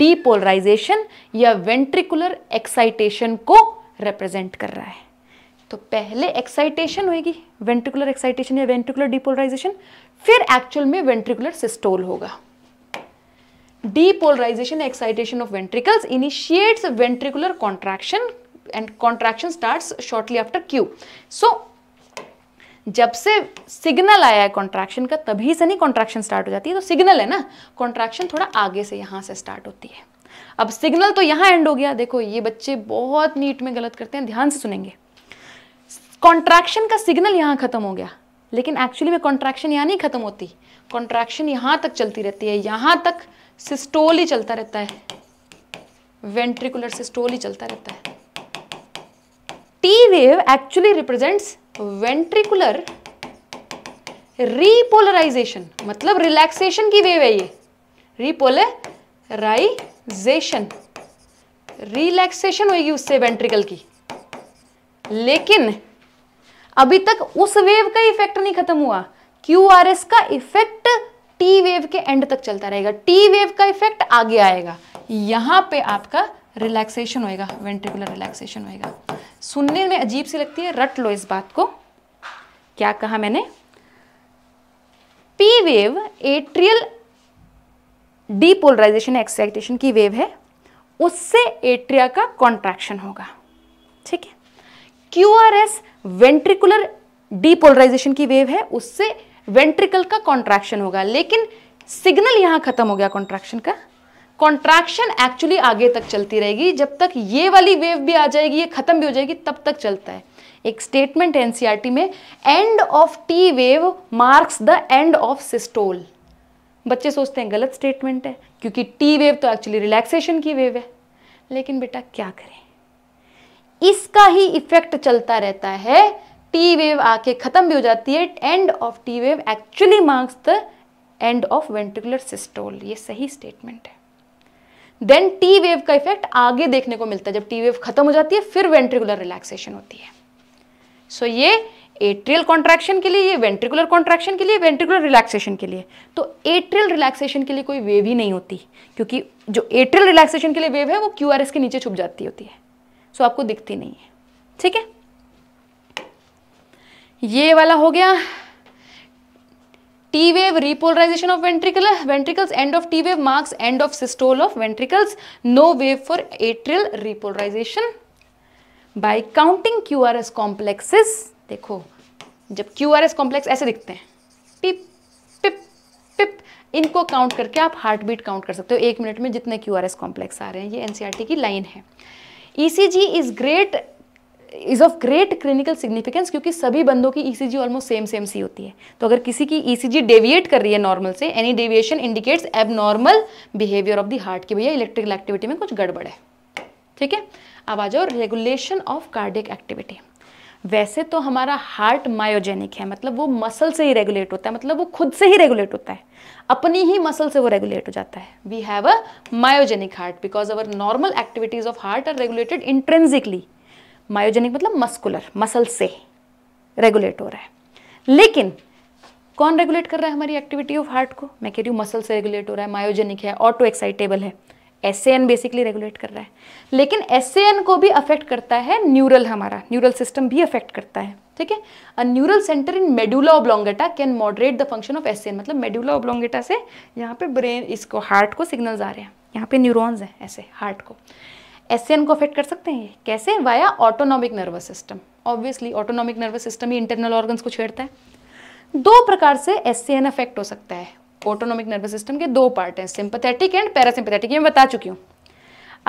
depolarization या वेंट्रिकुलर एक्साइटेशन को रिप्रेजेंट कर रहा है तो पहले एक्साइटेशन होगी वेंट्रिकुलर एक्साइटेशन या वेंट्रिकुलर डिपोलराइजेशन फिर एक्चुअल में वेंट्रिकुलर सिस्टोल होगा depolarization excitation of ventricles initiates ventricular contraction and contraction start shortly after Q so जब से सिग्नल आया है कॉन्ट्रैक्शन का तभी से नहीं कॉन्ट्रैक्शन स्टार्ट हो जाती है तो सिग्नल है ना कॉन्ट्रैक्शन थोड़ा आगे से यहां से स्टार्ट होती है अब सिग्नल तो यहां एंड हो गया देखो ये बच्चे बहुत नीट में गलत करते हैं ध्यान से सुनेंगे कॉन्ट्रैक्शन का सिग्नल यहाँ ख़त्म हो गया लेकिन एक्चुअली में कॉन्ट्रैक्शन यहाँ नहीं ख़त्म होती कॉन्ट्रैक्शन यहाँ तक चलती रहती है यहाँ तक सिस्टोल ही चलता रहता है वेंट्रिकुलर सिस्टोल ही चलता रहता है T wave actually represents ventricular repolarization मतलब रिलैक्सेशन की वेव है ये रिपोलराइजेशन रिलैक्सेशन होगी उससे वेंट्रिकल की लेकिन अभी तक उस वेव का इफेक्ट नहीं खत्म हुआ क्यू आर एस का इफेक्ट टी वेव के एंड तक चलता रहेगा टी वेव का इफेक्ट आगे आएगा यहां पे आपका रिलैक्सेशन होएगा वेंट्रिकुलर रिलैक्सेशन होएगा सुनने में अजीब सी लगती है रट लो इस बात को क्या कहा मैंने P wave atrial depolarization excitation की वेव है उससे एट्रिया का कॉन्ट्रैक्शन होगा ठीक है Q R S ventricular depolarization की वेव है उससे वेंट्रिकल का कॉन्ट्रैक्शन होगा लेकिन सिग्नल यहाँ खत्म हो गया कॉन्ट्रैक्शन का कॉन्ट्रैक्शन एक्चुअली आगे तक चलती रहेगी जब तक ये वाली वेव भी आ जाएगी ये खत्म भी हो जाएगी तब तक चलता है एक स्टेटमेंट है एनसीआरटी e में end of T wave marks the end of systole बच्चे सोचते हैं गलत स्टेटमेंट है क्योंकि टी वेव तो एक्चुअली रिलैक्सेशन की वेव है लेकिन बेटा क्या करें इसका ही इफेक्ट चलता रहता है टी वेव आके ख़त्म भी हो जाती है end of T wave actually marks the end of ventricular systole ये सही स्टेटमेंट है देन टी वेव का इफेक्ट आगे देखने को मिलता है जब टी वेव खत्म हो जाती है फिर वेंट्रिकुलर रिलैक्सेशन होती है सो so, ये एट्रियल कॉन्ट्रैक्शन के लिए ये वेंट्रिकुलर कॉन्ट्रैक्शन के लिए वेंट्रिकुलर रिलैक्सेशन के लिए तो एट्रियल रिलैक्सेशन के लिए कोई वेव ही नहीं होती क्योंकि जो एट्रियल रिलैक्सेशन के लिए वेव है वो क्यू के नीचे छुप जाती होती है सो आपको दिखती नहीं है ठीक है ये वाला हो गया T wave repolarization of ventricle ventricles end of T wave marks end of systole of ventricles no wave for atrial repolarization by counting Q R S complexes देखो जब क्यू आर एस कॉम्प्लेक्स ऐसे दिखते हैं पिप पिप पिप इनको count करके आप heart beat count कर सकते हो एक मिनट में जितने क्यू आर एस कॉम्प्लेक्स आ रहे हैं ये एनसीआरटी e की लाइन है ECG is great is of great clinical significance क्योंकि सभी बंदों की ईसीजी ऑलमोस्ट सेम सेम सी होती है तो अगर किसी की ईसीजी e डेविएट कर रही है नॉर्मल से any deviation indicates abnormal behaviour of the heart की भैया इलेक्ट्रिकल एक्टिविटी में कुछ गड़बड़ है ठीक है अब आ जाओ रेगुलेशन ऑफ कार्डिक एक्टिविटी वैसे तो हमारा हार्ट मायोजेनिक है मतलब वो मसल से ही रेगुलेट होता है मतलब वो खुद से ही रेगुलेट होता है अपनी ही मसल से वो रेगुलेट हो जाता है we have a myogenic heart because our normal activities of heart are regulated intrinsically myogenic मतलब मस्कुलर मसल से रेगुलेट हो रहा है लेकिन कौन रेगुलेट कर रहा है हमारी एक्टिविटी ऑफ हार्ट को मैं कह रही हूँ मसल से रेगुलेट हो रहा है मायोजेनिक है ऑटो एक्साइटेबल है एस बेसिकली रेगुलेट कर रहा है लेकिन एस को भी अफेक्ट करता है न्यूरल हमारा न्यूरल सिस्टम भी अफेक्ट करता है ठीक है a neural centre in medulla oblongata can moderate the function of S मतलब मेड्यूला ओब्लोंगेटा से यहाँ पे ब्रेन इसको हार्ट को सिग्नल्स आ रहे हैं यहाँ पे न्यूरॉन्स हैं ऐसे हार्ट को एस को अफेक्ट कर सकते हैं कैसे via autonomic nervous system obviously autonomic nervous system ही इंटरनल ऑर्गन्स को छेड़ता है दो प्रकार से एस अफेक्ट हो सकता है ऑटोनॉमिक नर्वस सिस्टम के दो पार्ट हैं सिंपथेटिक एंड पैरासिम्पथेटिक ये मैं बता चुकी हूँ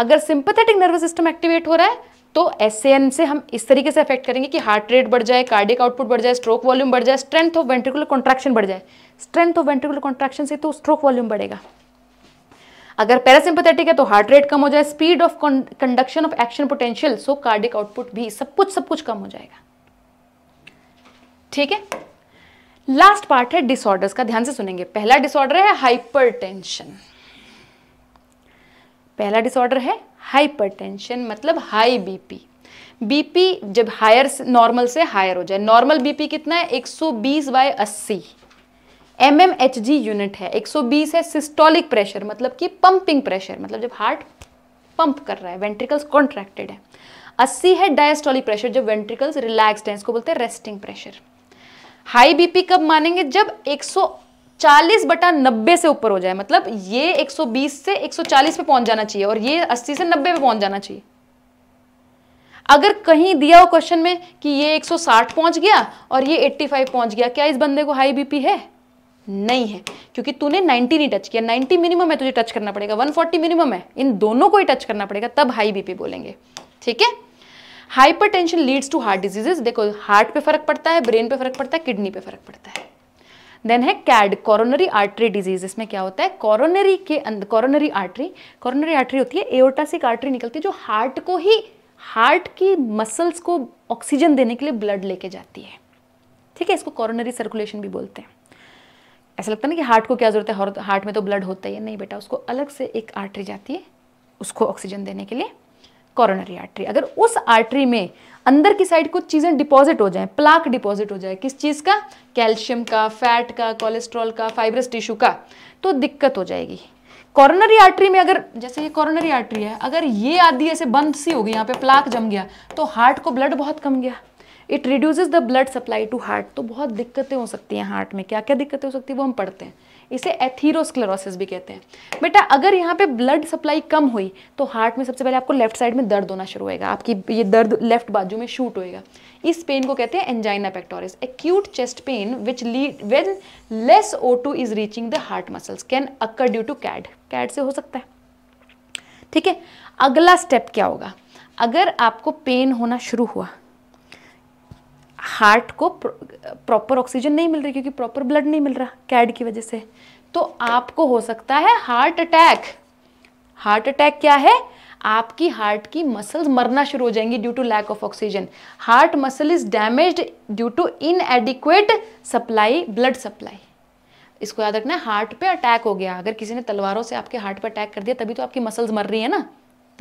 अगर सिंपथेटिक नर्वस सिस्टम एक्टिवेट हो रहा है तो एस से हम इस तरीके से अफेक्ट करेंगे कि हार्ट रेट बढ़ जाए कार्डिक आउटपुट बढ़ जाए स्ट्रोक वॉल्यूम बढ़ जाए स्ट्रेंथ ऑफ वेंट्रिकुलर कॉन्ट्रैक्शन बढ़ जाए स्ट्रेंथ ऑफ वेंट्रिकुलर कॉन्ट्रैक्शन से तो स्ट्रोक वॉल्यूम बढ़ेगा अगर पैरासिम्पथेटिक है तो हार्ट रेट कम हो जाए speed of conduction of action potential so cardiac output भी सब कुछ सब कुछ कम हो जाएगा ठीक है लास्ट पार्ट है डिसऑर्डर्स का ध्यान से सुनेंगे पहला डिसऑर्डर है हाइपरटेंशन पहला डिसऑर्डर है हाइपरटेंशन मतलब हाई बीपी बीपी जब हायर नॉर्मल से हायर हो जाए नॉर्मल बीपी कितना है 120 सौ बीस बाय अस्सी M M H G unit है 120 है सिस्टोलिक प्रेशर मतलब कि पंपिंग प्रेशर मतलब जब हार्ट पंप कर रहा है वेंट्रिकल्स कॉन्ट्रैक्टेड है 80 है डायस्टोलिक प्रेशर जब वेंट्रिकल्स रिलैक्सड हैं इसको बोलते हैं रेस्टिंग प्रेशर हाई बीपी कब मानेंगे जब 40 बटा 90 से ऊपर हो जाए मतलब ये 120 से 140 पे पहुंच जाना चाहिए और ये 80 से 90 पे पहुंच जाना चाहिए अगर कहीं दिया हो क्वेश्चन में कि ये 160 पहुंच गया और ये 85 पहुंच गया क्या इस बंदे को हाई बीपी है नहीं है क्योंकि तूने 90 नहीं टच किया 90 मिनिमम है तुझे टच करना पड़ेगा 140 मिनिमम है इन दोनों को ही टच करना पड़ेगा तब हाई बीपी बोलेंगे ठीक है hypertension leads to heart diseases देखो हार्ट पे फर्क पड़ता है ब्रेन पे फर्क पड़ता है किडनी पे फर्क पड़ता है देन है कैड कॉरोनरी आर्टरी डिजीज इसमें क्या होता है कॉरोनरी के अंदर कॉरोनरी आर्टरी कॉरोनरी आर्टरी होती है एओटासिक आर्टरी निकलती है जो हार्ट को ही हार्ट की मसल्स को ऑक्सीजन देने के लिए ब्लड लेके जाती है ठीक है इसको कॉरोनरी सर्कुलेशन भी बोलते हैं ऐसा लगता है ना कि हार्ट को क्या ज़रूरत है हार्ट में तो ब्लड होता ही है नहीं बेटा उसको अलग से एक आर्टरी जाती है उसको ऑक्सीजन देने के लिए कॉरोनरी आर्टरी अगर उस आर्टरी में अंदर की साइड कुछ चीज़ें डिपॉजिट हो जाए प्लाक डिपॉजिट हो जाए किस चीज़ का कैल्शियम का फैट का कोलेस्ट्रॉल का फाइब्रस टिश्यू का तो दिक्कत हो जाएगी कॉर्नरी आर्टरी में अगर जैसे ये कॉर्नरी आर्टरी है अगर ये आदि ऐसे बंद सी होगी यहाँ पे प्लाक जम गया तो हार्ट को ब्लड बहुत कम गया it reduce the blood supply to heart तो बहुत दिक्कतें हो सकती हैं हार्ट में क्या क्या दिक्कतें हो सकती है वो हम पढ़ते हैं इसे एथीरोस्क्लेरोसिस भी कहते हैं बेटा अगर यहाँ पे ब्लड सप्लाई कम हुई तो हार्ट में सबसे पहले आपको लेफ्ट साइड में दर्द होना शुरू होएगा आपकी ये दर्द लेफ्ट बाजू में शूट होएगा इस पेन को कहते हैं angina pectoris acute chest pain which lead when less O two is reaching the heart muscles can occur due to CAD CAD से हो सकता है ठीक है अगला स्टेप क्या होगा अगर आपको पेन होना शुरू हुआ हार्ट को प्रॉपर ऑक्सीजन नहीं मिल रही क्योंकि प्रॉपर ब्लड नहीं मिल रहा कैड की वजह से तो आपको हो सकता है हार्ट अटैक हार्ट अटैक क्या है आपकी हार्ट की मसल्स मरना शुरू हो जाएंगी due to lack of oxygen heart muscle is damage due to inadequate supply blood supply इसको याद रखना हार्ट पे अटैक हो गया अगर किसी ने तलवारों से आपके हार्ट पे अटैक कर दिया तभी तो आपकी मसल्स मर रही है ना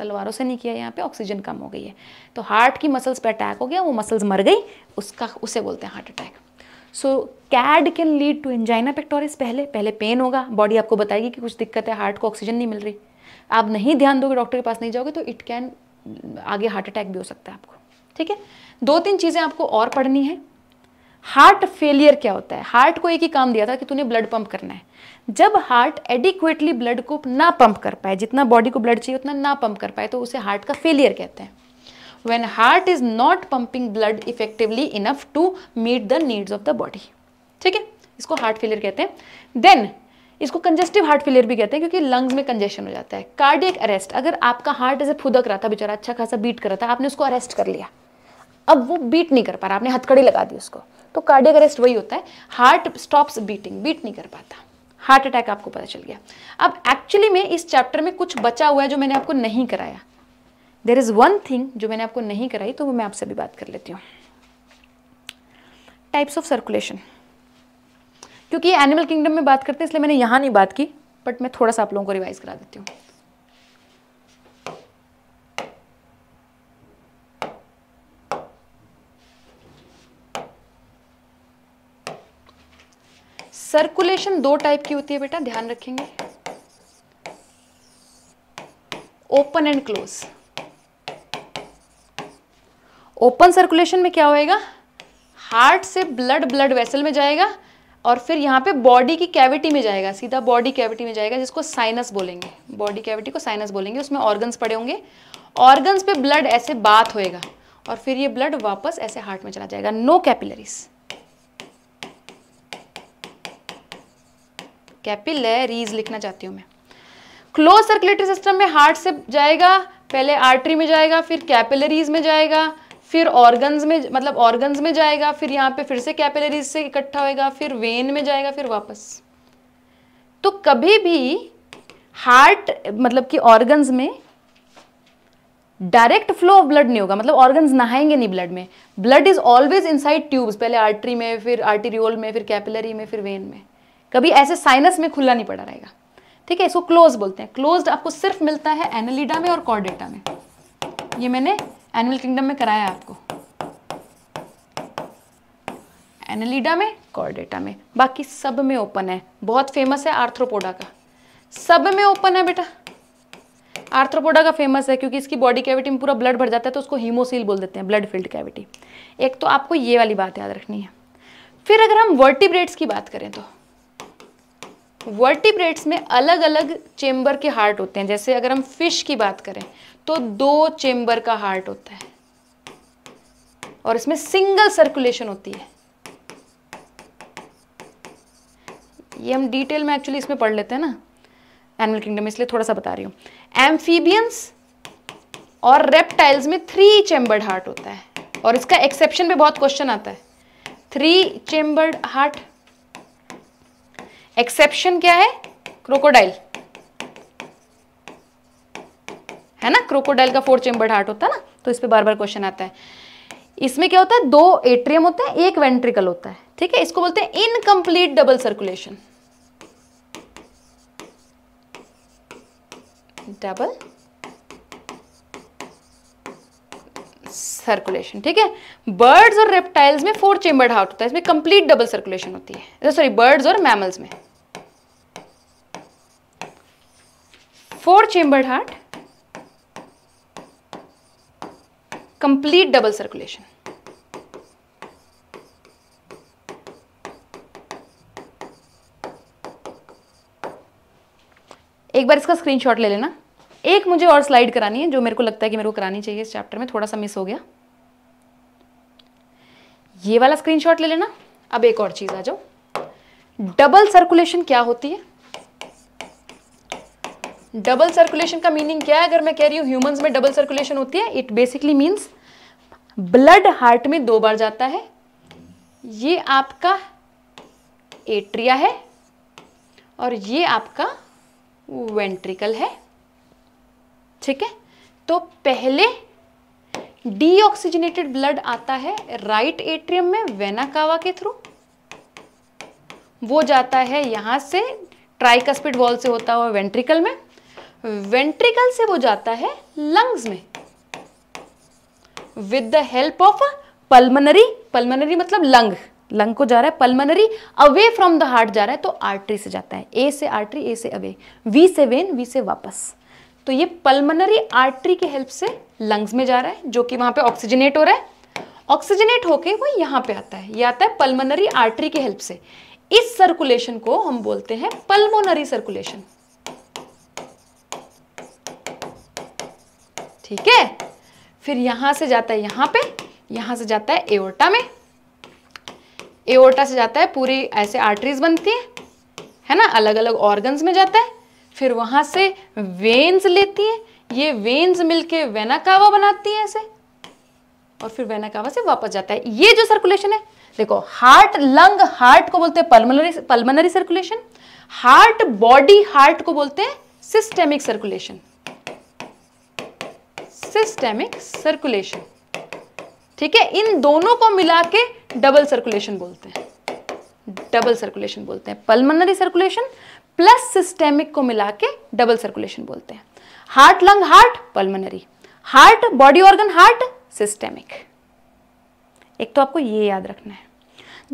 तलवारों से नहीं किया यहाँ पे ऑक्सीजन कम हो गई है तो हार्ट की मसल्स पे अटैक हो गया वो मसल्स मर गई उसका उसे बोलते हैं heart attack so CAD can lead to angina pectoris पहले पहले पेन होगा बॉडी आपको बताएगी कि कुछ दिक्कत है हार्ट को ऑक्सीजन नहीं मिल रही आप नहीं ध्यान दोगे डॉक्टर के पास नहीं जाओगे तो इट कैन आगे हार्ट अटैक भी हो सकता है आपको ठीक है दो तीन चीज़ें आपको और पढ़नी है हार्ट फेलियर क्या होता है हार्ट को एक ही काम दिया था कि तूने ब्लड पंप करना है जब हार्ट एडिक्वेटली ब्लड को ना पंप कर पाए जितना बॉडी को ब्लड चाहिए उतना ना पंप कर पाए तो उसे हार्ट का फेलियर कहते हैं when heart is not pumping blood effectively enough to meet the needs of the body ठीक है इसको हार्ट फेलियर कहते हैं देन इसको कंजेस्टिव हार्ट फेलियर भी कहते हैं क्योंकि लंग्स में कंजेशन हो जाता है कार्डियक अरेस्ट अगर आपका हार्ट ऐसे फुदक रहा था बेचारा अच्छा खासा बीट कर रहा था आपने उसको अरेस्ट कर लिया अब वो बीट नहीं कर पा रहा आपने हथकड़ी लगा दी उसको तो कार्डियक अरेस्ट वही होता है हार्ट स्टॉप्स बीटिंग बीट नहीं कर पाता हार्ट अटैक आपको पता चल गया अब एक्चुअली में इस चैप्टर में कुछ बचा हुआ है जो मैंने आपको नहीं कराया देर इज़ वन थिंग जो मैंने आपको नहीं कराई तो वो मैं आपसे भी बात कर लेती हूँ टाइप्स ऑफ सर्कुलेशन क्योंकि ये एनिमल किंगडम में बात करते हैं इसलिए मैंने यहाँ नहीं बात की बट मैं थोड़ा सा आप लोगों को रिवाइज़ करा देती हूँ सर्कुलेशन दो टाइप की होती है बेटा ध्यान रखेंगे open and close open circulation में क्या होएगा हार्ट से ब्लड ब्लड वेसल में जाएगा और फिर यहां पे बॉडी की कैविटी में जाएगा सीधा बॉडी कैविटी में जाएगा जिसको साइनस बोलेंगे बॉडी कैविटी को साइनस बोलेंगे उसमें ऑर्गन्स पड़े होंगे ऑर्गन्स पे ब्लड ऐसे बात होएगा और फिर ये ब्लड वापस ऐसे हार्ट में चला जाएगा नो कैपिलरीज़ कैपिलरीज लिखना चाहती हूँ मैं क्लोज सर्कुलेटरी सिस्टम में हार्ट से जाएगा पहले आर्टरी में जाएगा फिर कैपिलरीज में जाएगा फिर ऑर्गन्स में मतलब ऑर्गन्स में जाएगा फिर यहाँ पे फिर से कैपिलरीज से इकट्ठा होएगा फिर वेन में जाएगा फिर वापस तो कभी भी हार्ट मतलब कि ऑर्गन्स में डायरेक्ट फ्लो ऑफ ब्लड नहीं होगा मतलब ऑर्गन्स नहाएंगे नहीं ब्लड में blood is always inside tubes पहले आर्टरी में फिर आर्टीरियोल में फिर कैपिलरी में फिर वेन में कभी ऐसे साइनस में खुला नहीं पड़ा रहेगा ठीक है इसको क्लोज बोलते हैं क्लोज आपको सिर्फ मिलता है एनलिडा में और कॉर्डेटा में ये मैंने एनिमल किंगडम में कराया आपको एनलिडा में कॉर्डेटा में बाकी सब में ओपन है बहुत फेमस है आर्थ्रोपोडा का सब में ओपन है बेटा आर्थ्रोपोडा का फेमस है क्योंकि इसकी बॉडी कैविटी में पूरा ब्लड भर जाता है तो उसको हीमोसील बोल देते हैं ब्लड फील्ड कैविटी एक तो आपको ये वाली बात याद रखनी है फिर अगर हम वर्टिब्रेट्स की बात करें तो वर्टिब्रेट्स में अलग अलग चेम्बर के हार्ट होते हैं जैसे अगर हम फिश की बात करें तो दो चेम्बर का हार्ट होता है और इसमें सिंगल सर्कुलेशन होती है ये हम डिटेल में एक्चुअली इसमें पढ़ लेते हैं ना एनिमल किंगडम इसलिए थोड़ा सा बता रही हूं एम्फीबियंस और रेप्टाइल्स में थ्री चेम्बर्ड हार्ट होता है और इसका एक्सेप्शन पे बहुत क्वेश्चन आता है थ्री चेम्बर्ड हार्ट एक्सेप्शन क्या है क्रोकोडाइल है ना क्रोकोडाइल का फोर चेंबर्ड हार्ट होता है ना तो इस पर बार बार क्वेश्चन आता है इसमें क्या होता है दो एट्रियम होता है एक वेंट्रिकल होता है ठीक है इसको बोलते हैं incomplete double circulation double circulation ठीक है बर्ड्स और रेप्टाइल्स में फोर चेंबर्ड हार्ट होता है इसमें कंप्लीट डबल सर्कुलेशन होती है सॉरी बर्ड्स और मैमल्स में four chambered heart complete double circulation एक बार इसका स्क्रीनशॉट ले लेना एक मुझे और स्लाइड करानी है जो मेरे को लगता है कि मेरे को करानी चाहिए इस चैप्टर में थोड़ा सा मिस हो गया ये वाला स्क्रीनशॉट ले लेना अब एक और चीज़ आ जाओ डबल सर्कुलेशन क्या होती है डबल सर्कुलेशन का मीनिंग क्या है अगर मैं कह रही हूँ ह्यूमंस में डबल सर्कुलेशन होती है it basically means blood heart में दो बार जाता है ये आपका एट्रिया है और ये आपका वेंट्रिकल है ठीक है तो पहले डीऑक्सीजनेटेड ब्लड आता है राइट एट्रियम में वेना कावा के थ्रू वो जाता है यहां से ट्राइकस्पिड वॉल से होता हुआ वेंट्रिकल में वेंट्रिकल से वो जाता है लंग्स में with the help of pulmonary pulmonary मतलब लंग लंग को जा रहा है pulmonary away from the heart जा रहा है तो आर्टरी से जाता है ए से आर्टरी ए से अवे वी से वेन वी से वापस तो ये पल्मनरी आर्टरी की हेल्प से लंग्स में जा रहा है जो कि वहां पे ऑक्सीजनेट हो रहा है ऑक्सीजनेट होके वो यहां पे आता है ये आता है पल्मनरी आर्टरी की हेल्प से इस सर्कुलेशन को हम बोलते हैं पल्मोनरी सर्कुलेशन ठीक है फिर यहां से जाता है यहां पे यहां से जाता है एओर्टा में एओर्टा से जाता है पूरी ऐसे आर्टरीज बनती है है ना अलग अलग ऑर्गन्स में जाता है फिर वहां से वेन्स लेती है ये वेन्स मिलके वेना कावा बनाती है ऐसे और फिर वेना कावा से वापस जाता है ये जो सर्कुलेशन है देखो हार्ट लंग हार्ट को बोलते हैं pulmonary pulmonary circulation heart body heart को बोलते हैं सिस्टेमिक सर्कुलेशन सिस्टेमिक सर्कुलेशन ठीक है इन दोनों को मिला के डबल सर्कुलेशन बोलते हैं डबल सर्कुलेशन बोलते हैं पल्मोनरी सर्कुलेशन प्लस सिस्टेमिक को मिला के डबल सर्कुलेशन बोलते हैं heart lung heart pulmonary heart body organ heart systemic एक तो आपको ये याद रखना है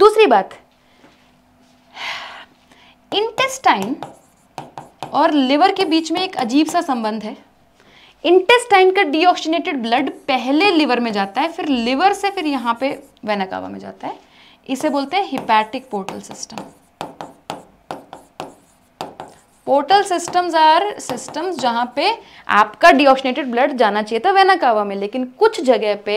दूसरी बात इंटेस्टाइन और लिवर के बीच में एक अजीब सा संबंध है इंटेस्टाइन का डीऑक्सीनेटेड ब्लड पहले लिवर में जाता है फिर लिवर से फिर यहाँ पे वेनाकावा में जाता है इसे बोलते हैं hepatic portal system portal systems are systems जहाँ पे आपका डिऑक्सीनेटेड ब्लड जाना चाहिए था वेनाकावा में लेकिन कुछ जगह पे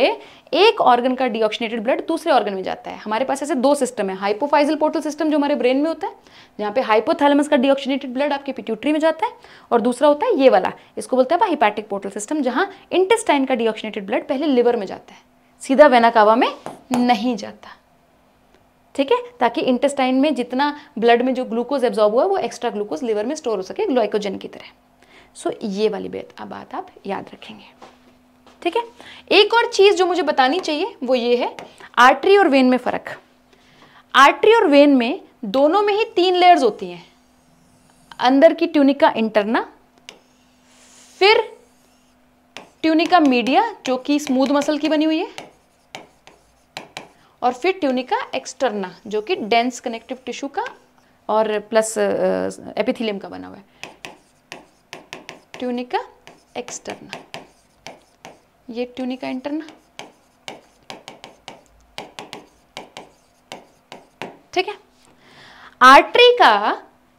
एक ऑर्गन का डिऑक्सीनेटेड ब्लड दूसरे ऑर्गन में जाता है हमारे पास ऐसे दो सिस्टम है हाइपोफाइजल पोर्टल सिस्टम जो हमारे ब्रेन में होता है जहाँ पे हाइपोथैलेमस का डिऑक्सीनेटेड ब्लड आपके पिट्यूटरी में जाता है और दूसरा होता है ये वाला इसको बोलते हैं हिपैटिक पोर्टल सिस्टम जहाँ इंटेस्टाइन का डिऑक्सीनेटेड ब्लड पहले लिवर में जाता है सीधा वेनाकावा में नहीं जाता ठीक है ताकि इंटेस्टाइन में जितना ब्लड में जो ग्लूकोज एब्जॉर्ब हुआ वो एक्स्ट्रा ग्लूकोज लिवर में स्टोर हो सके ग्लाइकोजन की तरह सो so, ये वाली बात बात आप याद रखेंगे ठीक है एक और चीज़ जो मुझे बतानी चाहिए वो ये है आर्टरी और वेन में फ़र्क आर्टरी और वेन में दोनों में ही तीन लेयर्स होती हैं अंदर की ट्यूनिका इंटरना फिर ट्यूनिका मीडिया जो कि स्मूथ मसल की बनी हुई है और फिर ट्यूनिका एक्सटर्ना जो कि डेंस कनेक्टिव टिश्यू का और प्लस एपिथिलियम uh, का बना हुआ है ट्यूनिका एक्सटर्ना ये ट्यूनिका इंटरना ठीक है आर्टरी का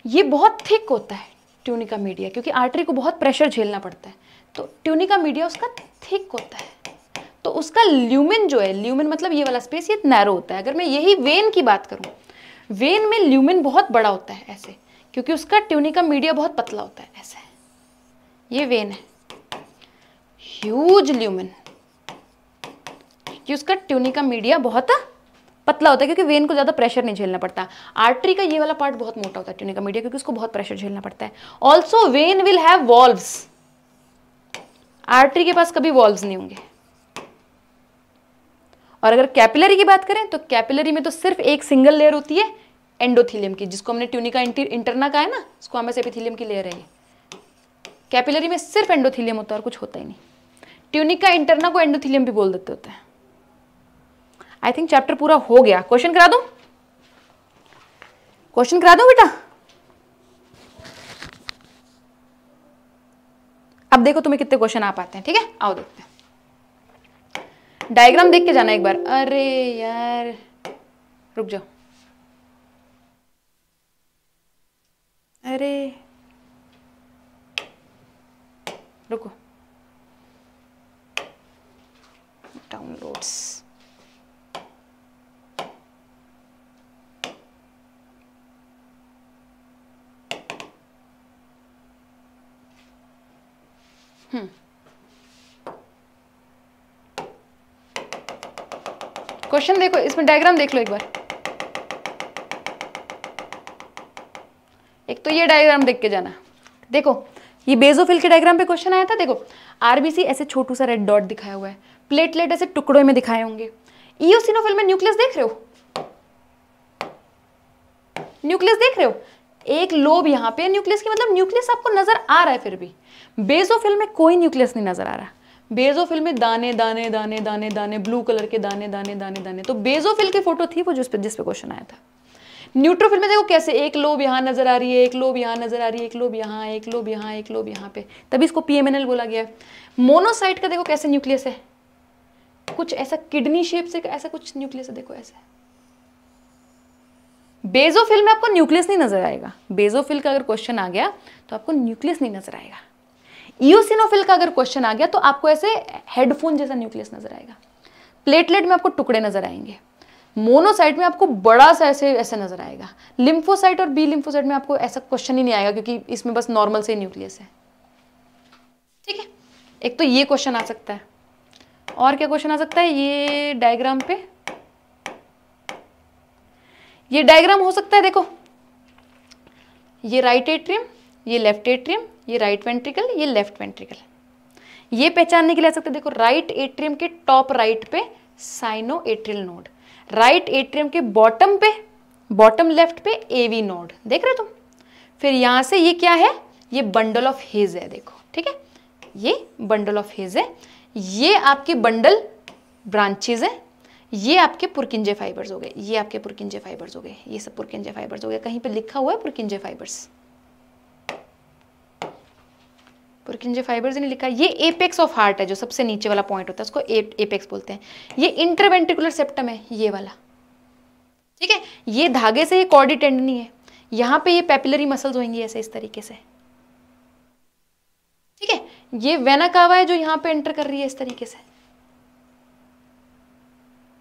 ये बहुत थिक होता है ट्यूनिका मीडिया क्योंकि आर्टरी को बहुत प्रेशर झेलना पड़ता है तो ट्यूनिका मीडिया उसका थिक होता है तो उसका ल्यूमिन जो है ल्यूमिन मतलब ये वाला स्पेस ये नैरो होता है अगर मैं यही वेन की बात करूँ वेन में ल्यूमिन बहुत बड़ा होता है ऐसे क्योंकि उसका ट्यूनिका मीडिया बहुत पतला होता है ऐसे ये वेन है ह्यूज ल्यूमिन क्योंकि उसका ट्यूनिका मीडिया बहुत पतला होता है क्योंकि वेन को ज़्यादा प्रेशर नहीं झेलना पड़ता आर्टरी का ये वाला पार्ट बहुत मोटा होता है ट्यूनिका मीडिया क्योंकि उसको बहुत प्रेशर झेलना पड़ता है also when will have valves artery के पास कभी वॉल्व्स नहीं होंगे और अगर कैपिलरी की बात करें तो कैपिलरी में तो सिर्फ एक सिंगल लेयर होती है एंडोथीलियम की जिसको हमने ट्यूनिका इंटरना कहा है ना उसको हमें से एपिथीलियम की लेयर है ये कैपिलरी में सिर्फ एंडोथीलियम होता है और कुछ होता ही नहीं ट्यूनिका इंटरना को एंडोथीलियम भी बोल देते होते हैं आई थिंक चैप्टर पूरा हो गया क्वेश्चन करा दो क्वेश्चन करा दो बेटा अब देखो तुम्हें कितने क्वेश्चन आ पाते हैं ठीक है आओ देखते हैं डायग्राम देख के जाना एक बार अरे यार रुक जाओ अरे रुको डाउनलोड्स हम्म hmm. क्वेश्चन देखो इसमें डायग्राम देख लो एक बार एक तो ये डायग्राम देख के जाना देखो ये बेजोफिल के डायग्राम पे क्वेश्चन आया था देखो आरबीसी ऐसे छोटू सा रेड डॉट दिखाया हुआ है प्लेटलेट ऐसे टुकड़ों में दिखाए होंगे ईओसिनोफिल में न्यूक्लियस देख रहे हो न्यूक्लियस देख रहे हो एक लोब यहां पे न्यूक्लियस की मतलब न्यूक्लियस आपको नजर आ रहा है फिर भी बेजोफिल में कोई न्यूक्लियस नहीं नजर आ रहा बेजोफिल में दाने दाने दाने दाने दाने ब्लू कलर के दाने दाने दाने दाने तो बेजोफिल की फोटो थी वो जिस पे जिस पे क्वेश्चन आया था न्यूट्रोफिल में देखो कैसे एक लोब यहाँ नजर आ रही है एक लोब यहाँ नजर आ रही है एक लोब यहाँ एक लोब यहाँ एक लोब यहाँ पे तभी इसको पी बोला गया है मोनोसाइट का देखो कैसे न्यूक्लियस है कुछ ऐसा किडनी शेप से ऐसा कुछ न्यूक्लियस है देखो ऐसा बेजोफिल में आपको न्यूक्लियस नहीं नजर आएगा बेजोफिल का अगर क्वेश्चन आ गया तो आपको न्यूक्लियस नहीं नजर आएगा ईओसिनोफिल का अगर क्वेश्चन आ गया तो आपको ऐसे हेडफोन जैसा न्यूक्लियस नजर आएगा प्लेटलेट में आपको टुकड़े नजर आएंगे मोनोसाइट में आपको बड़ा सा ऐसे ऐसे नजर आएगा लिम्फोसाइट और बी लिम्फोसाइट में आपको ऐसा क्वेश्चन ही नहीं आएगा क्योंकि इसमें बस नॉर्मल से न्यूक्लियस है ठीक है एक तो ये क्वेश्चन आ सकता है और क्या क्वेश्चन आ सकता है ये डायग्राम पे ये डायग्राम हो सकता है देखो ये राइट एट्रियम ये लेफ्ट एट्रियम ये राइट वेंट्रिकल ये लेफ्ट वेंट्रिकल ये पहचानने के लिए आ सकते हैं देखो राइट एट्रियम के टॉप राइट पे sino atrial node right atrium के बॉटम पे बॉटम लेफ्ट पे एवी नोड देख रहे हो तुम फिर यहां से ये क्या है ये बंडल ऑफ हेज है देखो ठीक है ये बंडल ऑफ हेज है ये आपके बंडल ब्रांचेज है ये आपके पुरकिंजे फाइबर्स हो गए ये आपके पुरकिंजे फाइबर्स हो गए ये सब पुरकिंजे फाइबर्स हो गए कहीं पे लिखा हुआ है पुरकिंजे फाइबर्स और किंजे फाइबर्स ने लिखा ये एपेक्स ऑफ हार्ट है जो सबसे नीचे वाला पॉइंट होता है उसको ए, एपेक्स बोलते हैं ये इंटरवेंटिकुलर सेप्टम है ये वाला ठीक है ये धागे से ये कॉर्डी टेंडनी है यहाँ पे ये पेपिलरी मसल्स होंगी ऐसे इस तरीके से ठीक है ये वेना कावा है जो यहाँ पे एंटर कर रही है इस तरीके से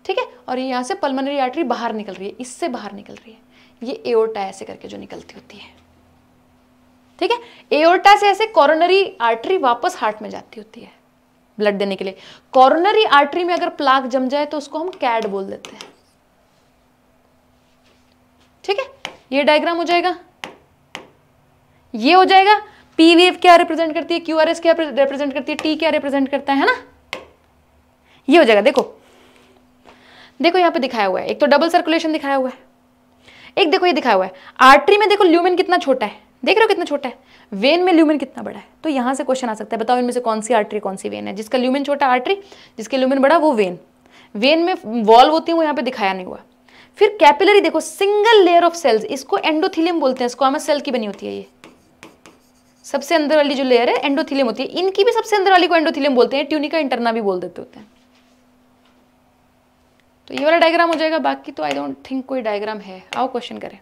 ठीक है और ये यहाँ से पल्मनरी आर्टरी बाहर निकल रही है इससे बाहर निकल रही है ये एओटा ऐसे करके जो निकलती होती है ठीक है एओर्टा से ऐसे कॉरोनरी आर्टरी वापस हार्ट में जाती होती है ब्लड देने के लिए कॉरोनरी आर्टरी में अगर प्लाक जम जाए तो उसको हम कैड बोल देते हैं ठीक है ये डायग्राम हो जाएगा ये हो जाएगा पी क्या रिप्रेजेंट करती है क्यू आर एस क्या रिप्रेजेंट करती है टी क्या रिप्रेजेंट करता है ना ये हो जाएगा देखो देखो यहां पे दिखाया हुआ है एक तो डबल सर्कुलेशन दिखाया हुआ है एक देखो ये दिखाया हुआ है आर्टरी में देखो ल्यूमेन कितना छोटा है देख रहे हो कितना छोटा है वेन में ल्यूमेन कितना बड़ा है तो यहाँ से क्वेश्चन आ सकता है बताओ इनमें से कौन सी आर्टरी कौन सी वेन है जिसका ल्यूमेन छोटा आर्टरी जिसके ल्यूमेन बड़ा वो वेन वेन में वॉल्व होती है वो यहाँ पे दिखाया नहीं हुआ फिर कैपिलरी देखो सिंगल लेयर ऑफ सेल्स इसको एंडोथिलियम बोलते हैं इसको सेल की बनी होती है ये सबसे अंदर वाली जो लेयर है एंडोथिलियम होती है इनकी भी सबसे अंदर वाली को एंडोथिलियम बोलते हैं ट्यूनिका इंटरना भी बोल देते होते हैं तो ये वाला डायग्राम हो जाएगा बाकी तो आई डोंट थिंक कोई डायग्राम है आओ क्वेश्चन करें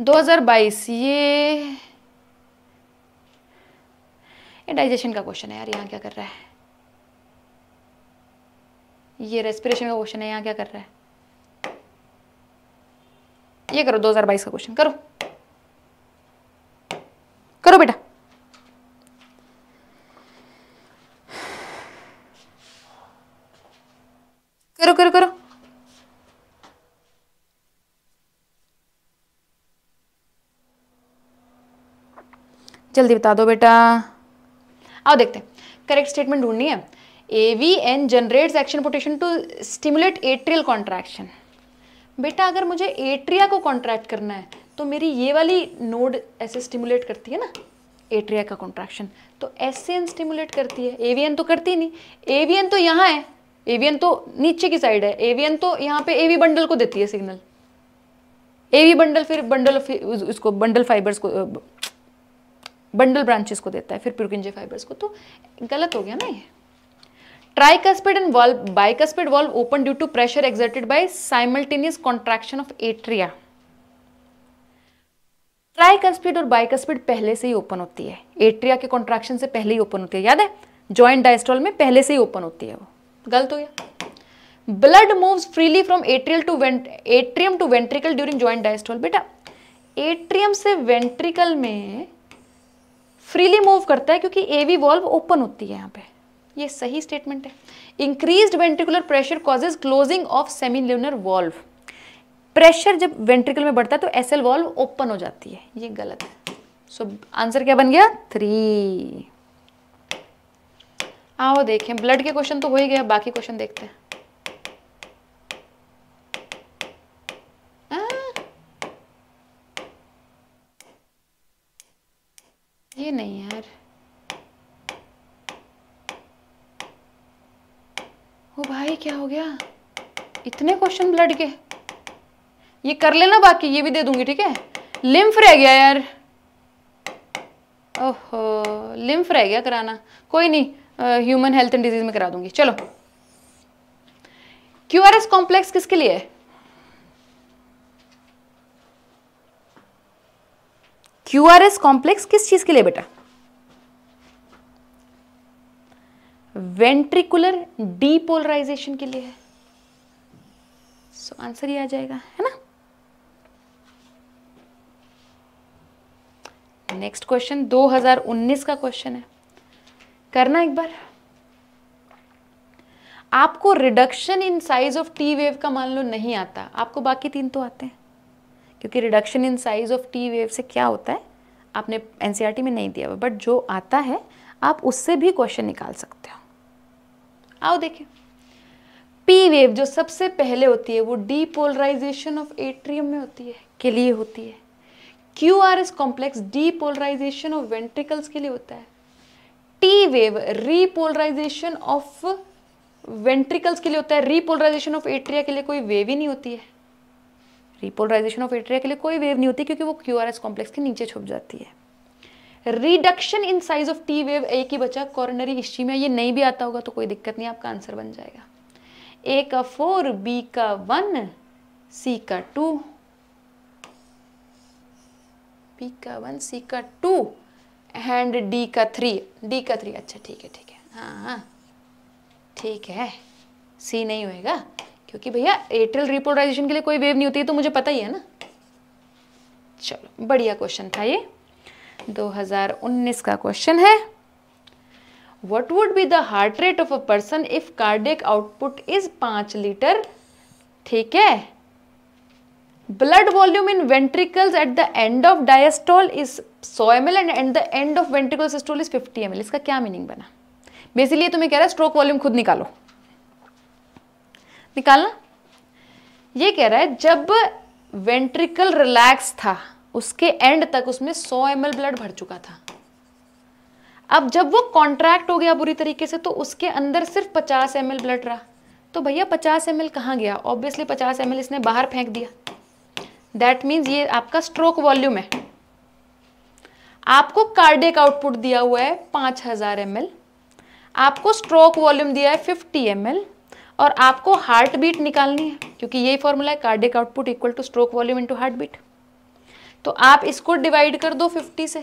2022 ये ये डाइजेशन का क्वेश्चन है यार यहाँ क्या कर रहा है ये रेस्पिरेशन का क्वेश्चन है यहाँ क्या कर रहा है ये करो 2022 का क्वेश्चन करो करो बेटा करो करो करो जल्दी बता दो बेटा आओ देखते करेक्ट स्टेटमेंट ढूंढनी है A V N generates action पोटेशन टू स्टिमुलेट एट्रियल कॉन्ट्रैक्शन बेटा अगर मुझे एट्रिया को कॉन्ट्रैक्ट करना है तो मेरी ये वाली नोड ऐसे स्टिमुलेट करती है ना एट्रिया का कॉन्ट्रैक्शन तो एस एन स्टिमुलेट करती है एवीएन तो करती नहीं एवीएन तो यहाँ है एवीएन तो नीचे की साइड है एवीएन तो यहाँ पे एवी बंडल को देती है सिग्नल एवी बंडल फिर बंडल उसको बंडल फाइबर्स को बंडल ब्रांचेस को देता है फिर प्रोकिंजे फाइबर्स को तो गलत हो गया ना ये tricuspid and valve bicuspid valve open due to pressure exerted by simultaneous contraction of atria tricuspid और बाइकस्पिड पहले से ही ओपन होती है एट्रिया के कॉन्ट्रैक्शन से पहले ही ओपन होती है याद है ज्वाइंट डायस्ट्रॉल में पहले से ही ओपन होती है वो गलत हो गया blood moves freely from atrial to atrium to ventricle during joint diastole बेटा एट्रियम से वेंट्रिकल में फ्रीली मूव करता है क्योंकि एवी वॉल्व ओपन होती है यहाँ पे ये सही स्टेटमेंट है increase ventricular pressure causes closing of semilunar valve pressure जब वेंट्रिकल में बढ़ता है तो एस एल वॉल्व ओपन हो जाती है ये गलत है सो so, आंसर क्या बन गया थ्री आओ देखें ब्लड के क्वेश्चन तो हो ही गया बाकी क्वेश्चन देखते हैं ये नहीं यार ओ भाई क्या हो गया इतने क्वेश्चन ब्लड के ये कर लेना बाकी ये भी दे दूंगी ठीक है लिम्फ रह गया यार ओहो लिम्फ रह गया कराना कोई नहीं ह्यूमन हेल्थ एंड डिजीज में करा दूंगी चलो क्यू आर एस कॉम्प्लेक्स किसके लिए है क्यू आर एस कॉम्प्लेक्स किस चीज के लिए बेटा वेंट्रिकुलर डीपोलराइजेशन के लिए है सो so, आंसर ये आ जाएगा है ना नेक्स्ट क्वेश्चन 2019 का क्वेश्चन है करना एक बार आपको reduction in size of T wave का मान लो नहीं आता आपको बाकी तीन तो आते हैं क्योंकि reduction in size of T wave से क्या होता है आपने एन e में नहीं दिया हुआ बट जो आता है आप उससे भी क्वेश्चन निकाल सकते हो आओ देखिए पी वेव जो सबसे पहले होती है वो डीपोलराइजेशन ऑफ एट्रियम में होती है के लिए होती है Q R S complex depolarization of ventricles के लिए होता है T wave repolarization of ventricles के लिए होता है रीपोलराइजेशन ऑफ एट्रिया के लिए कोई वेव ही नहीं होती है रिपोलराइजेशन ऑफ एट्रिया के लिए कोई वेव नहीं होती क्योंकि वो क्यू आर एस कॉम्प्लेक्स के नीचे छुप जाती है reduction in size of T wave एक ही बचा कॉर्नरी हिस्ट्री में ये नहीं भी आता होगा तो कोई दिक्कत नहीं आपका आंसर बन जाएगा ए का फोर बी का वन सी का टू बी का वन सी का टू एंड डी का थ्री डी का थ्री अच्छा ठीक है ठीक है हाँ हाँ ठीक है सी नहीं होएगा क्योंकि भैया एट्रियल रिपोलराइजेशन के लिए कोई वेव नहीं होती है तो मुझे पता ही है ना चलो बढ़िया क्वेश्चन था ये 2019 का क्वेश्चन है what would be the heart rate of a person if cardiac output is पांच लीटर ठीक है blood volume in ventricles at the end of diastole is सौ M L and at the end of ventricle systole is fifty M L इसका क्या meaning बना basically तुम्हें कह रहा है स्ट्रोक वॉल्यूम खुद निकालो निकालना ये कह रहा है जब वेंट्रिकल रिलैक्स था उसके एंड तक उसमें 100 एम ब्लड भर चुका था अब जब वो कॉन्ट्रैक्ट हो गया बुरी तरीके से तो उसके अंदर सिर्फ 50 एम ब्लड रहा तो भैया 50 एम एल कहाँ गया ऑब्वियसली 50 एम इसने बाहर फेंक दिया दैट मीन्स ये आपका स्ट्रोक वॉल्यूम है आपको कार्डिक आउटपुट दिया हुआ है 5000 हजार आपको स्ट्रोक वॉल्यूम दिया है 50 एम और आपको हार्ट बीट निकालनी है क्योंकि यही फॉर्मूला है cardiac output equal to stroke volume into heart beat तो आप इसको डिवाइड कर दो 50 से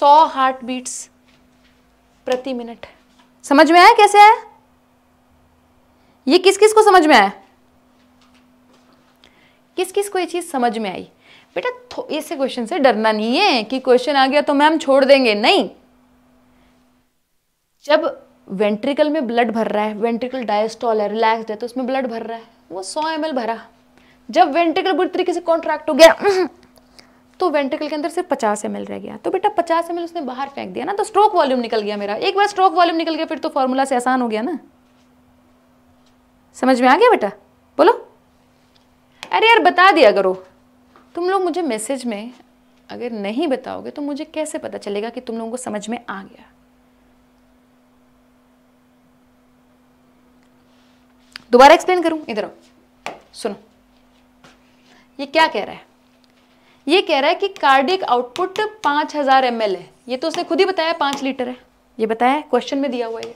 100 हार्ट बीट्स प्रति मिनट समझ में आया कैसे आया ये किस किस को समझ में आया किस किस को ये चीज़ समझ में आई बेटा ऐसे क्वेश्चन से डरना नहीं है कि क्वेश्चन आ गया तो मैम छोड़ देंगे नहीं जब वेंट्रिकल में ब्लड भर रहा है वेंट्रिकल डायस्टॉल है रिलैक्स है तो उसमें ब्लड भर रहा है वो 100 एम भरा जब वेंट्रिकल बुरी तरीके से कॉन्ट्रैक्ट हो गया तो वेंट्रिकल के अंदर सिर्फ पचास एम रह गया तो बेटा पचास एम उसने बाहर फेंक दिया ना तो स्ट्रोक वॉल्यूम निकल गया मेरा एक बार स्ट्रोक वॉल्यूम निकल गया फिर तो फॉर्मूला से आसान हो गया ना समझ में आ गया बेटा बोलो अरे यार बता दिया करो तुम लोग मुझे मैसेज में अगर नहीं बताओगे तो मुझे कैसे पता चलेगा कि तुम लोगों को समझ में आ गया दोबारा एक्सप्लेन करूं इधर आओ सुनो ये क्या कह रहा है ये कह रहा है कि कार्डिक आउटपुट 5000 हज़ार है ये तो उसने खुद ही बताया पांच लीटर है ये बताया क्वेश्चन में दिया हुआ है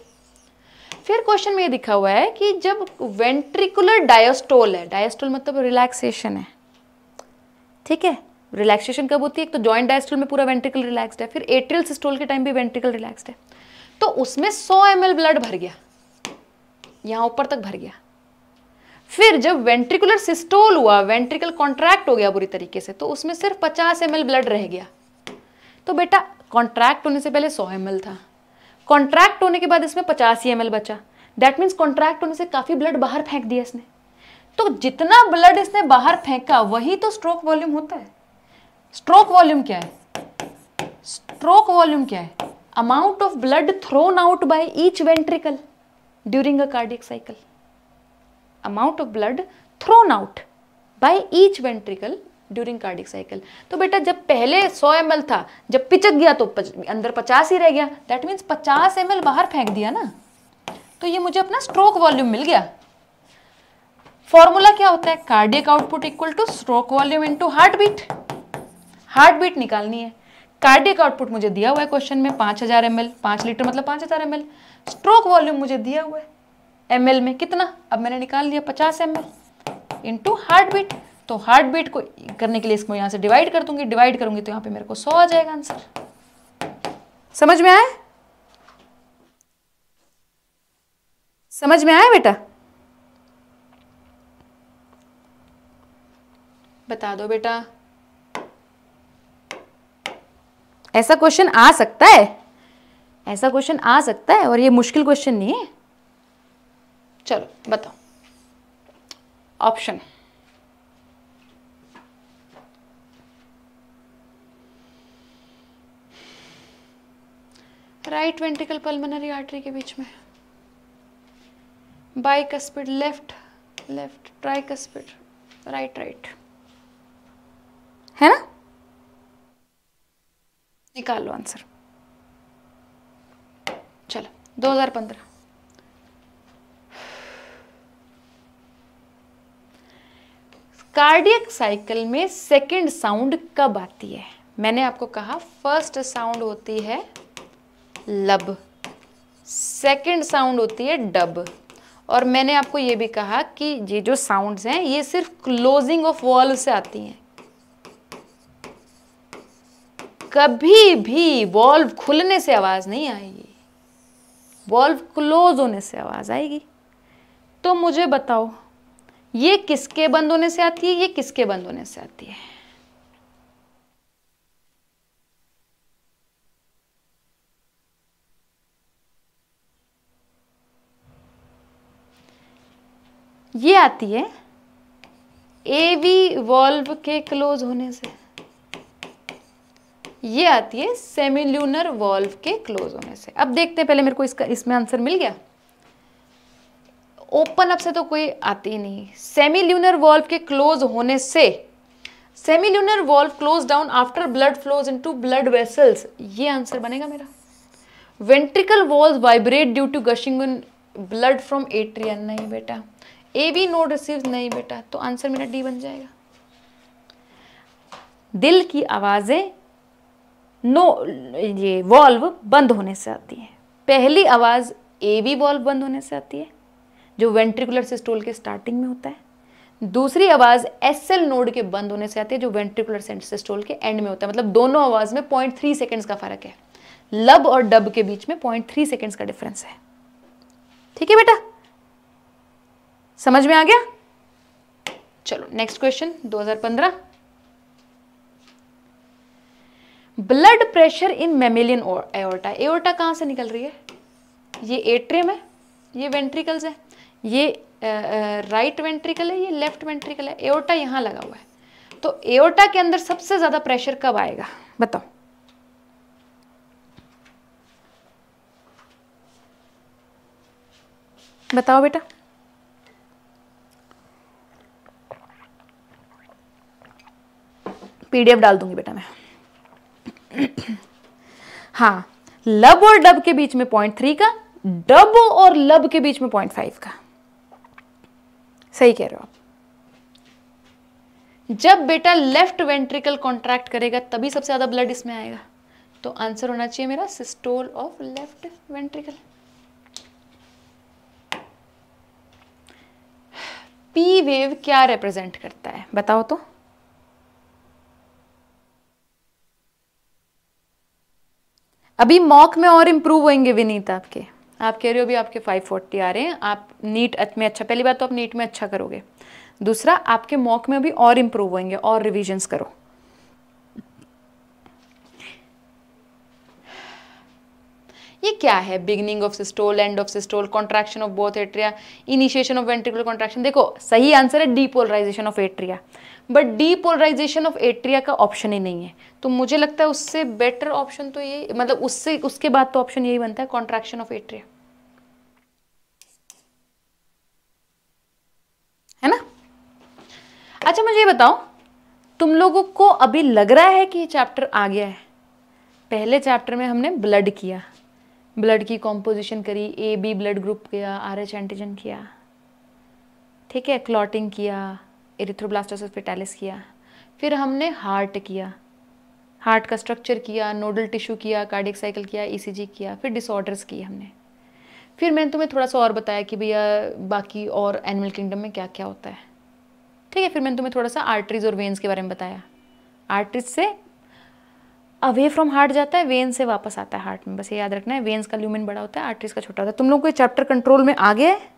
फिर क्वेश्चन में ये दिखा हुआ है कि जब वेंट्रिकुलर डायस्टोल है डायस्टोल मतलब रिलैक्सेशन है ठीक है रिलैक्सेशन कब होती है एक तो जॉइंट डायस्टोल में पूरा वेंट्रिकल रिलैक्सड है फिर एट्रियल सिस्टोल के टाइम भी वेंट्रिकल रिलैक्सड है तो उसमें 100 एम ब्लड भर गया यहां ऊपर तक भर गया फिर जब वेंट्रिकुलर सिस्टोल हुआ वेंट्रिकल कॉन्ट्रैक्ट हो गया बुरी तरीके से तो उसमें सिर्फ पचास एम ब्लड रह गया तो बेटा कॉन्ट्रैक्ट होने से पहले सौ एम था कॉन्ट्रैक्ट होने के बाद इसमें पचासी एम बचा दैट मीन्स कॉन्ट्रैक्ट होने से काफ़ी ब्लड बाहर फेंक दिया इसने तो जितना ब्लड इसने बाहर फेंका वही तो स्ट्रोक वॉल्यूम होता है स्ट्रोक वॉल्यूम क्या है स्ट्रोक वॉल्यूम क्या है amount of blood thrown out by each ventricle during a cardiac cycle. Amount of blood thrown out by each ventricle during cardiac cycle तो बेटा जब पहले 100 एम था जब पिचक गया तो andar अंदर 50 ही रह गया that means 50 ml बाहर फेंक दिया ना तो ye मुझे अपना स्ट्रोक वॉल्यूम मिल गया फॉर्मूला क्या होता है cardiac output equal to stroke volume into heart beat heart beat निकालनी है कार्डियक आउटपुट मुझे दिया हुआ है क्वेश्चन में 5000 हजार एम एल लीटर मतलब 5000 हजार स्ट्रोक वॉल्यूम मुझे दिया हुआ है एम में कितना अब मैंने निकाल लिया पचास M L into heart beat तो हार्ट बीट को करने के लिए इसको यहाँ से डिवाइड कर दूंगी डिवाइड करूंगी तो यहाँ पे मेरे को सौ आ जाएगा आंसर समझ में आया समझ में आया बेटा बता दो बेटा ऐसा क्वेश्चन आ सकता है ऐसा क्वेश्चन आ सकता है और ये मुश्किल क्वेश्चन नहीं है चलो बताओ option right ventricle pulmonary artery के बीच में cuspid left left cuspid right right है ना निकाल लो आंसर 2015 कार्डियक साइकिल में सेकंड साउंड कब आती है मैंने आपको कहा फर्स्ट साउंड होती है लब सेकंड साउंड होती है डब और मैंने आपको ये भी कहा कि ये जो साउंड्स हैं ये सिर्फ क्लोजिंग ऑफ वॉल्व से आती हैं कभी भी वॉल्व खुलने से आवाज़ नहीं आएगी वॉल्व क्लोज होने से आवाज़ आएगी तो मुझे बताओ ये किसके बंद होने से आती है ये किसके बंद होने से आती है ये आती है एवी वॉल्व के क्लोज होने से ये आती है सेमिल्यूनर वॉल्व के क्लोज होने से अब देखते हैं पहले मेरे को इसका इसमें आंसर मिल गया ओपन अप से तो कोई आती ही नहीं सेमिल्यूनर वॉल्व के क्लोज होने से semilunar valve close down after blood flows into blood vessels ये आंसर बनेगा मेरा ventricle valve vibrate due to gushing in blood from atria नहीं बेटा ए बी नो रिसीव नहीं बेटा तो आंसर मेरा डी बन जाएगा दिल की आवाज़ें नो ये वॉल्व बंद होने से आती है पहली आवाज़ ए वी वॉल्व बंद होने से आती है जो वेंट्रिकुलर सिस्टोल के स्टार्टिंग में होता है दूसरी आवाज़ एस एल नोड के बंद होने से आती है जो वेंट्रिकुलर सिस्टोल के एंड में होता है मतलब दोनों आवाज़ में पॉइंट थ्री सेकेंड्स का फ़र्क है लब और डब के बीच में पॉइंट थ्री सेकेंड्स का डिफरेंस है ठीक है बेटा समझ में आ गया चलो next question 2015 blood pressure in mammalian aorta aorta कहाँ से निकल रही है ये एट्रियम है ये वेंट्रिकल्स है ये राइट वेंट्रिकल है ये लेफ्ट वेंट्रिकल है एओर्टा यहाँ लगा हुआ है तो एओर्टा के अंदर सबसे ज़्यादा प्रेशर कब आएगा बताओ बताओ बेटा पीडीएफ डाल दूंगी बेटा मैं हाँ लब और डब के बीच में पॉइंट थ्री का डब और लब के बीच में पॉइंट फाइव का सही कह रहे हो आप जब बेटा लेफ्ट वेंट्रिकल कॉन्ट्रैक्ट करेगा तभी सबसे ज़्यादा ब्लड इसमें आएगा तो आंसर होना चाहिए मेरा systole of left ventricle P wave क्या रिप्रेजेंट करता है बताओ तो अभी मॉक में और इम्प्रूव होंगे विनीत आपके आप कह रहे हो अभी आपके 540 आ रहे हैं आप नीट में अच्छा पहली बात तो आप नीट में अच्छा करोगे दूसरा आपके मॉक में अभी और इम्प्रूव होंगे और रिविजन्स करो ये क्या है beginning of systole end of systole contraction of both atria initiation of ventricular contraction देखो सही आंसर है depolarization of atria but depolarization of atria का ऑप्शन ही नहीं है तो मुझे लगता है उससे बेटर ऑप्शन तो ये मतलब उससे उसके बाद तो ऑप्शन यही बनता है कॉन्ट्रैक्शन ऑफ एट्रिया है ना अच्छा मुझे ये बताओ तुम लोगों को अभी लग रहा है कि ये चैप्टर आ गया है पहले चैप्टर में हमने ब्लड किया ब्लड की कॉम्पोजिशन करी ए बी ब्लड ग्रुप किया आर एच एंटीजन किया ठीक है क्लॉटिंग किया एरिथ्रोब्लास्टोसिस पेटालिस किया फिर हमने हार्ट किया हार्ट का स्ट्रक्चर किया नोडल टिश्यू किया कार्डिक साइकिल किया ईसीजी e किया फिर डिसऑर्डर्स किए हमने फिर मैंने तुम्हें थोड़ा सा और बताया कि भैया बाकी और एनिमल किंगडम में क्या क्या होता है ठीक है फिर मैंने तुम्हें थोड़ा सा आर्टरीज और वेन्स के बारे में बताया आर्टरीज से अवे फ्रॉम हार्ट जाता है वेन्स से वापस आता है हार्ट में बस ये याद रखना है वेन्स का ल्यूमेन बड़ा होता है आर्टरीज का छोटा होता है तुम लोग को ये चैप्टर कंट्रोल में आ गया है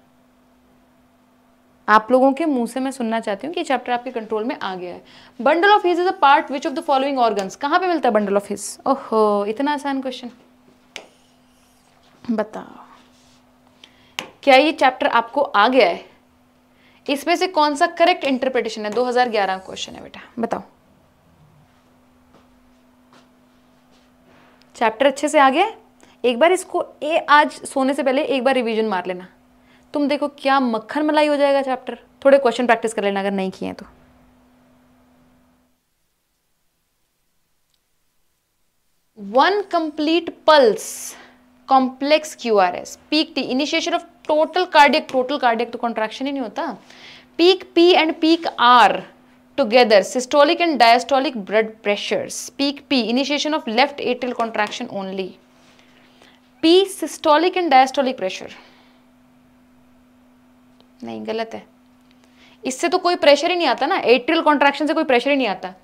आप लोगों के मुंह से मैं सुनना चाहती हूँ कि चैप्टर आपके कंट्रोल में आ गया है bundle of His is a part which of the following organs कहाँ पे मिलता है बंडल ऑफ हिज ओहो इतना आसान क्वेश्चन बताओ क्या ये चैप्टर आपको आ गया है इसमें से कौन सा करेक्ट इंटरप्रिटेशन है 2011 क्वेश्चन है बेटा बताओ चैप्टर अच्छे से आ गया एक बार इसको ए आज सोने से पहले एक बार रिवीजन मार लेना तुम देखो क्या मक्खन मलाई हो जाएगा चैप्टर थोड़े क्वेश्चन प्रैक्टिस कर लेना अगर नहीं किए तो one complete pulse complex Q R S peak T initiation of total cardiac total cardiac तो कॉन्ट्रैक्शन ही नहीं होता peak P and peak R together systolic and diastolic blood pressure peak P initiation of left atrial contraction only P systolic and diastolic pressure नहीं गलत है इससे तो कोई प्रेशर ही नहीं आता ना एट्रियल कॉन्ट्रैक्शन से कोई प्रेशर ही नहीं आता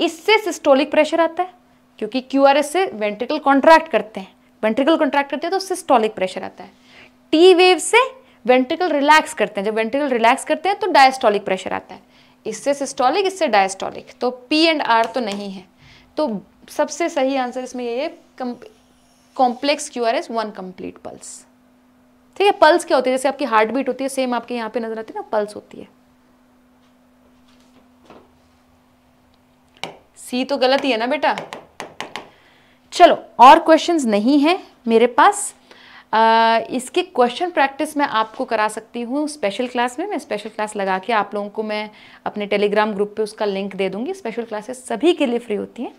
इससे सिस्टोलिक प्रेशर आता है क्योंकि क्यू से वेंट्रिकल कॉन्ट्रैक्ट करते हैं वेंट्रिकल कॉन्ट्रैक्ट करते हैं तो सिस्टोलिक प्रेशर आता है टी वेव से वेंट्रिकल रिलैक्स करते हैं जब वेंट्रिकल रिलैक्स करते हैं तो डायस्टोलिक प्रेशर आता है इससे सिस्टोलिक इससे डायस्टोलिक तो पी एंड आर तो नहीं है तो सबसे सही आंसर इसमें ये है complex Q R S one complete pulse ठीक है पल्स क्या होती है जैसे आपकी हार्ट बीट होती है सेम आपके यहाँ पे नजर आती है ना पल्स होती है सी तो गलत ही है ना बेटा चलो और क्वेश्चंस नहीं है मेरे पास इसके क्वेश्चन प्रैक्टिस मैं आपको करा सकती हूँ स्पेशल क्लास में मैं स्पेशल क्लास लगा के आप लोगों को मैं अपने टेलीग्राम ग्रुप पे उसका लिंक दे दूँगी स्पेशल क्लासेस सभी के लिए फ्री होती हैं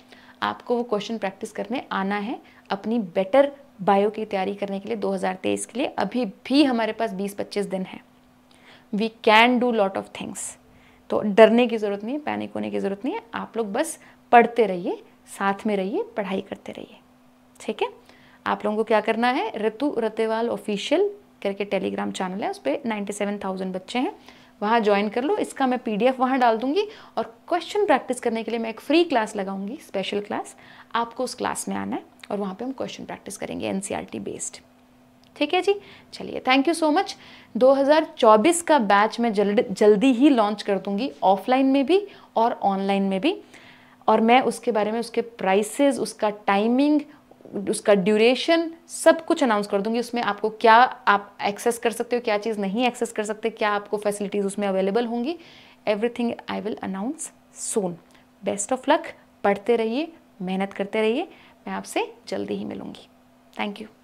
आपको वो क्वेश्चन प्रैक्टिस करने आना है अपनी बेटर बायो की तैयारी करने के लिए 2023 के लिए अभी भी हमारे पास 20-25 दिन है we can do lot of things तो डरने की ज़रूरत नहीं है पैनिक होने की ज़रूरत नहीं है आप लोग बस पढ़ते रहिए साथ में रहिए पढ़ाई करते रहिए ठीक है आप लोगों को क्या करना है रितु रतेवाल ऑफिशियल करके टेलीग्राम चैनल है उस पर नाइन्टी सेवन थाउजेंड बच्चे हैं वहाँ ज्वाइन कर लो इसका मैं पी डी एफ वहाँ डाल दूँगी और क्वेश्चन प्रैक्टिस करने के लिए मैं एक फ्री क्लास लगाऊंगी स्पेशल क्लास आपको उस क्लास में आना है और वहाँ पे हम क्वेश्चन प्रैक्टिस करेंगे एन बेस्ड e ठीक है जी चलिए थैंक यू सो मच 2024 का बैच मैं जल्द जल्दी ही लॉन्च कर दूंगी ऑफलाइन में भी और ऑनलाइन में भी और मैं उसके बारे में उसके प्राइसेस उसका टाइमिंग उसका ड्यूरेशन सब कुछ अनाउंस कर दूंगी उसमें आपको क्या आप एक्सेस कर सकते हो क्या चीज़ नहीं एक्सेस कर सकते क्या आपको फैसिलिटीज़ उसमें अवेलेबल होंगी everything I will announce soon best of luck पढ़ते रहिए मेहनत करते रहिए मैं आपसे जल्दी ही मिलूँगी थैंक यू